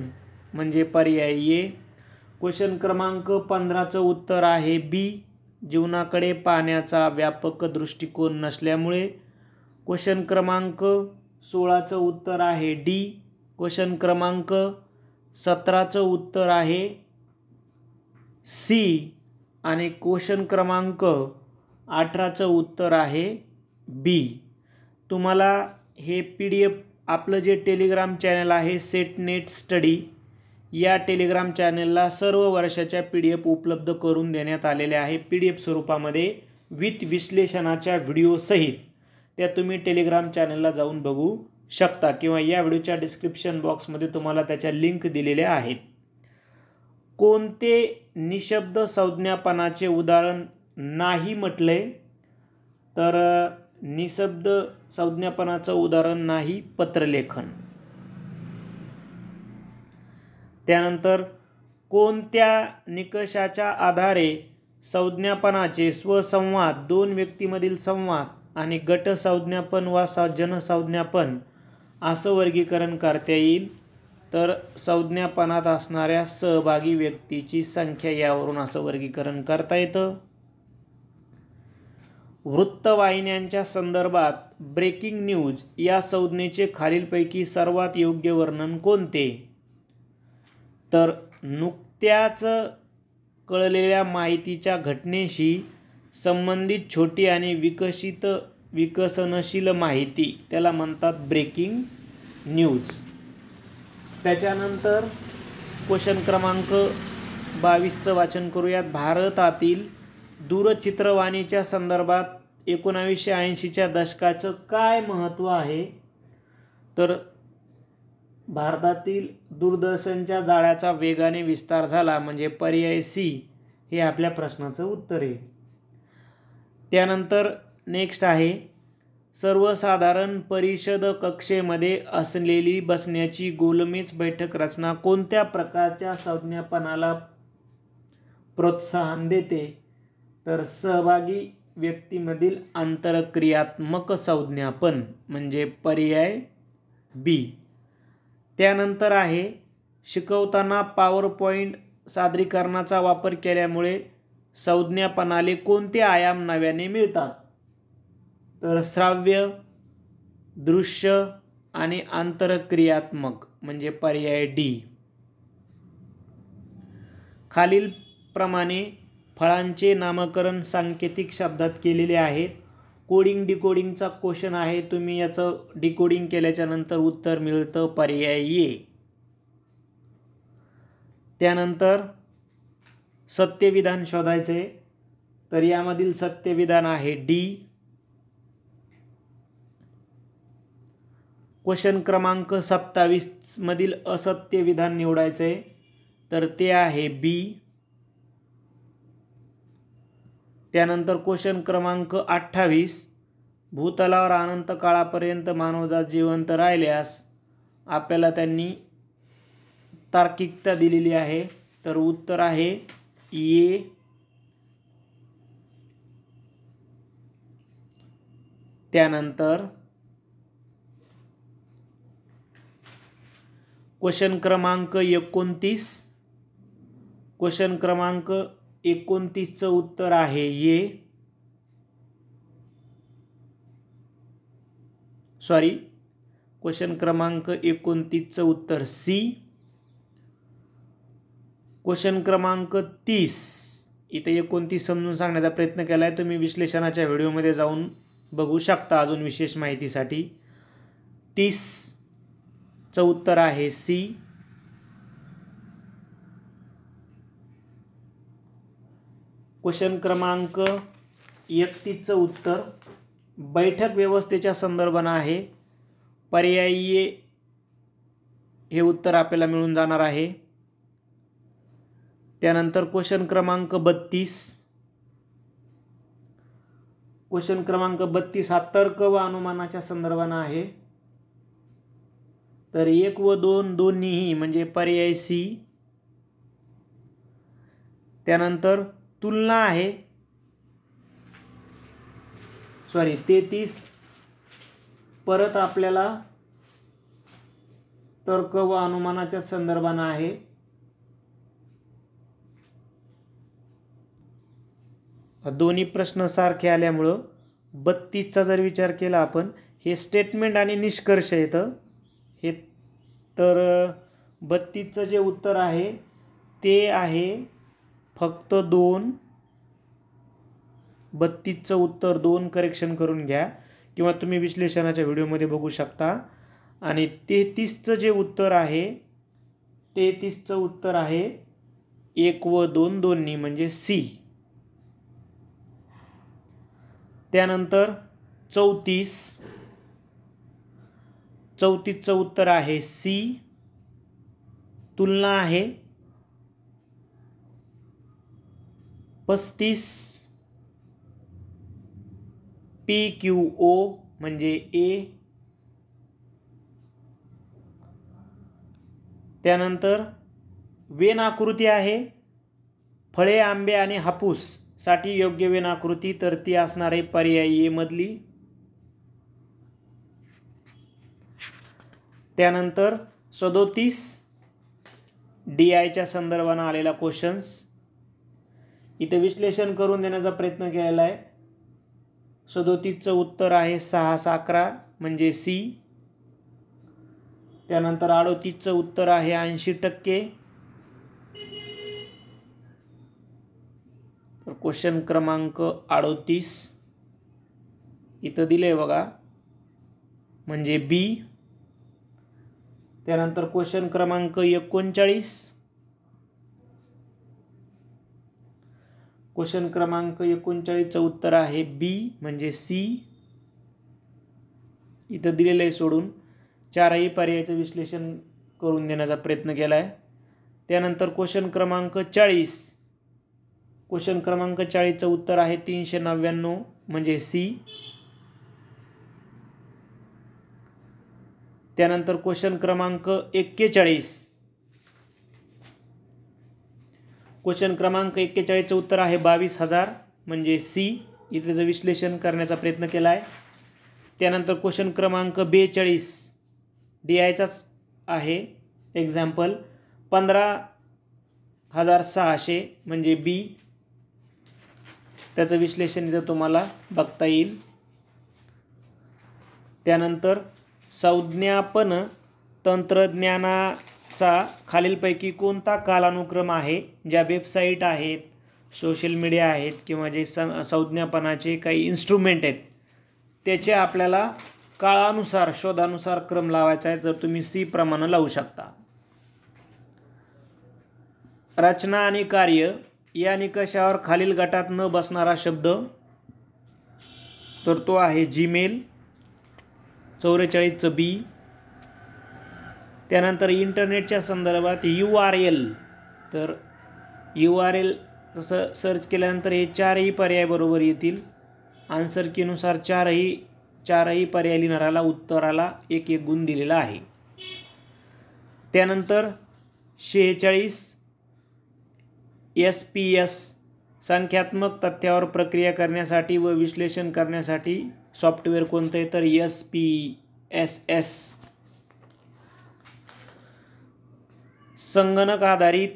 म्हणजे पर्याय ए क्वेश्चन क्रमांक पंधराचं उत्तर आहे बी जीवनाकडे पाहण्याचा व्यापक दृष्टिकोन नसल्यामुळे क्वेश्चन क्रमांक सोळाचं उत्तर आहे डी क्वेश्चन क्रमांक सतराचं उत्तर आहे सी आणि क्वेश्चन क्रमांक अठराचं उत्तर आहे बी तुम्हाला हे पी डी एफ आपलं जे टेलिग्राम चॅनल आहे सेट नेट स्टडी या टेलिग्राम चॅनलला सर्व वर्षाच्या पी डी एफ उपलब्ध करून देण्यात आलेले आहे पी डी एफ स्वरूपामध्ये विथ विश्लेषणाच्या व्हिडिओसहित त्या तुम्ही टेलिग्राम चॅनलला जाऊन बघू शकता किंवा या व्हिडिओच्या डिस्क्रिप्शन बॉक्समध्ये तुम्हाला त्याच्या लिंक दिलेल्या आहेत कोणते निशब्द संज्ञापनाचे उदाहरण नाही म्हटले तर निशब्द संज्ञापनाचं उदाहरण नाही पत्रलेखन त्यानंतर कोणत्या निकषाच्या आधारे संज्ञापनाचे स्वसंवाद दोन व्यक्तीमधील संवाद आणि गट संज्ञापन वा स जनसंज्ञापन असं वर्गीकरण करता येईल तर संज्ञापनात असणाऱ्या सहभागी व्यक्तीची संख्या यावरून असं वर्गीकरण करता येतं वृत्तवाहिन्यांच्या संदर्भात ब्रेकिंग न्यूज या संज्ञेचे खालीलपैकी सर्वात योग्य वर्णन कोणते तर नुकत्याच कळलेल्या माहितीच्या घटनेशी संबंधित छोटी आणि विकसित विकसनशील माहिती त्याला म्हणतात ब्रेकिंग न्यूज त्याच्यानंतर क्वेश्चन क्रमांक बावीसचं वाचन करूयात भारतातील दूरचित्रवाणीच्या संदर्भात एकोणावीसशे ऐंशीच्या दशकाचं काय महत्त्व आहे तर भारतातील दूरदर्शनच्या जाळ्याचा वेगाने विस्तार झाला म्हणजे पर्याय सी हे आपल्या प्रश्नाचं उत्तर आहे त्यानंतर नेक्स्ट आहे सर्वसाधारण परिषद कक्षेमध्ये असलेली बसण्याची गोलमेज बैठक रचना कोणत्या प्रकारच्या संज्ञापनाला प्रोत्साहन देते तर सहभागी व्यक्तीमधील आंतरक्रियात्मक संज्ञापन म्हणजे पर्याय बी त्यानंतर आहे शिकवताना पॉवर पॉईंट सादरीकरणाचा वापर केल्यामुळे संज्ञापणाले कोणते आयाम नव्याने मिळतात तर श्राव्य दृश्य आणि आंतरक्रियात्मक म्हणजे पर्याय डी खालीलप्रमाणे फळांचे नामकरण सांकेतिक शब्दात केलेले आहेत कोडिंग डिकोडिंगचा क्वेश्चन आहे तुम्ही याचं डिकोडिंग केल्याच्यानंतर उत्तर मिळतं पर्यायी त्यानंतर सत्यविधान शोधायचे तर यामधील सत्यविधान आहे डी क्वेश्चन क्रमांक सत्तावीसमधील असत्य विधान निवडायचे तर ते आहे बी त्यानंतर क्वेश्चन क्रमांक अठ्ठावीस भूतलावर अनंत काळापर्यंत मानवजात जिवंत राहिल्यास आपल्याला त्यांनी तार्किकता दिलेली आहे तर उत्तर आहे ये त्यानंतर क्वेश्चन क्रमांक एकोणतीस क्वेश्चन क्रमांक एकोणतीसचं उत्तर आहे ये सॉरी क्वेश्चन क्रमांक एकोणतीसचं उत्तर सी क्वेश्चन क्रमांक तीस इथे एकोणतीस समजून सांगण्याचा प्रयत्न केला आहे तुम्ही विश्लेषणाच्या व्हिडिओमध्ये जाऊन बघू शकता अजून विशेष माहितीसाठी तीसचं उत्तर आहे सी क्वेश्चन क्रमांक एकतीसचं उत्तर बैठक व्यवस्थेच्या संदर्भानं आहे पर्यायी हे उत्तर आपल्याला मिळून जाणार आहे त्यानंतर क्वेश्चन क्रमांक बत्तीस क्वेश्चन क्रमांक बत्तीस हा तर्क व अनुमानाच्या संदर्भानं आहे तर एक व दोन दोन्हीही म्हणजे पर्याय सी त्यानंतर तुलना आहे सॉरी तेहतीस परत आपल्याला तर्क व अनुमानाच्या संदर्भानं आहे दोन्ही प्रश्न सारखे आल्यामुळं बत्तीसचा जर विचार केला आपण हे स्टेटमेंट आणि निष्कर्ष येतं हे तर बत्तीसचं जे उत्तर आहे ते आहे फक्त दोन बत्तीसचं उत्तर दोन करेक्शन करून घ्या किंवा तुम्ही विश्लेषणाच्या व्हिडिओमध्ये बघू शकता आणि तेहतीसचं जे उत्तर आहे तेहतीसचं उत्तर आहे एक व दोन दोन्ही म्हणजे सी त्यानंतर चौतीस चौतीसचं उत्तर आहे सी तुलना आहे पस्तीस पी क्यू ओ म्हणजे ए त्यानंतर वेन आकृती आहे फळे आंबे आणि साठी योग्य वेन आकृती तर ती असणारे आहे पर्यायी एमधली त्यानंतर सदोतीस डी आयच्या संदर्भानं आलेला क्वेश्चन्स इथे विश्लेषण करून देण्याचा प्रयत्न केलेला आहे सदोतीसचं उत्तर आहे सहा साकरा म्हणजे सी त्यानंतर अडोतीसचं उत्तर आहे ऐंशी टक्के तर क्वेश्चन क्रमांक अडोतीस इथं दिले बघा म्हणजे बी त्यानंतर क्वेश्चन क्रमांक एकोणचाळीस क्वेश्चन क्रमांक एकोणचाळीसचं उत्तर आहे बी म्हणजे सी इथं दिलेलं आहे सोडून चारही पर्यायाचं विश्लेषण करून देण्याचा प्रयत्न केला आहे त्यानंतर क्वेश्चन क्रमांक चाळीस क्वेश्चन क्रमांक चाळीसचं उत्तर आहे तीनशे नव्याण्णव म्हणजे सी त्यानंतर क्वेश्चन क्रमांक एक्केचाळीस क्वेश्चन क्रमांक एक्केचाळीसचं उत्तर आहे बावीस हजार म्हणजे सी इथे जर विश्लेषण करण्याचा प्रयत्न केला आहे त्यानंतर क्वेश्चन क्रमांक बेचाळीस डी आयचाच आहे एक्झाम्पल पंधरा हजार सहाशे म्हणजे बी त्याचं विश्लेषण इथं तुम्हाला बघता येईल त्यानंतर संज्ञापन तंत्रज्ञाना चा खालीलपैकी कोणता कालानुक्रम आहे ज्या वेबसाईट आहेत सोशल मीडिया आहेत किंवा जे सं संज्ञापनाचे काही इन्स्ट्रुमेंट आहेत त्याचे आपल्याला काळानुसार शोधानुसार क्रम लावायचा आहे जर तुम्ही सी प्रमाणे लावू शकता रचना आणि कार्य या निकषावर खालील गटात न बसणारा शब्द तर तो आहे जीमेल चौवेचाळीसचं बी त्यानंतर इंटरनेटच्या संदर्भात यू आर एल तर यू आर एल तसं सर्च केल्यानंतर हे चारही पर्याय बरोबर येतील आन्सर कीनुसार चारही चारही पर्याय लिहिणाऱ्याला उत्तराला एक एक गुण दिलेला आहे त्यानंतर शेहेचाळीस एस पी एस संख्यात्मक तथ्यावर प्रक्रिया करण्यासाठी व विश्लेषण करण्यासाठी सॉफ्टवेअर कोणतं आहे तर एस पी एस एस संगणक आधारित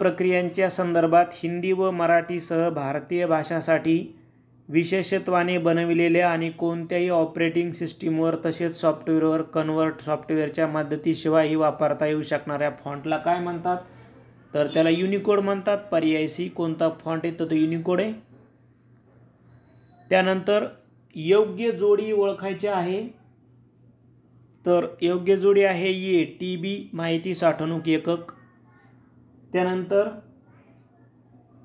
प्रक्रियांच्या संदर्भात हिंदी व मराठीसह भारतीय भाषासाठी विशेषत्वाने बनविलेल्या आणि कोणत्याही ऑपरेटिंग सिस्टीमवर तसेच सॉफ्टवेअरवर कन्वर्ट सॉफ्टवेअरच्या मदतीशिवायही वापरता येऊ शकणाऱ्या फॉन्टला काय म्हणतात तर त्याला युनिकोड म्हणतात पर्याय सी कोणता फॉन्ट आहे तर तो युनिकोड आहे त्यानंतर योग्य जोडी ओळखायची आहे तर योग्य जोडी आहे ये टी बी माहिती साठवणूक एकक त्यानंतर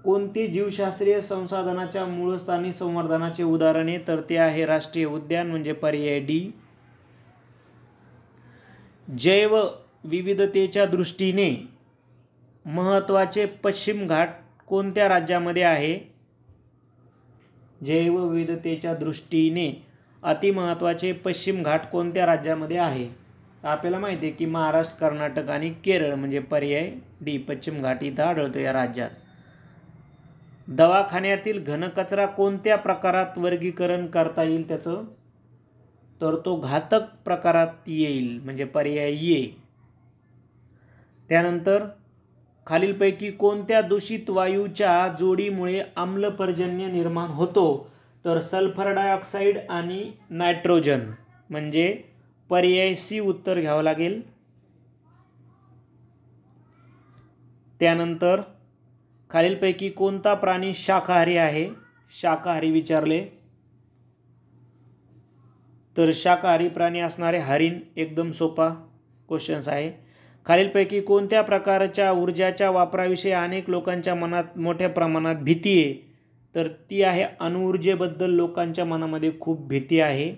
कोणते जीवशास्त्रीय संसाधनाच्या मूळस्थानी संवर्धनाचे उदाहरणे तर ते आहे राष्ट्रीय उद्यान म्हणजे पर्याय डी जैव विविधतेच्या दृष्टीने महत्त्वाचे पश्चिम घाट कोणत्या राज्यामध्ये आहे जैवविविधतेच्या दृष्टीने महत्वाचे पश्चिम घाट कोणत्या राज्यामध्ये आहे तर आपल्याला माहिती आहे की महाराष्ट्र कर्नाटक आणि केरळ म्हणजे पर्याय डी पश्चिम घाट इथं आढळतो या राज्यात दवाखान्यातील घनकचरा कोणत्या प्रकारात वर्गीकरण करता येईल त्याचं तर तो घातक प्रकारात येईल म्हणजे पर्याय ये त्यानंतर खालीलपैकी कोणत्या दूषित वायूच्या जोडीमुळे आम्लपर्जन्य निर्माण होतो तर सल्फर डायऑक्साईड आणि नायट्रोजन म्हणजे पर्याय सी उत्तर घ्यावं लागेल त्यानंतर खालीलपैकी कोणता प्राणी शाकाहारी आहे शाकाहारी विचारले तर शाकाहारी प्राणी असणारे हरिण एकदम सोपा क्वेश्चन्स आहे खालीलपैकी कोणत्या प्रकारच्या ऊर्जाच्या वापराविषयी अनेक लोकांच्या मनात मोठ्या प्रमाणात भीती आहे तर ती आहे अणुऊर्जेबद्दल लोकांच्या मनामध्ये खूप भीती आहे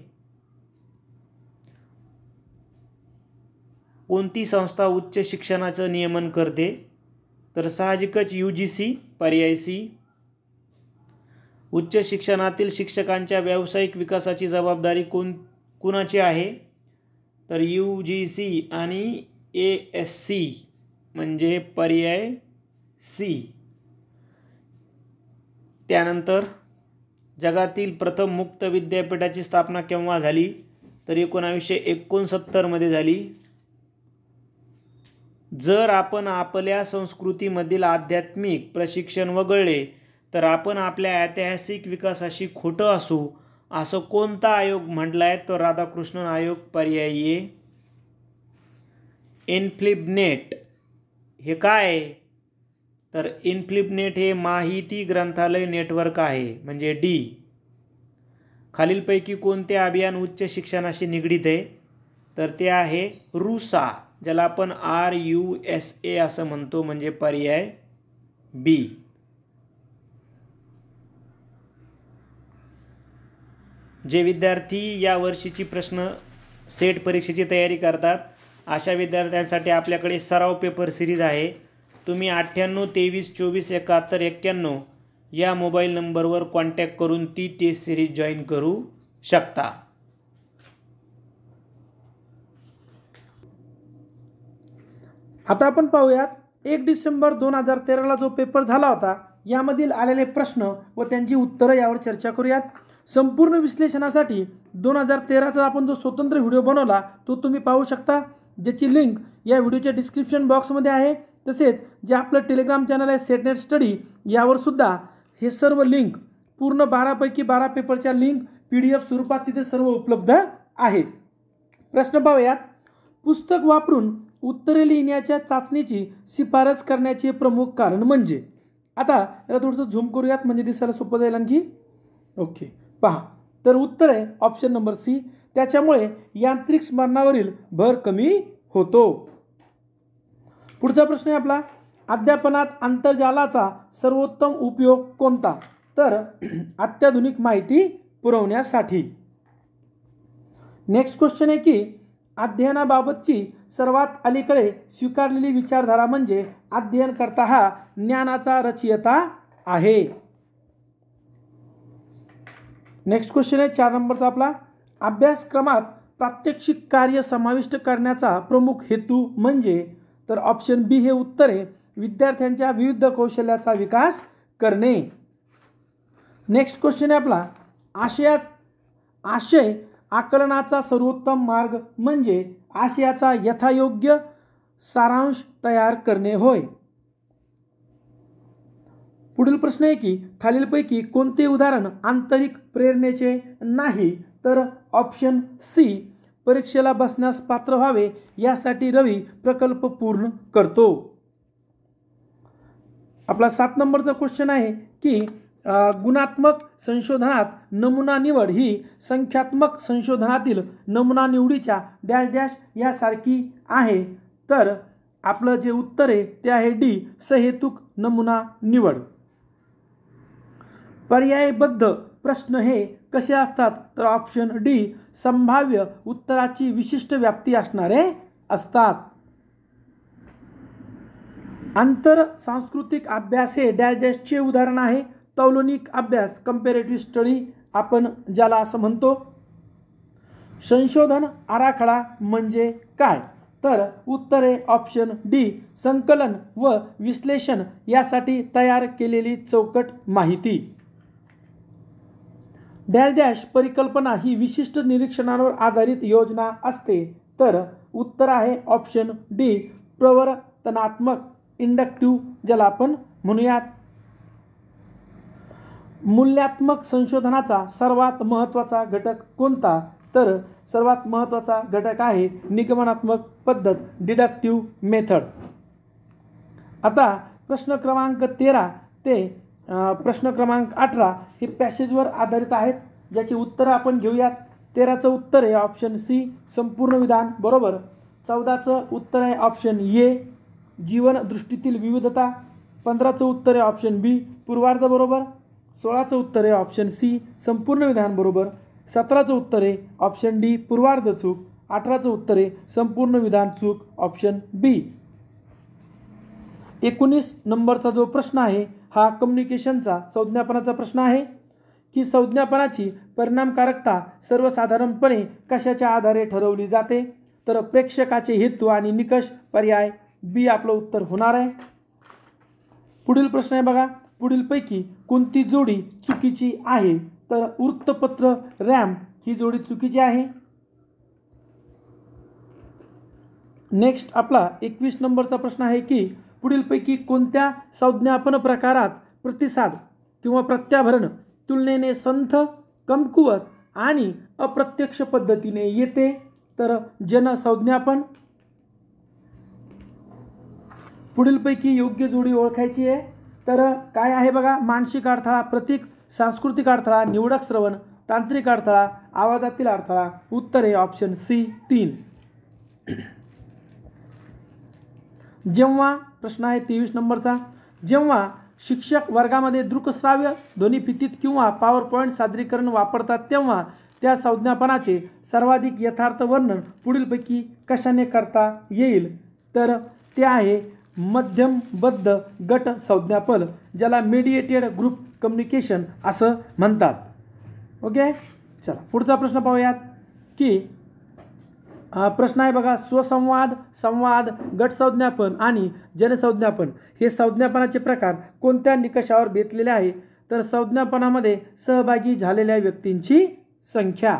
कोणती संस्था उच्च शिक्षणाचं नियमन करते तर साहजिकच यू जी सी पर्याय सी उच्च शिक्षणातील शिक्षकांच्या व्यावसायिक विकासाची जबाबदारी कोण कुणाची आहे तर यू जी सी आणि ए एस सी म्हणजे पर्याय सी त्यानंतर जगातील प्रथम मुक्त विद्यापीठाची स्थापना केव्हा झाली तर एकोणावीसशे एकोणसत्तरमध्ये झाली जर आपण आपल्या संस्कृतीमधील आध्यात्मिक प्रशिक्षण वगळले तर आपण आपल्या ऐतिहासिक विकासाशी खोटं असू असं कोणता आयोग म्हटला आहे तो राधाकृष्णन आयोग पर्यायी एनफ्लिबनेट हे काय तर इन्फ्लिपनेट हे माहिती ग्रंथालय नेटवर्क आहे म्हणजे डी खालीलपैकी कोणते अभियान उच्च शिक्षणाशी निगडीत आहे तर ते आहे रुसा ज्याला आपण आर यू एस ए असं म्हणतो म्हणजे पर्याय बी जे विद्यार्थी या वर्षीची प्रश्न सेट परीक्षेची तयारी करतात अशा विद्यार्थ्यांसाठी आपल्याकडे सराव पेपर सिरीज आहे तुम्ही अठ्ठ्याण्णव तेवीस चोवीस एकाहत्तर एक्क्याण्णव या मोबाईल नंबरवर कॉन्टॅक्ट करून ती टेस्ट सिरीज जॉईन करू शकता आता आपण पाहूयात एक डिसेंबर दोन हजार तेराला जो पेपर झाला होता यामधील आलेले प्रश्न व त्यांची उत्तरं यावर चर्चा करूयात संपूर्ण विश्लेषणासाठी दोन हजार तेराचा आपण जो स्वतंत्र व्हिडिओ बनवला तो तुम्ही पाहू शकता ज्याची लिंक या व्हिडिओच्या डिस्क्रिप्शन बॉक्समध्ये आहे तसेच जे आपलं टेलिग्राम चॅनल आहे सेटनेट स्टडी यावरसुद्धा हे सर्व लिंक पूर्ण बारापैकी बारा पेपरच्या लिंक पी डी एफ स्वरूपात तिथे सर्व उपलब्ध आहे प्रश्न पाहूयात पुस्तक वापरून उत्तरे लिहिण्याच्या चाचणीची शिफारस करण्याचे प्रमुख कारण म्हणजे आता याला थोडंसं झूम करूयात म्हणजे दिसायला सोपं जाईल आणखी ओके पहा तर उत्तर आहे ऑप्शन नंबर सी त्याच्यामुळे यांत्रिक स्मरणावरील भर कमी होतो पुढचा प्रश्न आहे आपला अध्यापनात आंतरजालाचा सर्वोत्तम उपयोग कोणता तर अत्याधुनिक माहिती पुरवण्यासाठी नेक्स्ट क्वेश्चन आहे की अध्ययनाबाबतची सर्वात अलीकडे स्वीकारलेली विचारधारा म्हणजे अध्ययन करता हा ज्ञानाचा रचयता आहे नेक्स्ट क्वेश्चन आहे चार नंबरचा आपला अभ्यासक्रमात प्रात्यक्षिक कार्य समाविष्ट करण्याचा प्रमुख हेतू म्हणजे तर ऑप्शन बी हे उत्तर आहे विद्यार्थ्यांच्या विविध कौशल्याचा विकास करणे नेक्स्ट क्वेश्चन आहे आपला आशया आशय आकलनाचा सर्वोत्तम मार्ग म्हणजे आशयाचा यथायोग्य सारांश तयार करणे होय पुढील प्रश्न आहे की खालीलपैकी कोणते उदाहरण आंतरिक प्रेरणेचे नाही तर ऑप्शन सी परीक्षेला बसण्यास पात्र व्हावे यासाठी रवी प्रकल्प पूर्ण करतो आपला सात नंबरचा क्वेश्चन आहे की गुणात्मक संशोधनात नमुना निवड ही संख्यात्मक संशोधनातील नमुना निवडीच्या डॅश डॅश यासारखी आहे तर आपलं जे उत्तर आहे ते आहे डी सहेतुक नमुना निवड पर्यायबद्ध प्रश्न हे कसे असतात तर ऑप्शन डी संभाव्य उत्तराची विशिष्ट व्याप्ती असणारे असतात आंतर सांस्कृतिक अभ्यास हे डायजेस्टचे उदाहरण आहे तौलनिक अभ्यास कम्पेरेटिव्ह स्टडी आपण ज्याला असं म्हणतो संशोधन आराखडा म्हणजे काय तर उत्तर आहे ऑप्शन डी संकलन व विश्लेषण यासाठी तयार केलेली चौकट माहिती डॅश डॅश परिकल्पना ही विशिष्ट निरीक्षणांवर आधारित योजना असते तर उत्तर आहे ऑप्शन डी प्रवर्तनात्मक इंडक्टिव्ह ज्याला आपण म्हणूयात मूल्यात्मक संशोधनाचा सर्वात महत्त्वाचा घटक कोणता तर सर्वात महत्त्वाचा घटक आहे निगमनात्मक पद्धत डिडक्टिव मेथड आता प्रश्न क्रमांक तेरा ते प्रश्न क्रमांक अठरा हे पॅसेजवर आधारित आहेत ज्याची उत्तरं आपण घेऊयात तेराचं उत्तर आहे ऑप्शन सी संपूर्ण विधान बरोबर चौदाचं उत्तर आहे ऑप्शन ए जीवनदृष्टीतील विविधता पंधराचं उत्तर आहे ऑप्शन बी पूर्वार्ध बरोबर सोळाचं उत्तर आहे ऑप्शन सी संपूर्ण विधान बरोबर सतराचं उत्तर आहे ऑप्शन डी पूर्वार्ध चूक अठराचं उत्तर आहे संपूर्ण विधान चूक ऑप्शन बी एकोणीस नंबरचा जो प्रश्न आहे हा कम्युनिकेशनचा संज्ञापनाचा प्रश्न आहे की संज्ञापनाची परिणामकारकता सर्वसाधारणपणे कशाच्या आधारे ठरवली जाते तर प्रेक्षकाचे हेतू आणि निकष पर्याय बी आपलं उत्तर होणार आहे पुढील प्रश्न आहे बघा पुढीलपैकी कोणती जोडी चुकीची आहे तर वृत्तपत्र रॅम ही जोडी चुकीची आहे नेक्स्ट आपला एकवीस नंबरचा प्रश्न आहे की पुढीलपैकी कोणत्या संज्ञापन प्रकारात प्रतिसाद किंवा प्रत्याभरण तुलनेने संथ कमकुवत आणि अप्रत्यक्ष पद्धतीने येते तर जनसंज्ञापन पुढीलपैकी योग्य जोडी ओळखायची आहे तर काय आहे बघा मानसिक अडथळा प्रतीक सांस्कृतिक अडथळा निवडक श्रवण तांत्रिक अडथळा आवाजातील अडथळा उत्तर आहे ऑप्शन सी तीन जेव्हा प्रश्न आहे तेवीस नंबरचा जेव्हा शिक्षक वर्गामध्ये दृकश्राव्य फितीत किंवा पॉवर पॉईंट सादरीकरण वापरतात तेव्हा त्या संज्ञापनाचे सर्वाधिक यथार्थ वर्णन पुढीलपैकी कशाने करता येईल तर ते आहे मध्यमबद्ध गट संज्ञापन ज्याला मेडिएटेड ग्रुप कम्युनिकेशन असं म्हणतात ओके चला पुढचा प्रश्न पाहूयात की प्रश्न आहे बघा स्वसंवाद संवाद गट संज्ञापन आणि जनसंज्ञापन हे संज्ञापनाचे प्रकार कोणत्या निकषावर बेतलेले आहे तर संज्ञापनामध्ये सहभागी झालेल्या व्यक्तींची संख्या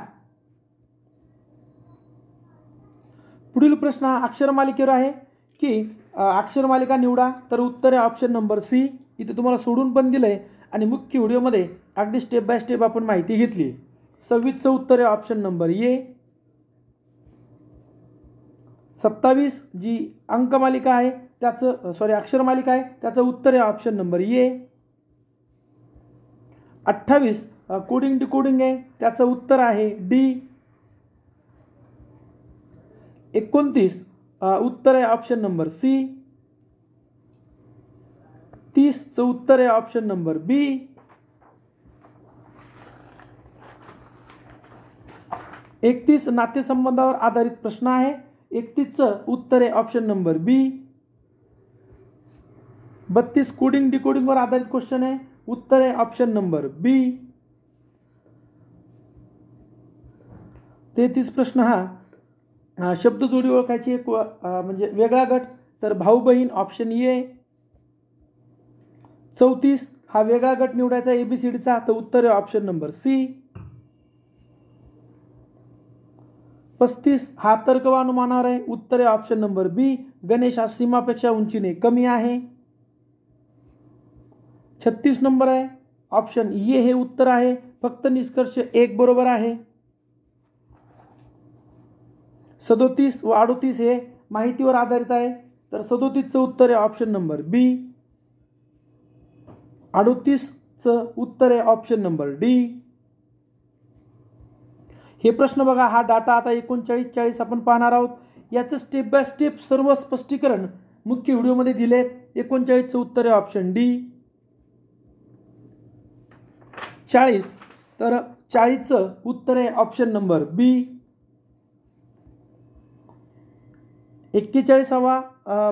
पुढील प्रश्न अक्षरमालिकेवर आहे की अक्षरमालिका निवडा तर उत्तर आहे ऑप्शन नंबर सी इथे तुम्हाला सोडून पण दिलं आहे आणि मुख्य व्हिडिओमध्ये अगदी स्टेप बाय स्टेप आपण माहिती घेतली सव्वीसचं उत्तर आहे ऑप्शन नंबर ए सत्तावीस जी अंकमालिका आहे त्याचं सॉरी अक्षरमालिका आहे त्याचं उत्तर आहे ऑप्शन नंबर ए अठ्ठावीस कोडिंग डिकोडिंग आहे त्याचं उत्तर आहे डी एकोणतीस उत्तर आहे ऑप्शन नंबर सी तीसचं उत्तर आहे ऑप्शन नंबर बी एकतीस नातेसंबंधावर आधारित प्रश्न आहे एकतीसचं उत्तर आहे ऑप्शन नंबर बी बत्तीस कोडिंग डिकोडिंगवर आधारित क्वेश्चन आहे उत्तर आहे ऑप्शन नंबर बी तेहतीस प्रश्न हा शब्दजोडी ओळखायची एक म्हणजे वेगळा गट तर भाऊ बहीण ऑप्शन ए चौतीस हा वेगळा गट निवडायचा एबीसीडीचा तर उत्तर आहे ऑप्शन नंबर सी पस्तीस हा तर्कवान मानणार आहे उत्तर आहे ऑप्शन नंबर बी गणेश हा सीमापेक्षा उंचीने कमी आहे छत्तीस नंबर आहे ऑप्शन ए e हे उत्तर आहे फक्त निष्कर्ष एक बरोबर आहे सदोतीस व अडोतीस हे माहितीवर आधारित आहे तर सदोतीसचं उत्तर आहे ऑप्शन नंबर बी अडोतीसचं उत्तर आहे ऑप्शन नंबर डी हे प्रश्न बघा हा डाटा आता एकोणचाळीस चाळीस आपण पाहणार आहोत याचं स्टेप बाय स्टेप सर्व स्पष्टीकरण मुख्य व्हिडिओमध्ये दिले एकोणचाळीसचं उत्तर आहे ऑप्शन डी चाळीस तर चाळीसचं उत्तर आहे ऑप्शन नंबर बी एक्केचाळीसावा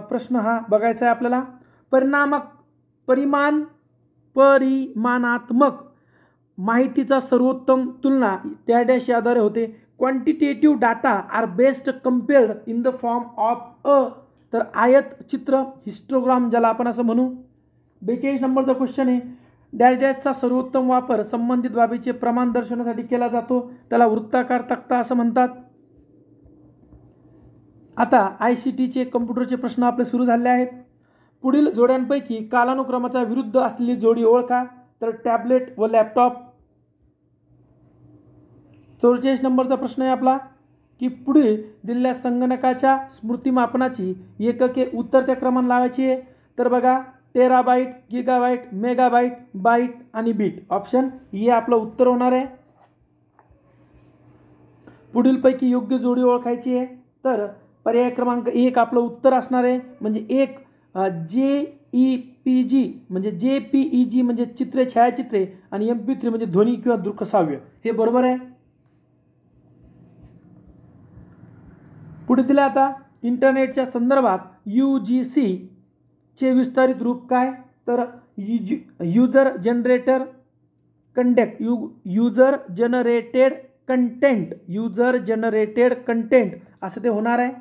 प्रश्न हा बघायचा आहे आपल्याला परिणामक परिमाण परिमाणात्मक माहितीचा सर्वोत्तम तुलना त्या डॅश आधारे होते quantitative data are best compared in the form of a तर आयत चित्र हिस्टोग्राम ज्याला आपण असं म्हणू बेचाळीस नंबरचा क्वेश्चन आहे डॅश डॅशचा सर्वोत्तम वापर संबंधित बाबीचे प्रमाण दर्शवण्यासाठी केला जातो त्याला वृत्ताकार तक्ता असं म्हणतात आता आय सी टीचे कम्प्युटरचे प्रश्न आपले सुरू झाले आहेत पुढील जोड्यांपैकी कालानुक्रमाचा विरुद्ध असलेली जोडी ओळखा तर टॅबलेट व लॅपटॉप चौवेचाळीस नंबरचा प्रश्न आहे आपला की पुढे दिलेल्या संगणकाच्या स्मृतीमापनाची एकके उत्तर त्या क्रमांक लावायची आहे तर बघा टेराबाईट गिगाबाईट मेगाबाईट बाईट आणि बीट ऑप्शन हे आपलं उत्तर होणार आहे पुढीलपैकी योग्य जोडी ओळखायची आहे तर पर्याय क्रमांक एक आपलं उत्तर असणार आहे म्हणजे एक जे ई पी जी म्हणजे जे पी ई जी म्हणजे चित्रे छायाचित्रे आणि एम पी थ्री म्हणजे ध्वनी किंवा दृकसाव्य हे बरोबर आहे पुढे दिलं आता इंटरनेटच्या संदर्भात यू जी चे विस्तारित रूप काय तर use user generator contact U user generated content user generated content असं ते होणार आहे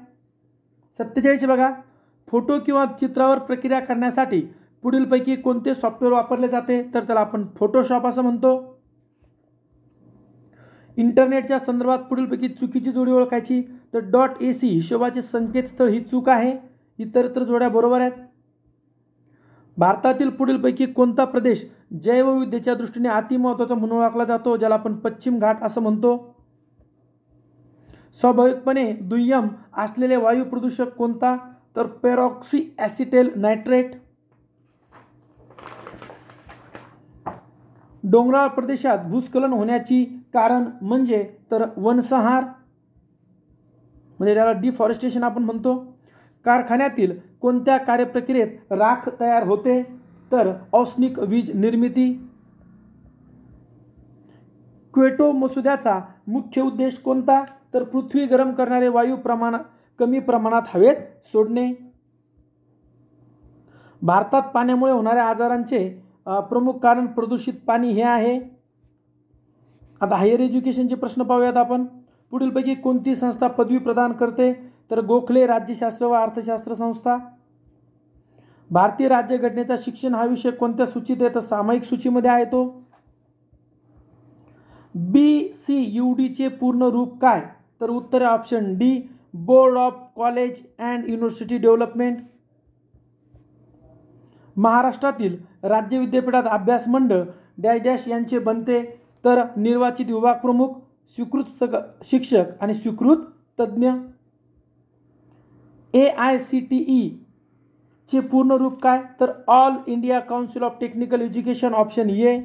सत्तेचाळीस बघा फोटो किंवा चित्रावर प्रक्रिया करण्यासाठी पुढीलपैकी कोणते सॉफ्टवेअर वापरले जाते तर त्याला आपण फोटोशॉप असं म्हणतो इंटरनेटच्या संदर्भात पुढीलपैकी चुकीची जोडी ओळखायची तर डॉट ए सी हिशोबाचे संकेतस्थळ ही चूक आहे इतरत्र जोड्या बरोबर आहेत भारतातील पुढीलपैकी कोणता प्रदेश जैवविद्येच्या दृष्टीने अतिमहत्वाचा म्हणून ओळखला जातो ज्याला आपण पश्चिम घाट असं म्हणतो स्वाभाविकपणे दुय्यम असलेले वायू प्रदूषक कोणता तर पेरॉक्सी ॲसिटेल नायट्रेट डोंगराळ प्रदेशात भूस्खलन होण्याची कारण म्हणजे तर वनसंहार म्हणजे ज्याला डिफॉरेस्टेशन आपण म्हणतो कारखान्यातील कोणत्या कार्यप्रक्रियेत राख तयार होते तर औष्णिक वीज निर्मिती क्वेटो मसुद्याचा मुख्य उद्देश कोणता तर पृथ्वी गरम करणारे वायू प्रमाण कमी प्रमाणात हवेत सोडणे भारतात पाण्यामुळे होणाऱ्या आजारांचे प्रमुख कारण प्रदूषित पाणी हे आहे आता हायर एज्युकेशनचे प्रश्न पाहूयात आपण पुढीलपैकी कोणती संस्था पदवी प्रदान करते तर गोखले राज्यशास्त्र व अर्थशास्त्र संस्था भारतीय राज्यघटनेचा शिक्षण हा विषय कोणत्या सूचीत आहे तर सामायिक सूचीमध्ये आहे तो बी सी यू डीचे पूर्ण रूप काय तर उत्तर option D board of college and university development महाराष्ट्रातील राज्य विद्यापीठात अभ्यास मंडळ डॅश डॅश यांचे बनते तर निर्वाचित विभाग प्रमुख स्वीकृत सग शिक्षक आणि स्वीकृत तज्ज्ञ A I C T E चे पूर्ण रूप काय तर all India council of technical education option A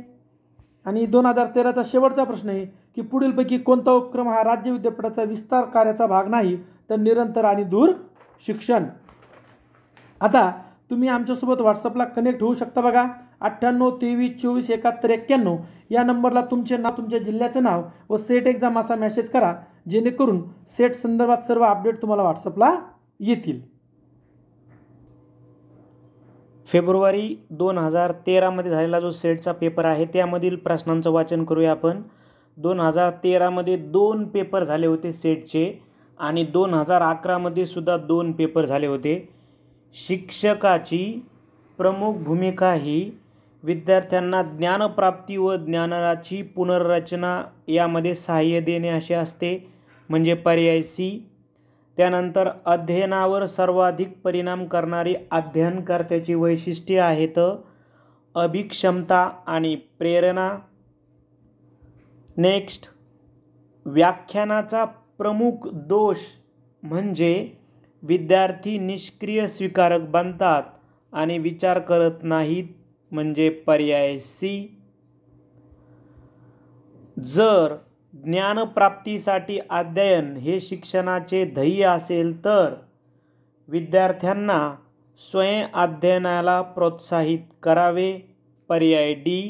आणि दोन हजार तेराचा शेवटचा प्रश्न आहे की पुढीलपैकी कोणता उपक्रम हा राज्य विद्यापीठाचा विस्तार कार्याचा भाग नाही तर निरंतर आणि दूर शिक्षण आता तुम्ही आमच्यासोबत व्हॉट्सअपला कनेक्ट होऊ शकता बघा अठ्ठ्याण्णव तेवीस चोवीस एकाहत्तर एक्क्याण्णव या नंबरला तुमचे नाव तुमच्या जिल्ह्याचं नाव व सेट एक्झाम असा मेसेज करा जेणेकरून सेट संदर्भात सर्व अपडेट तुम्हाला व्हॉट्सअपला येतील फेब्रुवारी दोन हजार तेरामध्ये झालेला जो सेटचा पेपर आहे त्यामधील प्रश्नांचं वाचन करूया आपण दोन हजार तेरामध्ये दोन पेपर झाले होते सेटचे आणि दोन हजार अकरामध्ये सुद्धा दोन पेपर झाले होते शिक्षकाची प्रमुख भूमिका ही विद्यार्थ्यांना ज्ञानप्राप्ती व ज्ञानाची पुनर्रचना यामध्ये सहाय्य देणे असे असते म्हणजे पर्याय सी त्यानंतर अध्ययनावर सर्वाधिक परिणाम करणारी अध्ययनकर्त्याची वैशिष्ट्ये आहेत अभिक्षमता आणि प्रेरणा नेक्स्ट व्याख्यानाचा प्रमुख दोष म्हणजे विद्यार्थी निष्क्रिय स्वीकारक बनतात आणि विचार करत नाहीत म्हणजे पर्याय सी जर ज्ञानप्राप्तीसाठी अध्ययन हे शिक्षणाचे ध्येय असेल तर विद्यार्थ्यांना स्वयं अध्ययनाला प्रोत्साहित करावे पर्याय डी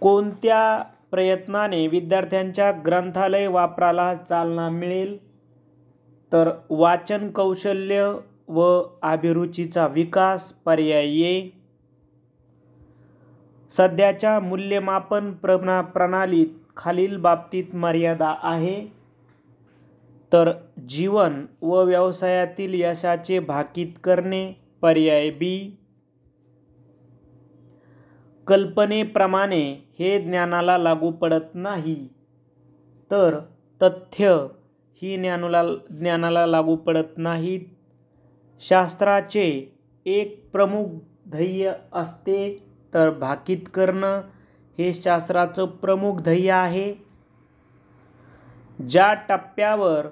कोणत्या प्रयत्नाने विद्यार्थ्यांच्या ग्रंथालय वापराला चालना मिळेल तर वाचन कौशल्य व अभिरुचीचा विकास ये सध्याच्या मूल्यमापन प्रणा प्रणालीत खालील बाबतीत मर्यादा आहे तर जीवन व व्यवसायातील यशाचे भाकीत करणे पर्याय बी कल्पनेप्रमाणे हे ज्ञानाला लागू पडत नाही तर तथ्य ही ज्ञानाला ज्ञानाला लागू पडत नाहीत शास्त्राचे एक प्रमुख ध्येय असते तर भाकीत करणं हे शास्त्राचं प्रमुख ध्येय आहे ज्या टप्प्यावर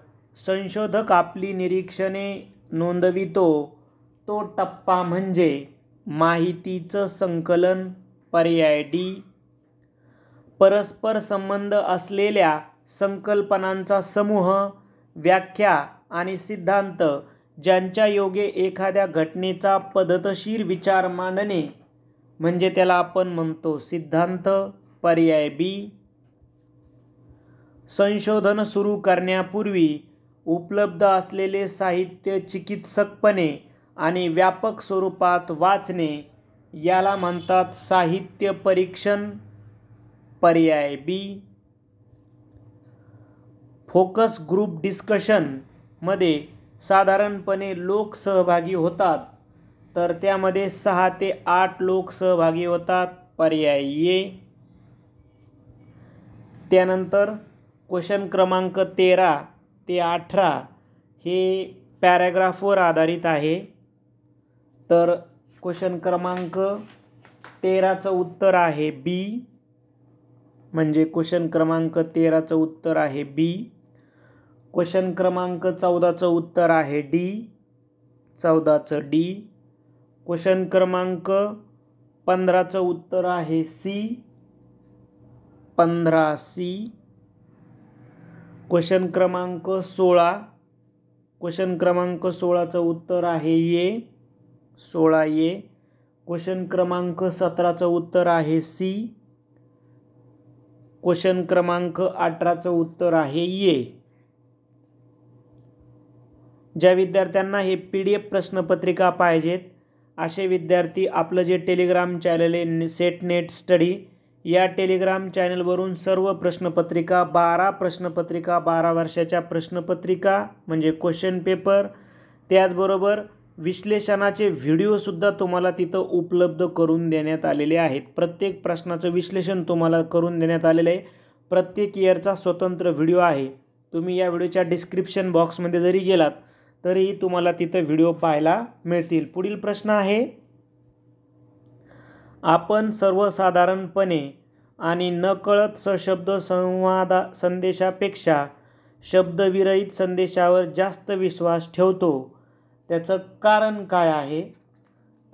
संशोधक आपली निरीक्षणे नोंदवितो तो टप्पा म्हणजे माहितीचं संकलन पर्याय डी परस्पर संबंध असलेल्या संकल्पनांचा समूह व्याख्या आणि सिद्धांत ज्यांच्या योगे एखाद्या घटनेचा पद्धतशीर विचार मांडणे म्हणजे त्याला आपण म्हणतो सिद्धांत पर्याय बी संशोधन सुरू करण्यापूर्वी उपलब्ध असलेले साहित्य चिकित्सकपणे आणि व्यापक स्वरूपात वाचणे याला म्हणतात साहित्य परीक्षण पर्याय बी फोकस ग्रुप डिस्कशनमध्ये साधारणपणे लोक सहभागी होतात तर त्यामध्ये सहा ते आठ लोक सहभागी होतात पर्याय ये त्यानंतर क्वेश्चन क्रमांक तेरा ते अठरा हे पॅराग्राफवर आधारित आहे तर क्वेश्चन क्रमांक तेराचं उत्तर आहे बी म्हणजे क्वेश्चन क्रमांक तेराचं उत्तर आहे बी क्वेश्चन क्रमांक चौदाचं उत्तर आहे डी चौदाचं डी क्वेश्चन क्रमांक पंधराचं उत्तर आहे सी पंधरा सी क्वेश्चन क्रमांक सोळा क्वेश्चन क्रमांक सोळाचं उत्तर आहे ए सोळा ए क्वेश्चन क्रमांक सतराचं उत्तर आहे सी क्वेश्चन क्रमांक अठराचं उत्तर आहे ये ज्या विद्यार्थ्यांना हे पी डी एफ प्रश्नपत्रिका पाहिजेत असे विद्यार्थी आपलं जे टेलिग्राम चॅनल आहे सेट नेट स्टडी या टेलिग्राम चॅनलवरून सर्व प्रश्नपत्रिका बारा प्रश्नपत्रिका बारा वर्षाच्या प्रश्नपत्रिका म्हणजे क्वेश्चन पेपर त्याचबरोबर विश्लेषणाचे व्हिडिओसुद्धा तुम्हाला तिथं उपलब्ध करून देण्यात आलेले आहेत प्रत्येक प्रश्नाचं विश्लेषण तुम्हाला करून देण्यात आलेलं आहे प्रत्येक इयरचा स्वतंत्र व्हिडिओ आहे तुम्ही या व्हिडिओच्या डिस्क्रिप्शन बॉक्समध्ये जरी गेलात तरीही तुम्हाला तिथं व्हिडिओ पाहायला मिळतील पुढील प्रश्न आहे आपण सर्वसाधारणपणे आणि नकळत सशब्द संवादा संदेशापेक्षा शब्दविरहित संदेशावर जास्त विश्वास ठेवतो त्याचं कारण काय आहे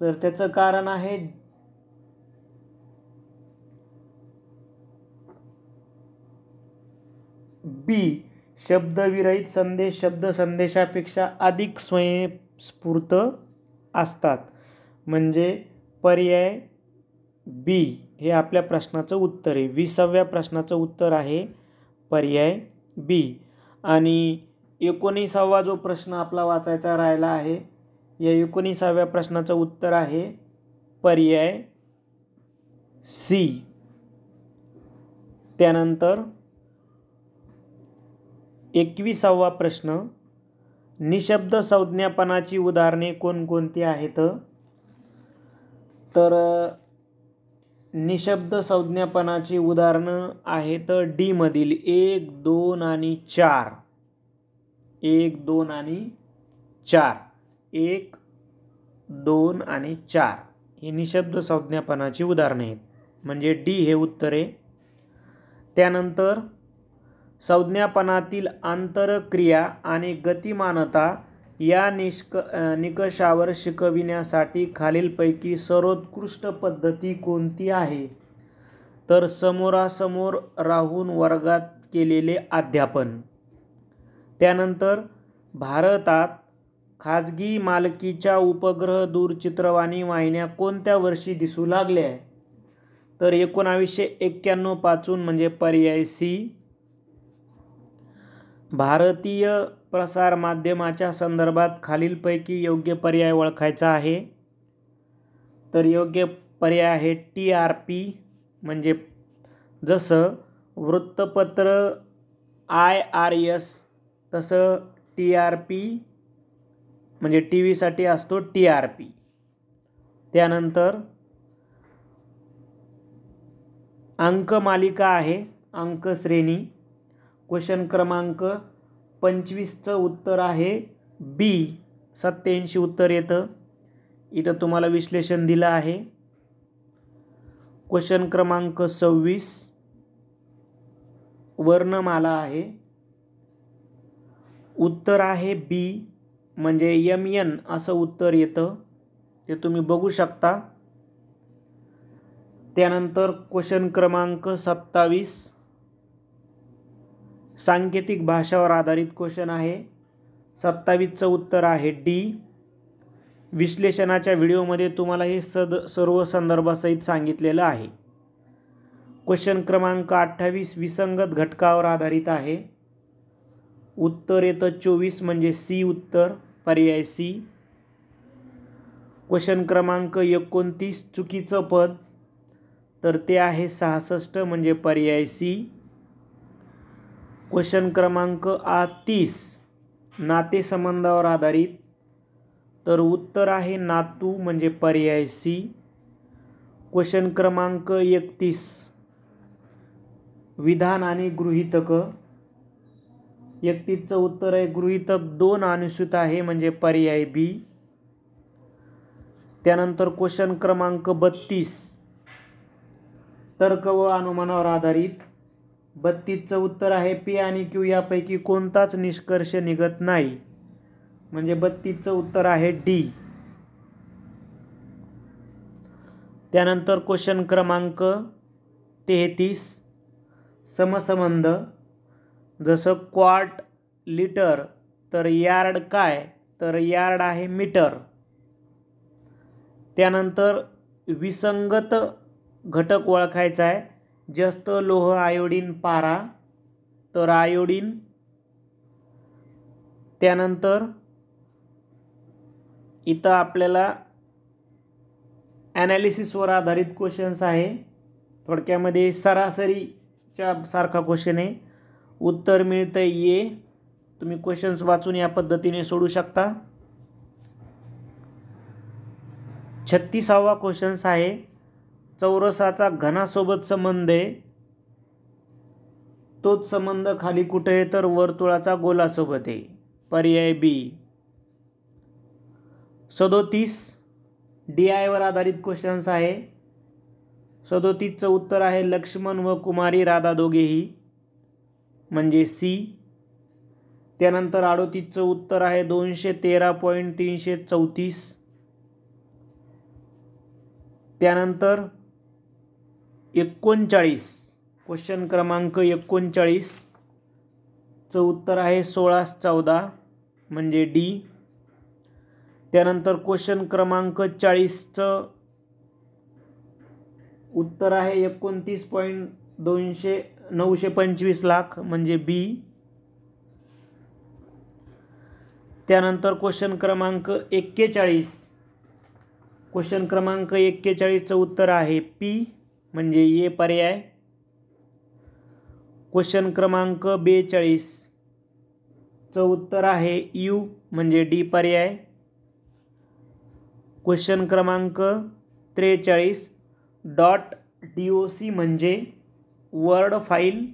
तर त्याचं कारण आहे बी शब्दविरहित संदेश शब्द संदेशापेक्षा अधिक स्वयंस्फूर्त असतात म्हणजे पर्याय बी हे आपल्या प्रश्नाचं उत्तर आहे विसाव्या प्रश्नाचं उत्तर आहे पर्याय बी आणि एकोणीसावा जो प्रश्न आपला वाचायचा राहिला आहे या एकोणीसाव्या प्रश्नाचं उत्तर आहे पर्याय सी त्यानंतर एकविसावा प्रश्न निशब्द संज्ञापनाची उदाहरणे कोणकोणती आहेत तर निशब्द संज्ञापनाची उदाहरणं आहेत डीमधील एक दोन आणि चार एक दोन आणि चार एक दोन आणि चार ही निशब्द संज्ञापनाची उदाहरणं आहेत म्हणजे डी हे उत्तर आहे त्यानंतर संज्ञापनातील आंतरक्रिया आणि गतिमानता या निष्क निकषावर शिकविण्यासाठी खालीलपैकी सर्वोत्कृष्ट पद्धती कोणती आहे तर समोरासमोर राहून वर्गात केलेले अध्यापन त्यानंतर भारतात खाजगी मालकीच्या उपग्रह दूरचित्रवाणी वाहिन्या कोणत्या वर्षी दिसू लागल्या तर एकोणावीसशे एक्क्याण्णव पासून म्हणजे पर्याय सी भारतीय प्रसार माध्यमाच्या संदर्भात खालीलपैकी योग्य पर्याय ओळखायचा आहे तर योग्य पर्याय आहे टी आर पी म्हणजे जसं वृत्तपत्र आय आर एस तसं टी आर पी म्हणजे टी व्हीसाठी असतो टी आर पी त्यानंतर अंक मालिका आहे अंक श्रेणी क्वेश्चन क्रमांक पंचवीसचं उत्तर आहे बी सत्याऐंशी उत्तर येतं इथं तुम्हाला विश्लेषण दिलं आहे क्वेश्चन क्रमांक सव्वीस वर्णमाला आहे उत्तर आहे बी म्हणजे यम यन असं उत्तर येतं ते तुम्ही बघू शकता त्यानंतर क्वेश्चन क्रमांक सत्तावीस सांकेतिक भाषावर आधारित क्वेश्चन आहे सत्तावीसचं उत्तर आहे डी विश्लेषणाच्या व्हिडिओमध्ये तुम्हाला हे सद सर्व संदर्भासहित सांगितलेलं आहे क्वेश्चन क्रमांक अठ्ठावीस विसंगत घटकावर आधारित आहे उत्तर येतं चोवीस म्हणजे सी उत्तर पर्याय सी क्वेश्चन क्रमांक एकोणतीस चुकीचं पद तर ते आहे सहासष्ट म्हणजे पर्याय सी क्वेश्चन क्रमांक आ तीस नातेसंबंधावर आधारित तर उत्तर आहे नातू म्हणजे पर्याय सी क्वेश्चन क्रमांक एकतीस विधान आणि गृहितक एकतीसचं उत्तर आहे गृहितक दोन अनुसूत आहे म्हणजे पर्याय बी त्यानंतर क्वेश्चन क्रमांक बत्तीस तर्क व अनुमानावर आधारित बत्तीसचं उत्तर आहे पी आणि क्यू यापैकी कोणताच निष्कर्ष निघत नाही म्हणजे बत्तीसचं उत्तर आहे डी त्यानंतर क्वेश्चन क्रमांक तेहतीस समसंबंध जसं क्वाट लिटर तर यार्ड काय तर यार्ड आहे मीटर त्यानंतर विसंगत घटक ओळखायचा आहे जास्त लोह आयोडीन पारा तर आयोडीन त्यानंतर इथं आपल्याला ॲनालिसिसवर आधारित क्वेश्चन्स आहे थोडक्यामध्ये सरासरीच्या सारखा क्वेश्चन आहे उत्तर मिळतं ये तुम्ही क्वेश्चन्स वाचून या पद्धतीने सोडू शकता छत्तीसावा क्वेश्चन्स आहे चौरसाचा घनासोबत संबंध आहे तोच संबंध खाली कुठे आहे तर वर्तुळाचा गोलासोबत आहे पर्याय बी सदोतीस डी आयवर आधारित क्वेश्चन्स आहे सदोतीसचं उत्तर आहे लक्ष्मण व कुमारी राधा दोघेही म्हणजे सी त्यानंतर अडोतीसचं उत्तर आहे दोनशे तेरा पॉईंट तीनशे चौतीस त्यानंतर एकोणचाळीस क्वेश्चन क्रमांक एकोणचाळीसचं उत्तर आहे सोळा चौदा म्हणजे डी त्यानंतर क्वेश्चन क्रमांक चाळीसचं उत्तर आहे एकोणतीस पॉईंट दोनशे नऊशे पंचवीस लाख म्हणजे बी त्यानंतर क्वेश्चन क्रमांक एक्केचाळीस क्वेश्चन क्रमांक एक्केचाळीसचं उत्तर आहे पी म्हणजे ए पर्याय क्वेश्चन क्रमांक बेचाळीसचं उत्तर आहे यू म्हणजे डी पर्याय क्वेश्चन क्रमांक त्रेचाळीस डॉट डी ओ सी म्हणजे वर्ड फाईल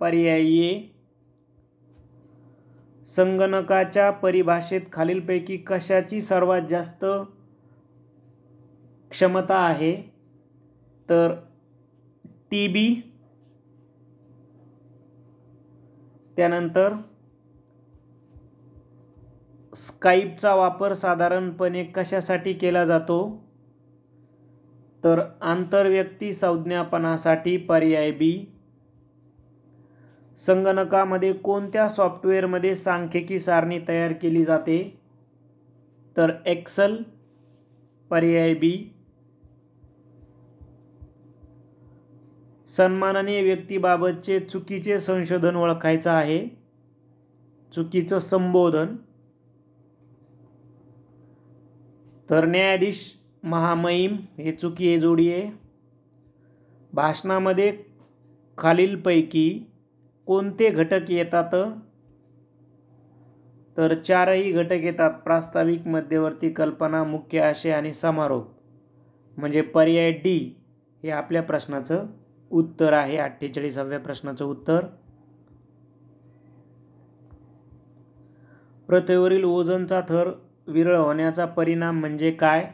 पर्याये संगणकाच्या परिभाषेत खालीलपैकी कशाची सर्वात जास्त क्षमता आहे तर टी बी त्यानंतर स्काईपचा वापर साधारणपणे कशासाठी केला जातो तर आंतरव्यक्ती संज्ञापनासाठी पर्याय बी संगणकामध्ये कोणत्या सॉफ्टवेअरमध्ये सांख्यिकी सारणी तयार केली जाते तर एक्सल पर्याय बी सन्माननीय व्यक्तीबाबतचे चुकीचे संशोधन ओळखायचं आहे चुकीचं संबोधन तर न्यायाधीश महामहिम हे चुकीये जोडी आहे भाषणामध्ये खालीलपैकी कोणते घटक येतात तर चारही घटक येतात प्रास्ताविक मध्यवर्ती कल्पना मुख्य आशय आणि समारोप म्हणजे पर्याय डी हे आपल्या प्रश्नाचं उत्तर आहे अठ्ठेचाळीसाव्या प्रश्नाचं उत्तर पृथ्वीवरील ओझनचा थर विरळ होण्याचा परिणाम म्हणजे काय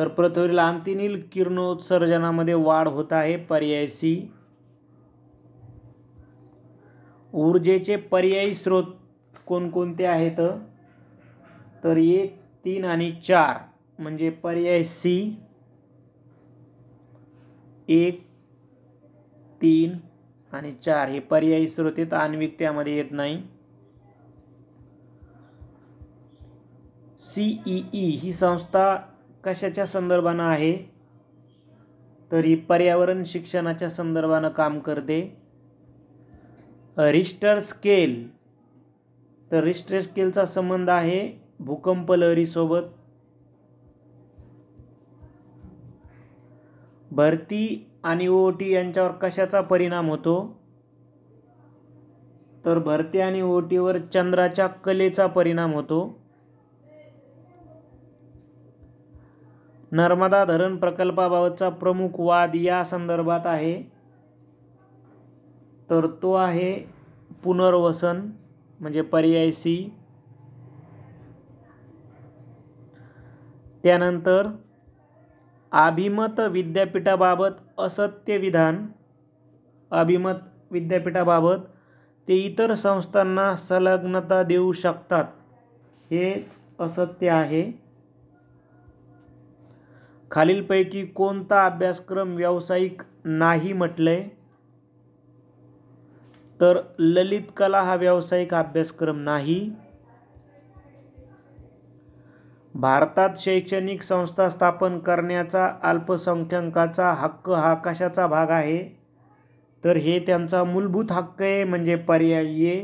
तर पृथ्वीला अंतिनील किरणोत्सर्जनामध्ये वाढ होत आहे पर्याय सी ऊर्जेचे पर्यायी स्रोत कोणकोणते आहेत तर एक तीन आणि चार म्हणजे पर्याय सी एक तीन आणि चार हे पर्यायी स्रोत आहेत आण्विक त्यामध्ये येत नाही सीईई ही संस्था कशाच्या संदर्भानं आहे तरी पर्यावरण शिक्षणाच्या संदर्भानं काम करते रिस्टर स्केल तर रिस्टर स्केलचा संबंध आहे भूकंप लहरीसोबत भरती आणि ओटी यांच्यावर कशाचा परिणाम होतो तर भरती आणि ओटीवर चंद्राच्या कलेचा परिणाम होतो नर्मदा धरण प्रकल्पाबाबतचा प्रमुख वाद या संदर्भात आहे तर तो आहे पुनर्वसन म्हणजे पर्याय सी त्यानंतर अभिमत विद्यापीठाबाबत असत्य विधान अभिमत विद्यापीठाबाबत ते इतर संस्थांना संलग्नता देऊ शकतात हेच असत्य आहे खालीलपैकी कोणता अभ्यासक्रम व्यावसायिक नाही म्हटलंय तर ललित कला हा व्यावसायिक अभ्यासक्रम नाही भारतात शैक्षणिक संस्था स्थापन करण्याचा अल्पसंख्याकाचा हक्क हा कशाचा भाग आहे तर हे त्यांचा मूलभूत हक्क आहे म्हणजे पर्यायी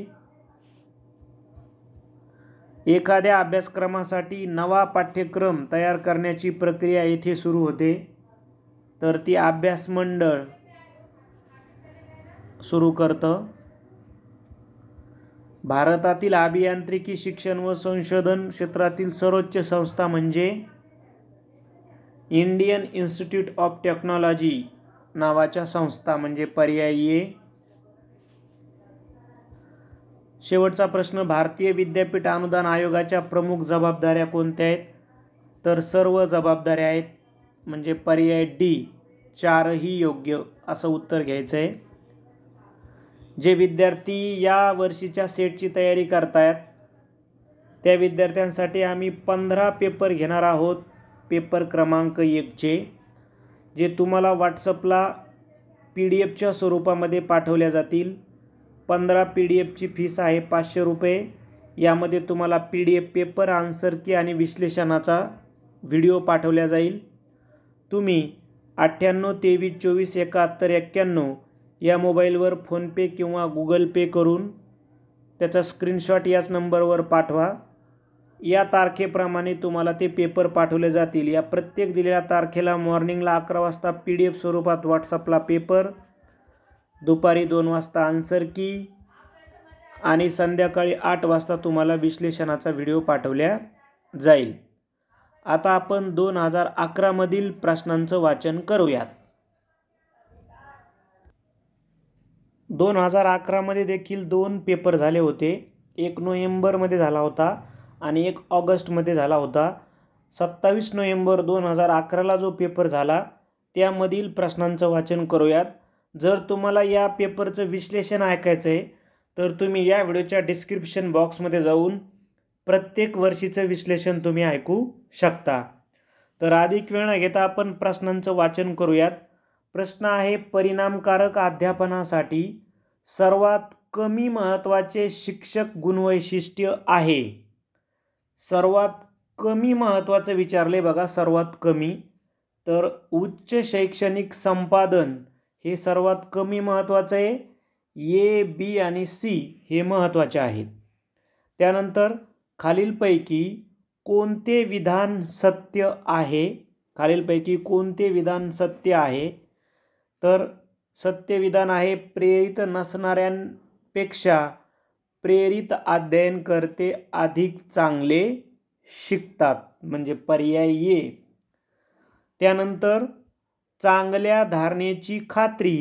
एखाद्या अभ्यासक्रमासाठी नवा पाठ्यक्रम तयार करण्याची प्रक्रिया येथे सुरू होते तर ती अभ्यास मंडळ सुरू करतं भारतातील अभियांत्रिकी शिक्षण व संशोधन क्षेत्रातील सर्वोच्च संस्था म्हणजे इंडियन इन्स्टिट्यूट ऑफ टेक्नॉलॉजी नावाच्या संस्था म्हणजे पर्यायी शेवटचा प्रश्न भारतीय विद्यापीठ अनुदान आयोगाच्या प्रमुख जबाबदाऱ्या कोणत्या आहेत तर सर्व जबाबदाऱ्या आहेत म्हणजे पर्याय डी चारही योग्य असं उत्तर घ्यायचं आहे जे विद्यार्थी या वर्षीच्या सेटची तयारी करतायत त्या विद्यार्थ्यांसाठी आम्ही पंधरा पेपर घेणार आहोत पेपर क्रमांक एकचे जे तुम्हाला व्हॉट्सअपला पी डी एफच्या स्वरूपामध्ये पाठवल्या जातील पंधरा पी डी एफची फीस आहे पाचशे रुपये यामध्ये तुम्हाला P D F paper answer key आणि विश्लेषणाचा व्हिडिओ पाठवला जाईल तुम्ही अठ्ठ्याण्णव तेवीस चोवीस एकाहत्तर एक्क्याण्णव या मोबाईलवर फोनपे किंवा गुगल पे करून त्याचा स्क्रीनशॉट याच नंबरवर पाठवा या तारखेप्रमाणे तुम्हाला ते पेपर पाठवले जातील या प्रत्येक दिलेल्या तारखेला मॉर्निंगला अकरा वाजता पी डी एफ स्वरूपात व्हॉट्सअपला पेपर दुपारी दोन वाजता आन्सर की आणि संध्याकाळी आठ वाजता तुम्हाला विश्लेषणाचा व्हिडिओ पाठवल्या जाईल आता आपण दोन हजार अकरामधील प्रश्नांचं वाचन करूयात दोन हजार अकरामध्ये देखील दोन पेपर झाले होते एक नोव्हेंबरमध्ये झाला होता आणि एक ऑगस्टमध्ये झाला होता सत्तावीस नोव्हेंबर दोन हजार अकराला जो पेपर झाला त्यामधील प्रश्नांचं वाचन करूयात जर तुम्हाला या पेपरचं विश्लेषण ऐकायचं आहे तर तुम्ही या व्हिडिओच्या डिस्क्रिप्शन बॉक्समध्ये जाऊन प्रत्येक वर्षीचं विश्लेषण तुम्ही ऐकू शकता तर अधिक वेळ न घेता आपण प्रश्नांचं वाचन करूयात प्रश्न आहे परिणामकारक अध्यापनासाठी सर्वात कमी महत्त्वाचे शिक्षक गुणवैशिष्ट्य आहे सर्वात कमी महत्त्वाचं विचारले बघा सर्वात कमी तर उच्च शैक्षणिक संपादन हे सर्वात कमी महत्त्वाचं आहे ए बी आणि सी हे महत्त्वाचे आहेत त्यानंतर खालीलपैकी कोणते विधान सत्य आहे खालीलपैकी कोणते विधान सत्य आहे तर सत्य विधान आहे प्रेरित नसणाऱ्यांपेक्षा प्रेरित अध्ययनकर्ते अधिक चांगले शिकतात म्हणजे पर्याय ये त्यानंतर चांगल्या धारणेची खात्री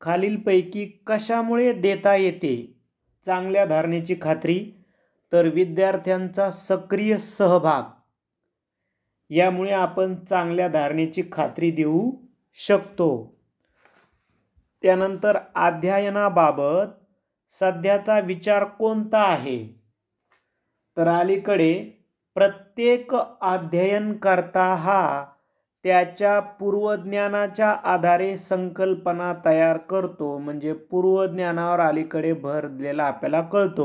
खालीलपैकी कशामुळे देता येते चांगल्या धारणेची खात्री तर विद्यार्थ्यांचा सक्रिय सहभाग यामुळे आपण चांगल्या धारणेची खात्री देऊ शकतो त्यानंतर अध्ययनाबाबत सध्याचा विचार कोणता आहे तर अलीकडे प्रत्येक अध्ययनकर्ता हा त्याच्या पूर्वज्ञानाच्या आधारे संकल्पना तयार करतो म्हणजे पूर्वज्ञानावर अलीकडे भर दिलेला आपल्याला कळतो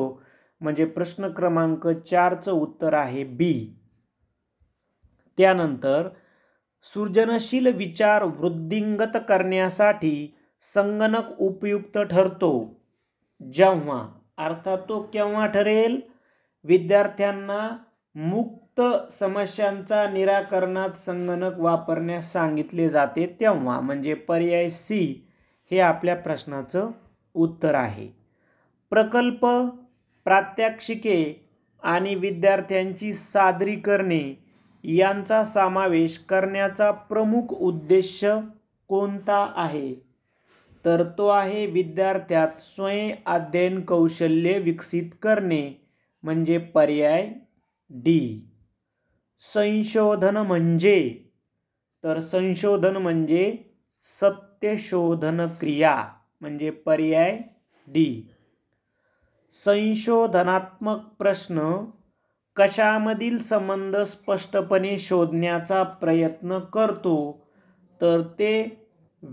म्हणजे प्रश्न क्रमांक चारचं उत्तर आहे बी त्यानंतर सृजनशील विचार वृद्धिंगत करण्यासाठी संगणक उपयुक्त ठरतो जेव्हा अर्थात तो केव्हा ठरेल विद्यार्थ्यांना मुक्त त समस्यांचा निराकरणात संगणक वापरण्यास सांगितले जाते तेव्हा म्हणजे पर्याय सी हे आपल्या प्रश्नाचं उत्तर आहे प्रकल्प प्रात्यक्षिके आणि विद्यार्थ्यांची सादरीकरणे यांचा समावेश करण्याचा प्रमुख उद्देश कोणता आहे तर तो आहे विद्यार्थ्यात स्वयं अध्ययन कौशल्य विकसित करणे म्हणजे पर्याय डी संशोधन म्हणजे तर संशोधन म्हणजे सत्यशोधन क्रिया म्हणजे पर्याय डी संशोधनात्मक प्रश्न कशामधील संबंध स्पष्टपणे शोधण्याचा प्रयत्न करतो तर ते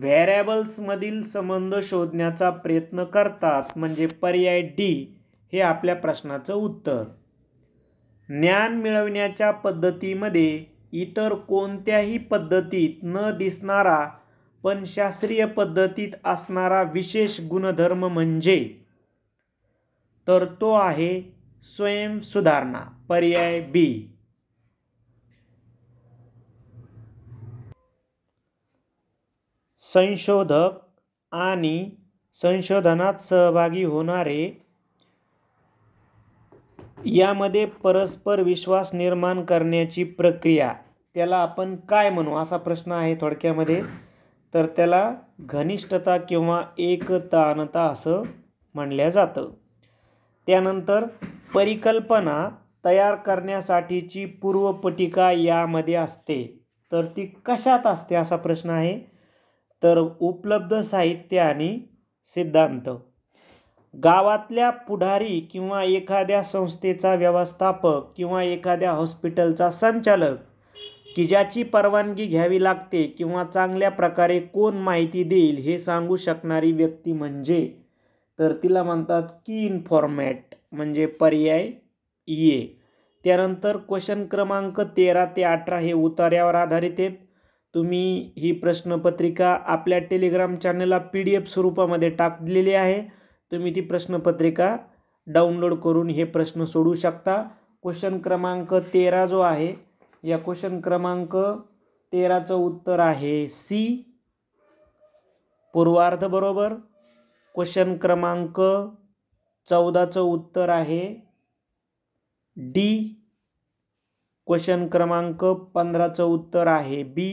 व्हॅरेबल्समधील संबंध शोधण्याचा प्रयत्न करतात म्हणजे पर्याय डी हे आपल्या प्रश्नाचं उत्तर ज्ञान मिळवण्याच्या पद्धतीमध्ये इतर कोणत्याही पद्धतीत न दिसणारा पण शास्त्रीय पद्धतीत असणारा विशेष गुणधर्म म्हणजे तर तो आहे स्वयंसुधारणा पर्याय बी संशोधक आणि संशोधनात सहभागी होणारे यामध्ये परस्पर विश्वास निर्माण करण्याची प्रक्रिया त्याला आपण काय म्हणू असा प्रश्न आहे थोडक्यामध्ये तर त्याला घनिष्ठता किंवा एकतानता असं म्हणल्या जातं त्यानंतर परिकल्पना तयार करण्यासाठीची पूर्वपटिका यामध्ये असते तर ती कशात असते असा प्रश्न आहे तर उपलब्ध साहित्य आणि सिद्धांत गावातल्या पुढारी किंवा एखाद्या संस्थेचा व्यवस्थापक किंवा एखाद्या हॉस्पिटलचा संचालक की ज्याची परवानगी घ्यावी लागते किंवा चांगल्या प्रकारे कोण माहिती देईल हे सांगू शकणारी व्यक्ती म्हणजे तर तिला म्हणतात की इन्फॉर्मॅट म्हणजे पर्याय ये त्यानंतर क्वेश्चन क्रमांक तेरा ते अठरा हे उतार्यावर आधारित आहेत तुम्ही ही प्रश्नपत्रिका आपल्या टेलिग्राम चॅनलला पी डी एफ स्वरूपामध्ये टाकलेली आहे तुम्ही ती प्रश्नपत्रिका डाउनलोड करून हे प्रश्न सोडू शकता क्वेश्चन क्रमांक तेरा जो आहे या क्वेश्चन क्रमांक तेराचं उत्तर आहे सी पूर्वार्ध बरोबर क्वेश्चन क्रमांक चौदाचं उत्तर आहे डी क्वेश्चन क्रमांक पंधराचं उत्तर आहे बी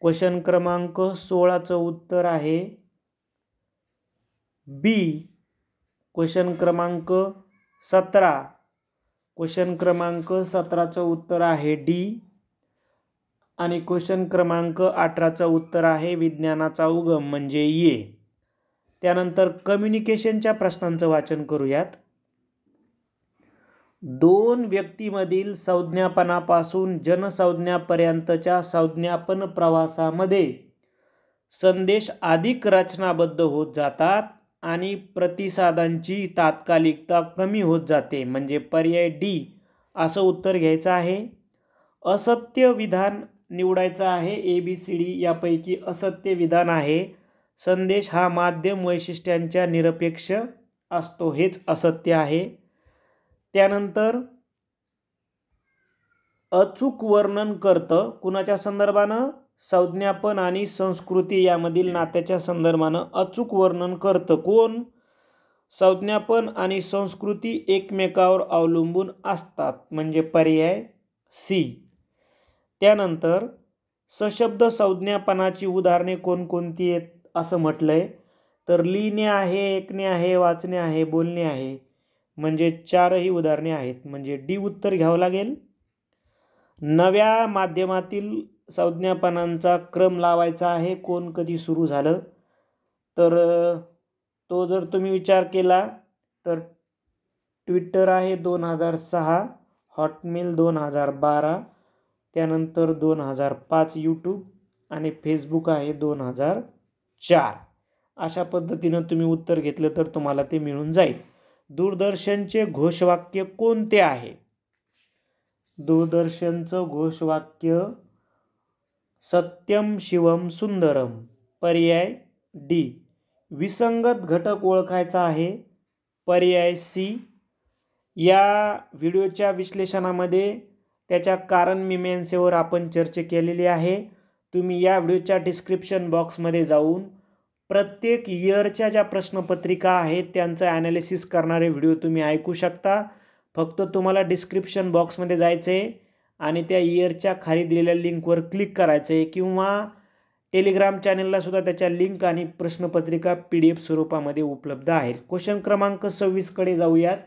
क्वेश्चन क्रमांक सोळाचं उत्तर आहे बी क्वेश्चन क्रमांक सतरा क्वेश्चन क्रमांक सतराचं उत्तर आहे डी आणि क्वेश्चन क्रमांक अठराचं उत्तर आहे विज्ञानाचा उगम म्हणजे ये त्यानंतर कम्युनिकेशनच्या प्रश्नांचं वाचन करूयात दोन व्यक्तीमधील संज्ञापनापासून जनसंज्ञापर्यंतच्या संज्ञापन प्रवासामध्ये संदेश अधिक रचनाबद्ध होत जातात आणि प्रतिसादांची तात्कालिकता कमी होत जाते म्हणजे पर्याय डी असं उत्तर घ्यायचं आहे असत्य विधान निवडायचं आहे ए बी सी डी यापैकी असत्य विधान आहे संदेश हा माध्यम वैशिष्ट्यांच्या निरपेक्ष असतो हेच असत्य आहे त्यानंतर अचूक वर्णन करतं कुणाच्या संदर्भानं संज्ञापन आणि संस्कृती यामधील नात्याच्या संदर्भानं अचूक वर्णन करतं कोण संज्ञापन आणि संस्कृती एकमेकावर अवलंबून असतात म्हणजे पर्याय सी त्यानंतर सशब्द संज्ञापनाची उदाहरणे कोणकोणती आहेत असं म्हटलं आहे तर लिहिणे आहे ऐकणे आहे वाचणे आहे बोलणे आहे म्हणजे चारही उदाहरणे आहेत म्हणजे डी उत्तर घ्यावं लागेल नव्या माध्यमातील संज्ञापनांचा क्रम लावायचा आहे कोण कधी सुरू झालं तर तो जर तुम्ही विचार केला तर ट्विटर आहे दोन हजार सहा हॉटमेल दोन हजार बारा त्यानंतर दोन हजार पाच यूट्यूब आणि फेसबुक आहे दोन हजार चार अशा पद्धतीनं तुम्ही उत्तर घेतलं तर तुम्हाला ते मिळून जाईल दूरदर्शनचे घोषवाक्य कोणते आहे दूरदर्शनचं घोषवाक्य सत्यम शिवम सुंदरम पर्याय डी विसंगत घटक ओळखायचा आहे पर्याय सी या व्हिडिओच्या विश्लेषणामध्ये त्याच्या कारण मीमांसेवर आपण चर्चा केलेली आहे तुम्ही या व्हिडिओच्या डिस्क्रिप्शन बॉक्समध्ये जाऊन प्रत्येक इयरच्या ज्या प्रश्नपत्रिका आहेत त्यांचं ॲनालिसिस करणारे व्हिडिओ तुम्ही ऐकू शकता फक्त तुम्हाला डिस्क्रिप्शन बॉक्समध्ये जायचं आहे आणि त्या इयरच्या खाली दिलेल्या लिंकवर क्लिक करायचं आहे किंवा टेलिग्राम सुद्धा त्याच्या लिंक आणि प्रश्नपत्रिका पी डी एफ स्वरूपामध्ये उपलब्ध आहे क्वेश्चन क्रमांक सव्वीसकडे जाऊयात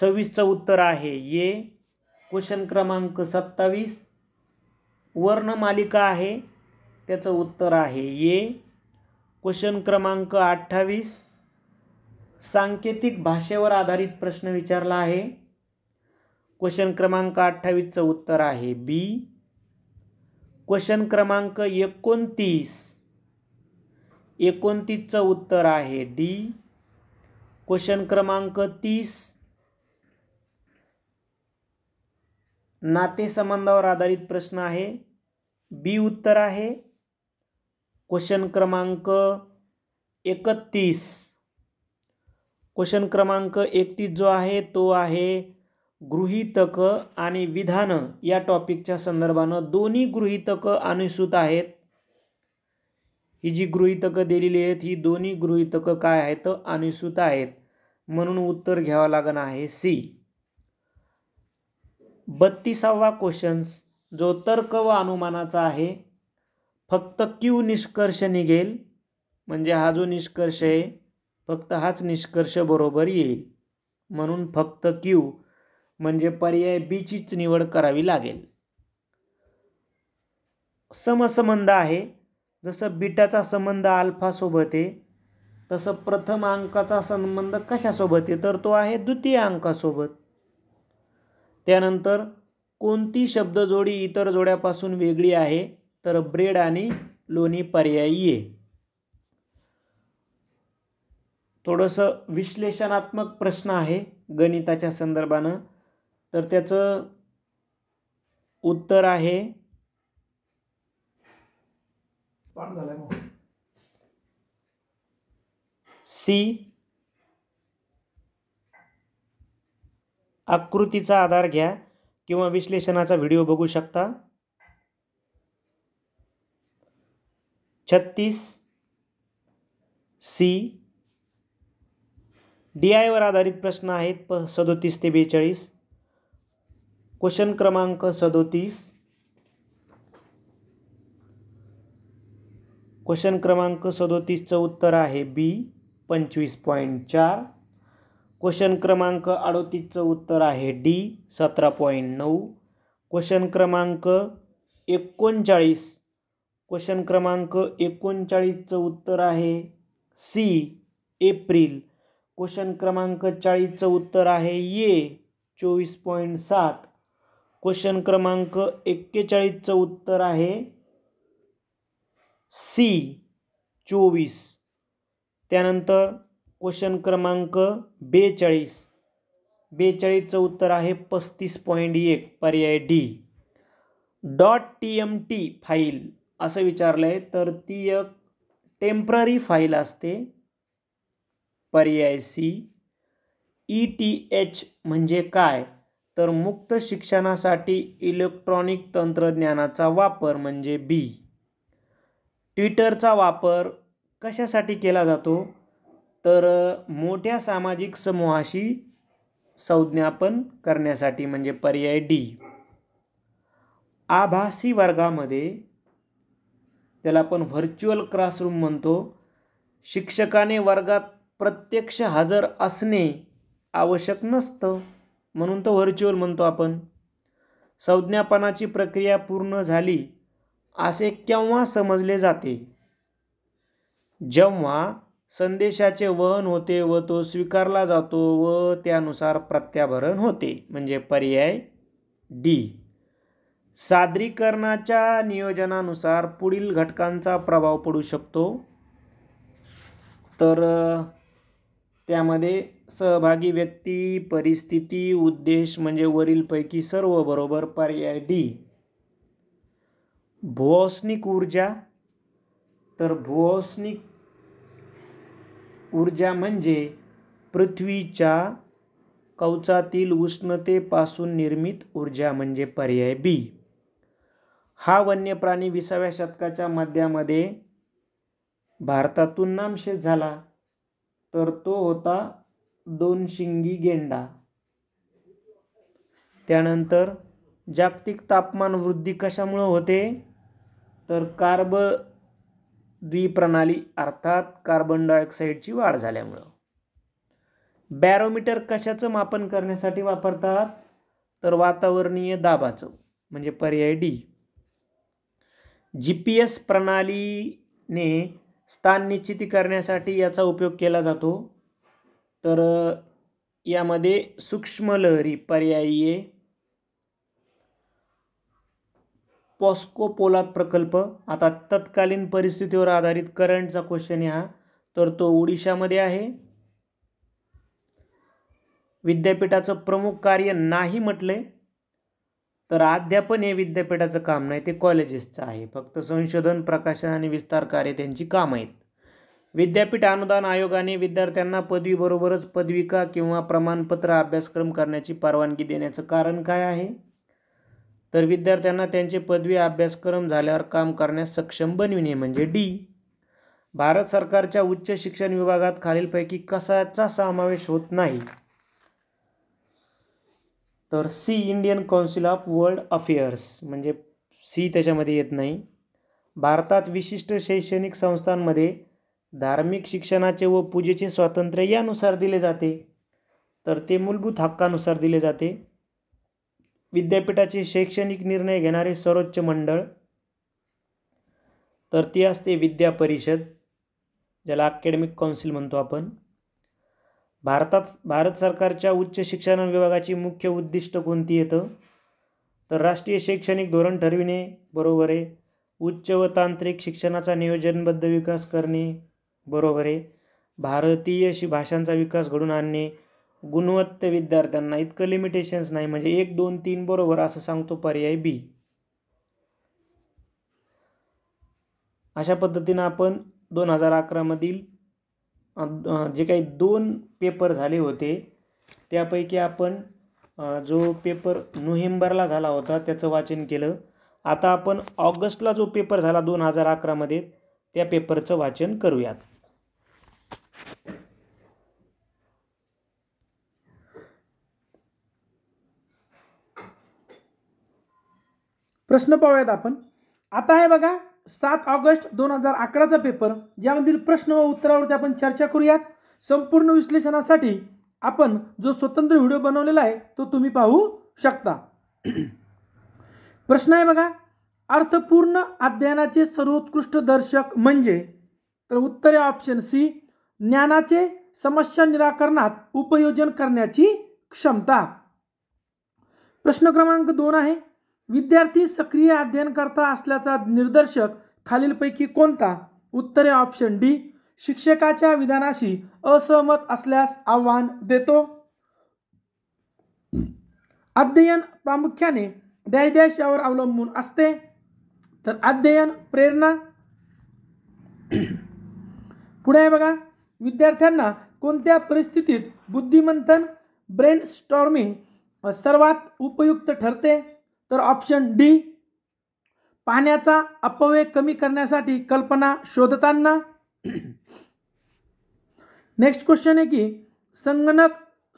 सव्वीसचं उत्तर आहे ये क्वेश्चन क्रमांक सत्तावीस वर्णमालिका आहे त्याचं उत्तर आहे ये क्वेश्चन क्रमांक अठ्ठावीस सांकेतिक भाषेवर आधारित प्रश्न विचारला आहे क्वेश्चन क्रमांक अठ्ठावीसचं उत्तर आहे बी क्वेश्चन क्रमांक एकोणतीस एकोणतीसचं उत्तर आहे डी क्वेश्चन क्रमांक तीस नातेसंबंधावर आधारित प्रश्न आहे बी उत्तर आहे क्वेश्चन क्रमांक एकतीस क्वेश्चन क्रमांक एकतीस जो आहे तो आहे गृहितकं आणि विधानं या टॉपिकच्या संदर्भानं दोन्ही गृहितकं अनुसूत आहेत ही जी गृहितकं दिलेली आहेत ही दोन्ही गृहितकं काय आहेत अनुसूत आहेत म्हणून उत्तर घ्यावं लागणं आहे सी बत्तीसावा क्वेश्चन्स जो तर्क व अनुमानाचा आहे फक्त क्यू निष्कर्ष निघेल म्हणजे हा जो निष्कर्ष आहे फक्त हाच निष्कर्ष बरोबर येईल म्हणून फक्त क्यू म्हणजे पर्याय बीचीच निवड करावी लागेल समसंबंध आहे जसं बीटाचा संबंध अल्फासोबत आहे तसं प्रथम अंकाचा संबंध कशासोबत आहे तर तो आहे द्वितीय अंकासोबत त्यानंतर कोणती शब्द जोडी इतर जोड्यापासून वेगळी आहे तर ब्रेड आणि लोणी पर्यायी आहे थोडंसं विश्लेषणात्मक प्रश्न आहे गणिताच्या संदर्भानं तर त्याचं उत्तर आहे सी आकृतीचा आधार घ्या किंवा विश्लेषणाचा व्हिडिओ बघू शकता छत्तीस सी डी वर आधारित प्रश्न आहेत प सदोतीस ते बेचाळीस क्वेश्चन क्रमांक सदोतीस क्वेश्चन क्रमांक सदोतीसचं उत्तर आहे बी पंचवीस पॉईंट चार क्वेश्चन क्रमांक अडोतीसचं उत्तर आहे डी सतरा पॉईंट नऊ क्वेश्चन क्रमांक एकोणचाळीस क्वेश्चन क्रमांक एकोणचाळीसचं उत्तर आहे सी एप्रिल क्वेश्चन क्रमांक चाळीसचं उत्तर आहे ये चोवीस पॉईंट सात क्वेश्चन क्रमांक एक्केचाळीसचं उत्तर आहे सी चोवीस त्यानंतर क्वेश्चन क्रमांक बेचाळीस बेचाळीसचं उत्तर आहे पस्तीस पॉईंट एक पर्याय D dot T M T file असं विचारलं आहे तर ती एक टेम्पररी फाईल असते पर्याय सी ई टी एच म्हणजे काय तर मुक्त शिक्षणासाठी इलेक्ट्रॉनिक तंत्रज्ञानाचा वापर म्हणजे बी ट्विटरचा वापर कशासाठी केला जातो तर मोठ्या सामाजिक समूहाशी संज्ञापन करण्यासाठी म्हणजे पर्याय डी आभासी वर्गामध्ये त्याला आपण व्हर्च्युअल क्लासरूम म्हणतो शिक्षकाने वर्गात प्रत्यक्ष हजर असणे आवश्यक नसतं म्हणून तो व्हर्च्युअल म्हणतो आपण संज्ञापनाची प्रक्रिया पूर्ण झाली असे केव्हा समजले जाते जेव्हा संदेशाचे वहन होते व तो स्वीकारला जातो व त्यानुसार प्रत्याभरण होते म्हणजे पर्याय डी सादरीकरणाच्या नियोजनानुसार पुढील घटकांचा प्रभाव पडू शकतो तर त्यामध्ये सहभागी व्यक्ती परिस्थिती उद्देश म्हणजे वरीलपैकी सर्व बरोबर पर्याय डी भूस्निक ऊर्जा तर भूस्निक ऊर्जा म्हणजे पृथ्वीच्या कवचातील उष्णतेपासून निर्मित ऊर्जा म्हणजे पर्याय बी हा वन्य प्राणी विसाव्या शतकाच्या मध्यामध्ये भारतातून नामशेष झाला तर तो होता दोन शिंगी गेंडा त्यानंतर जागतिक तापमान वृद्धी कशामुळं होते तर कार्ब द्विप्रणाली अर्थात कार्बन डायऑक्साईडची वाढ झाल्यामुळं बॅरोमीटर कशाचं मापन करण्यासाठी वापरतात तर वातावरणीय दाबाचं म्हणजे पर्याय डी जी पी एस प्रणालीने स्थान निश्चिती करण्यासाठी याचा उपयोग केला जातो तर यामध्ये सूक्ष्मलहरी पर्यायी पॉस्को पोलाद प्रकल्प आता तत्कालीन परिस्थितीवर आधारित करंटचा क्वेश्चन हा तर तो ओडिशामध्ये आहे विद्यापीठाचं प्रमुख कार्य नाही म्हटले तर अध्यापन हे विद्यापीठाचं काम नाही ते कॉलेजेसचं आहे फक्त संशोधन प्रकाशन आणि विस्तार कार्य त्यांची काम आहेत विद्यापीठ अनुदान आयोगाने विद्यार्थ्यांना पदवीबरोबरच पदविका किंवा प्रमाणपत्र अभ्यासक्रम करण्याची परवानगी देण्याचं कारण काय आहे तर विद्यार्थ्यांना त्यांचे पदवी अभ्यासक्रम झाल्यावर काम करण्यास सक्षम बनविणे म्हणजे डी भारत सरकारच्या उच्च शिक्षण विभागात खालीलपैकी कशाचा समावेश होत नाही तर C Indian council of world affairs म्हणजे सी त्याच्यामध्ये येत नाही भारतात विशिष्ट शैक्षणिक संस्थांमध्ये धार्मिक शिक्षणाचे व पूजेचे स्वातंत्र्य यानुसार दिले जाते तर ते मूलभूत हक्कानुसार दिले जाते विद्यापीठाचे शैक्षणिक निर्णय घेणारे सर्वोच्च मंडळ तर ती असते विद्या परिषद ज्याला अकॅडमिक काउन्सिल म्हणतो आपण भारतात भारत सरकारच्या उच्च शिक्षण विभागाची मुख्य उद्दिष्ट कोणती येतं तर राष्ट्रीय शैक्षणिक धोरण ठरविणे बरोबर आहे उच्च व तांत्रिक शिक्षणाचा नियोजनबद्ध विकास करणे बरोबर आहे भारतीय अशी भाषांचा विकास घडून आणणे गुणवत्त विद्यार्थ्यांना इतकं लिमिटेशन्स नाही म्हणजे एक दोन तीन बरोबर असं सांगतो पर्याय बी अशा पद्धतीनं आपण दोन हजार अकरामधील जे काही दोन पेपर झाले होते त्यापैकी आपण जो पेपर नोव्हेंबरला झाला होता त्याचं वाचन केलं आता आपण ऑगस्टला जो पेपर झाला दोन हजार अकरामध्ये त्या पेपरचं वाचन करूयात प्रश्न पाहूयात आपण आता आहे बघा सात ऑगस्ट दोन हजार अकराचा पेपर ज्यामधील प्रश्न व उत्तरावरती आपण चर्चा करूयात संपूर्ण विश्लेषणासाठी आपण जो स्वतंत्र व्हिडिओ बनवलेला आहे तो तुम्ही पाहू शकता प्रश्न आहे बघा अर्थपूर्ण अध्ययनाचे सर्वोत्कृष्ट दर्शक म्हणजे तर उत्तर आहे ऑप्शन सी ज्ञानाचे समस्या निराकरणात उपयोजन करण्याची क्षमता प्रश्न क्रमांक दोन आहे विद्यार्थी सक्रिय अध्ययनकर्ता असल्याचा निर्दर्शक खालीलपैकी कोणता उत्तरे ऑप्शन डी शिक्षकाच्या विधानाशी असहमत असल्यास आव्हान देतो अध्ययन प्रामुख्याने डॅश डॅश यावर अवलंबून असते तर अध्ययन प्रेरणा पुढे आहे बघा विद्यार्थ्यांना कोणत्या परिस्थितीत बुद्धिमंथन ब्रेन स्टॉर्मिंग सर्वात उपयुक्त ठरते तर ऑप्शन डी पाण्याचा अपव्यय कमी करण्यासाठी कल्पना शोधताना नेक्स्ट क्वेश्चन आहे की संगणक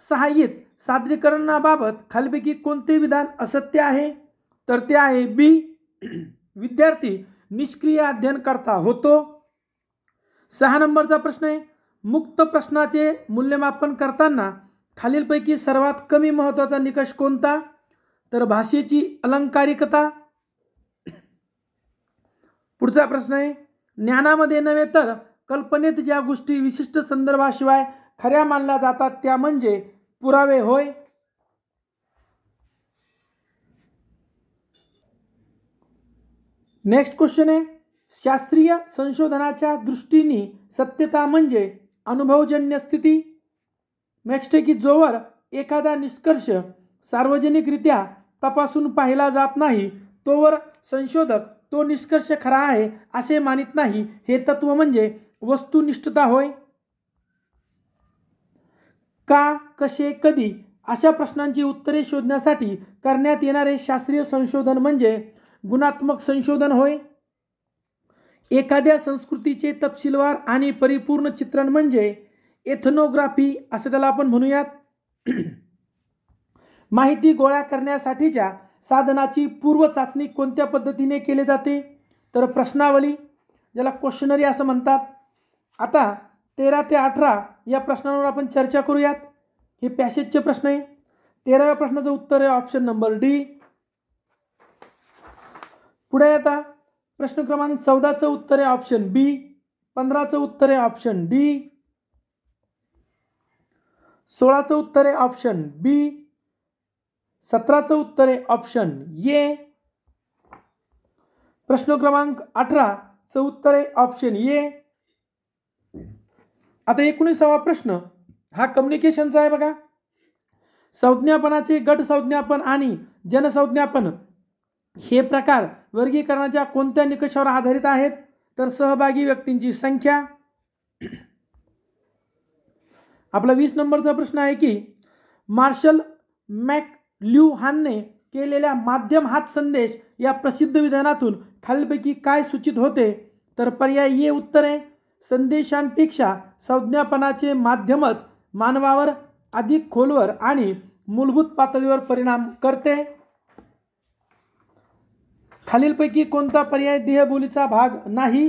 सहाय्यित सादरीकरणाबाबत खालपैकी कोणते विधान असत्य आहे तर ते आहे बी विद्यार्थी निष्क्रिय अध्ययन करता होतो सहा नंबरचा प्रश्न आहे मुक्त प्रश्नाचे मूल्यमापन करताना खालीलपैकी सर्वात कमी महत्त्वाचा निकष कोणता तर भाषेची अलंकारिकता पुढचा प्रश्न आहे ज्ञानामध्ये नव्हे तर कल्पनेत ज्या गोष्टी विशिष्ट संदर्भाशिवाय खऱ्या मानल्या जातात त्या म्हणजे पुरावे होय नेक्स्ट क्वेश्चन आहे शास्त्रीय संशोधनाच्या दृष्टीने सत्यता म्हणजे अनुभवजन्य स्थिती नेक्स्ट आहे की जोवर एखादा निष्कर्ष सार्वजनिकरित्या तपासून पाहिला जात नाही तोवर संशोधक तो निष्कर्ष खरा आहे असे मानित नाही हे तत्व म्हणजे वस्तुनिष्ठता होय का कसे कधी अशा प्रश्नांची उत्तरे शोधण्यासाठी करण्यात येणारे शास्त्रीय संशोधन म्हणजे गुणात्मक संशोधन होय एखाद्या संस्कृतीचे तपशीलवार आणि परिपूर्ण चित्रण म्हणजे एथनोग्राफी असे त्याला आपण म्हणूयात माहिती गोळा करण्यासाठीच्या साधनाची पूर्व चाचणी कोणत्या पद्धतीने केली जाते तर प्रश्नावली ज्याला क्वेश्चनरी असं म्हणतात आता तेरा ते अठरा या प्रश्नांवर आपण चर्चा करूयात हे पॅसेजचे प्रश्न आहे तेराव्या प्रश्नाचं उत्तर आहे ऑप्शन नंबर डी पुढे आता प्रश्न क्रमांक चौदाचं उत्तर आहे ऑप्शन बी पंधराचं उत्तर आहे ऑप्शन डी सोळाचं उत्तर आहे ऑप्शन बी सतराचं उत्तर आहे ऑप्शन ये प्रश्न क्रमांक अठराचं उत्तर आहे ऑप्शन ये आता एकोणीसावा प्रश्न हा कम्युनिकेशनचा आहे बघा संज्ञापनाचे गट संज्ञापन आणि जनसंज्ञापन हे प्रकार वर्गीकरणाच्या कोणत्या निकषावर आधारित आहेत तर सहभागी व्यक्तींची संख्या आपला वीस नंबरचा प्रश्न आहे की मार्शल मॅक ल्यू हानने केलेल्या माध्यम हात संदेश या प्रसिद्ध विधानातून खालीलपैकी काय सूचित होते तर पर्याय ये उत्तर आहे संदेशांपेक्षा संज्ञापनाचे माध्यमच मानवावर अधिक खोलवर आणि मूलभूत पातळीवर परिणाम करते खालीलपैकी कोणता पर्याय देहबोलीचा भाग नाही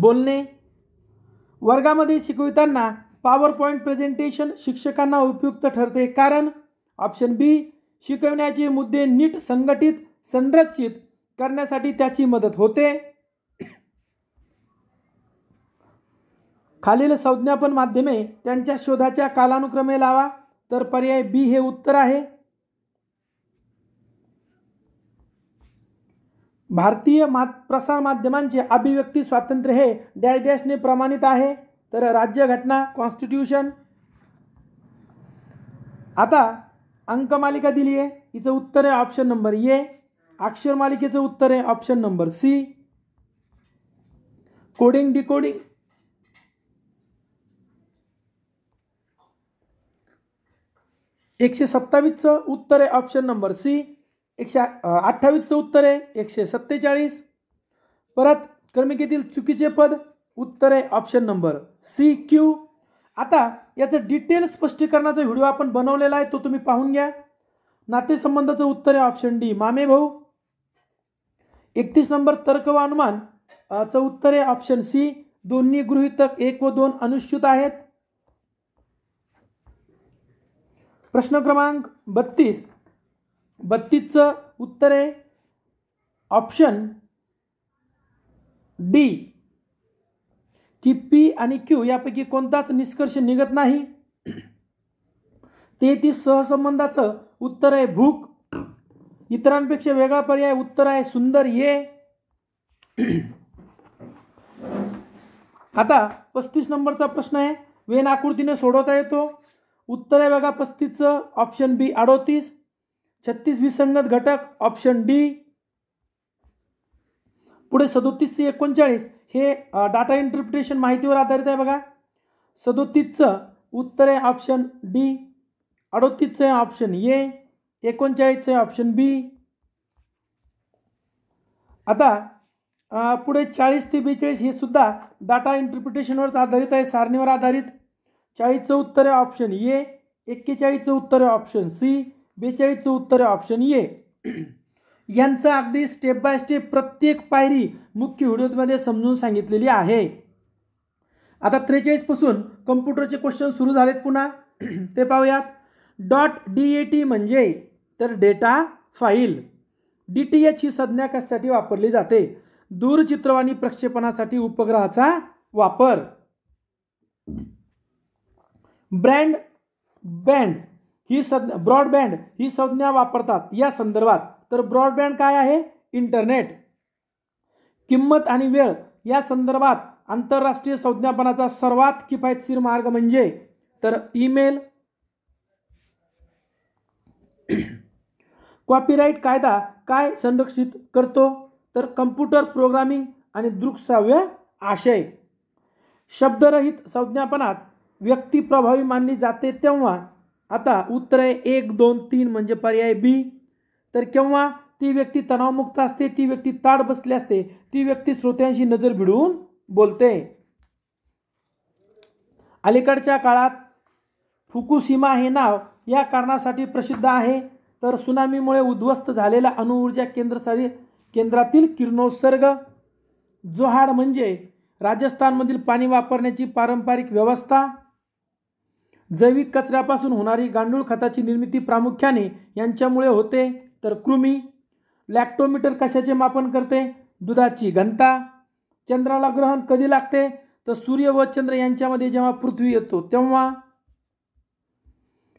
बोलणे वर्गामध्ये शिकविताना पॉवर पॉईंट प्रेझेंटेशन शिक्षकांना उपयुक्त ठरते कारण ऑप्शन बी शिकवण्याचे मुद्दे नीट संघटित संरक्षित करण्यासाठी त्याची मदत होते खालील संज्ञापन माध्यमे त्यांच्या शोधाच्या कालानुक्रमे लावा तर पर्याय बी हे उत्तर आहे भारतीय मा माध्यमांचे अभिव्यक्ती स्वातंत्र्य हे डॅश डॅशने प्रमाणित आहे तर राज्यघटना कॉन्स्टिट्यूशन आता अंक मालिका दिली आहे तिचं उत्तर आहे ऑप्शन नंबर ए मालिकेचं उत्तर आहे option number C coding decoding एकशे सत्तावीसचं उत्तर आहे ऑप्शन नंबर सी एकशे अठ्ठावीसचं उत्तर आहे एकशे सत्तेचाळीस परत क्रमिकेतील चुकीचे पद उत्तर आहे ऑप्शन नंबर सी क्यू आता याचं डिटेल स्पष्टीकरणाचा व्हिडिओ आपण बनवलेला आहे तो तुम्ही पाहून घ्या नातेसंबंधाचं उत्तर आहे ऑप्शन डी मामे भाऊ एकतीस नंबर तर्क व अनुमान चं उत्तर आहे ऑप्शन सी दोन्ही गृहितक एक व दोन अनुश्चित आहेत प्रश्न क्रमांक बत्तीस बत्तीसचं उत्तर आहे ऑप्शन डी की पी आणि क्यू यापैकी कोणताच निष्कर्ष निघत नाही तेहतीस सहसंबंधाचं उत्तर आहे भूक इतरांपेक्षा वेगळा पर्याय उत्तर आहे सुंदर ये आता पस्तीस नंबरचा प्रश्न आहे वेन आकृतीने सोडवता येतो उत्तर आहे बघा पस्तीसचं ऑप्शन बी अडोतीस छत्तीस विसंगत घटक ऑप्शन डी पुढे सदोतीस ते एकोणचाळीस हे डाटा इंटरप्रिटेशन माहितीवर आधारित आहे बघा सदोतीसचं उत्तर आहे ऑप्शन डी अडोतीसचं आहे ऑप्शन ए एकोणचाळीसचं आहे ऑप्शन बी आता पुढे चाळीस ते बेचाळीस हे सुद्धा डाटा इंटरप्रिटेशनवरच आधारित आहे सारणीवर आधारित चाळीसचं उत्तर आहे ऑप्शन ए एक्केचाळीसचं उत्तर आहे ऑप्शन सी बेचाळीसचं उत्तर आहे ऑप्शन ए यांचं अगदी स्टेप बाय स्टेप प्रत्येक पायरी मुख्य व्हिडिओमध्ये समजून सांगितलेली आहे आता त्रेचाळीसपासून कम्प्युटरचे क्वेश्चन सुरू झालेत पुन्हा ते पाहूयात डॉट डी ए टी म्हणजे तर data file D T H ही संज्ञा कशासाठी वापरली जाते दूरचित्रवाणी प्रक्षेपणासाठी उपग्रहाचा वापर ब्रँड बँड ही संज्ञा ब्रॉडबँड ही संज्ञा वापरतात या संदर्भात तर ब्रॉडबँड काय आहे इंटरनेट किंमत आणि वेळ या संदर्भात आंतरराष्ट्रीय संज्ञापनाचा सर्वात किफायतशीर मार्ग म्हणजे तर ईमेल कॉपीराईट कायदा काय संरक्षित करतो तर कम्प्युटर प्रोग्रामिंग आणि दृकश्राव्य आशय शब्दरहित संज्ञापनात व्यक्ती प्रभावी मानली जाते तेव्हा आता उत्तर आहे एक दोन तीन म्हणजे पर्याय बी तर केव्हा ती व्यक्ती तणावमुक्त असते ती व्यक्ती ताड बसली असते ती व्यक्ती श्रोत्यांशी नजर भिडवून बोलते अलीकडच्या काळात फुकुसीमा हे नाव या कारणासाठी प्रसिद्ध आहे तर सुनामीमुळे उद्ध्वस्त झालेल्या अणुऊर्जा केंद्रसाठी केंद्रातील किरणोत्सर्ग जोहाड म्हणजे राजस्थानमधील पाणी वापरण्याची पारंपरिक व्यवस्था जैविक कचऱ्यापासून होणारी गांडूळ खताची निर्मिती प्रामुख्याने यांच्यामुळे होते तर कृमी लॅक्टोमीटर कशाचे मापन करते दुधाची घनता चंद्राला ग्रहण कधी लागते तर सूर्य व चंद्र यांच्यामध्ये जेव्हा पृथ्वी येतो तेव्हा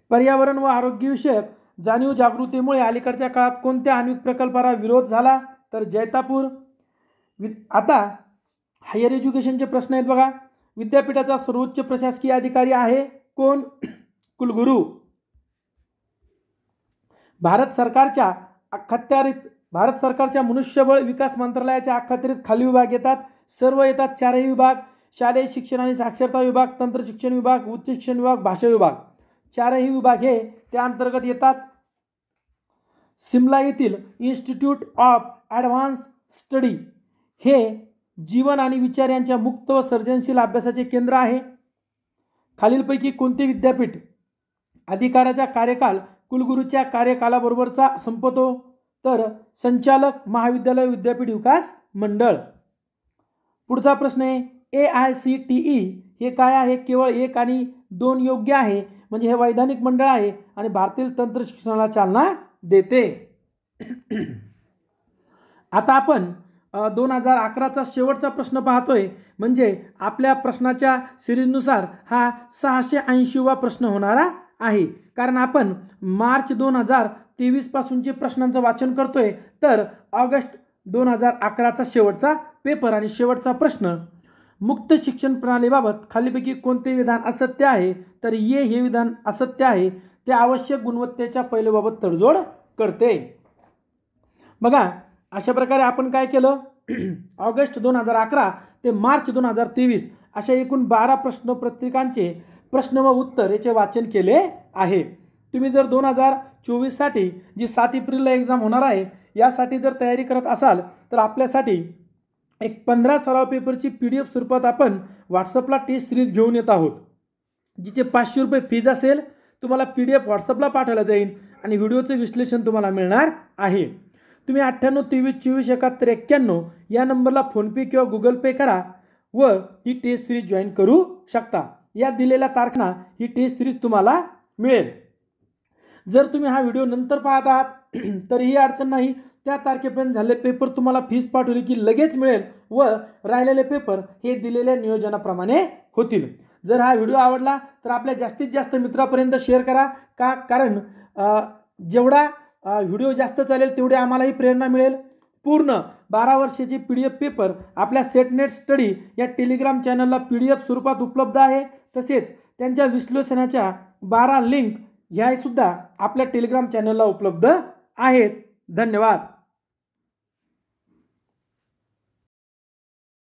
पर्यावरण व आरोग्यविषयक जाणीव जागृतीमुळे अलीकडच्या काळात कोणत्या आण्विक प्रकल्पाला विरोध झाला तर जैतापूर वि आता हायर एज्युकेशनचे प्रश्न आहेत बघा विद्यापीठाचा सर्वोच्च प्रशासकीय अधिकारी आहे कोण कुलगुरू भारत सरकारच्या अखत्यारीत भारत सरकारच्या मनुष्यबळ विकास मंत्रालयाच्या अखत्यारीत खाली विभाग येतात सर्व येतात चारही विभाग शालेय शिक्षण आणि साक्षरता विभाग तंत्र शिक्षण विभाग उच्च शिक्षण विभाग भाषा विभाग चारही विभाग हे त्या अंतर्गत येतात सिमला येथील इन्स्टिट्यूट ऑफ ॲडव्हान्स स्टडी हे जीवन आणि विचार यांच्या मुक्त व सर्जनशील अभ्यासाचे केंद्र आहे खालीलपैकी कोणते विद्यापीठ अधिकाराचा कार्यकाल कुलगुरूच्या कार्यकालाबरोबरचा संपतो तर संचालक महाविद्यालय विद्यापीठ विकास मंडळ पुढचा प्रश्न आहे A I C T E हे काय आहे केवळ एक आणि दोन योग्य आहे म्हणजे हे वैधानिक मंडळ आहे आणि भारतीय तंत्र शिक्षणाला चालना देते आता आपण दोन हजार अकराचा शेवटचा प्रश्न पाहतोय म्हणजे आपल्या प्रश्नाच्या सिरीजनुसार हा सहाशे ऐंशीवा प्रश्न होणारा आहे कारण आपण मार्च दोन हजार जे प्रश्नांचं वाचन करतोय तर ऑगस्ट दोन हजार अकराचा शेवटचा पेपर आणि शेवटचा प्रश्न मुक्त शिक्षण प्रणालीबाबत खालीपैकी कोणते विधान असत्य आहे तर ये हे विधान असत्य आहे ते आवश्यक गुणवत्तेच्या पैलूबाबत तडजोड करते बघा अशा प्रकारे आपण काय केलं ऑगस्ट दोन हजार अकरा ते मार्च दोन हजार तेवीस अशा एकूण बारा प्रश्न प्रश्न व उत्तर याचे वाचन केले आहे तुम्ही जर दोन हजार चोवीससाठी जी सात एप्रिलला एक्झाम होणार आहे यासाठी जर तयारी करत असाल तर आपल्यासाठी एक पंधरा सराव पेपरची पी डी एफ स्वरूपात आपण व्हॉट्सअपला टेस्ट सिरीज घेऊन येत आहोत जिचे पाचशे रुपये फीज असेल तुम्हाला पी डी एफ व्हॉट्सअपला पाठवला जाईल आणि व्हिडिओचं विश्लेषण तुम्हाला मिळणार आहे तुम्ही अठ्ठ्याण्णव तेवीस चोवीस एकाहत्तर एक्क्याण्णव या नंबरला फोनपे किंवा गुगल पे करा व ही टेस्ट सिरीज जॉईन करू शकता या दिलेल्या तारखांना ही टेस्ट सिरीज तुम्हाला मिळेल जर तुम्ही हा व्हिडिओ नंतर पाहत आहात तर ही अडचण नाही त्या तारखेपर्यंत झालेले पेपर तुम्हाला फीस पाठवली की लगेच मिळेल व राहिलेले पेपर हे दिलेल्या नियोजनाप्रमाणे होतील जर हा व्हिडिओ आवडला तर आपल्या जास्तीत जास्त मित्रापर्यंत शेअर करा का कारण जेवढा व्हिडिओ जास्त चालेल तेवढी आम्हालाही प्रेरणा मिळेल पूर्ण बारा वर्षाचे पी डी एफ पेपर आपल्या सेटनेट स्टडी या टेलिग्राम चॅनलला पी डी एफ स्वरूपात उपलब्ध आहे तसेच त्यांच्या विश्लेषणाच्या बारा लिंक ह्यासुद्धा आपल्या टेलिग्राम चॅनलला उपलब्ध आहेत धन्यवाद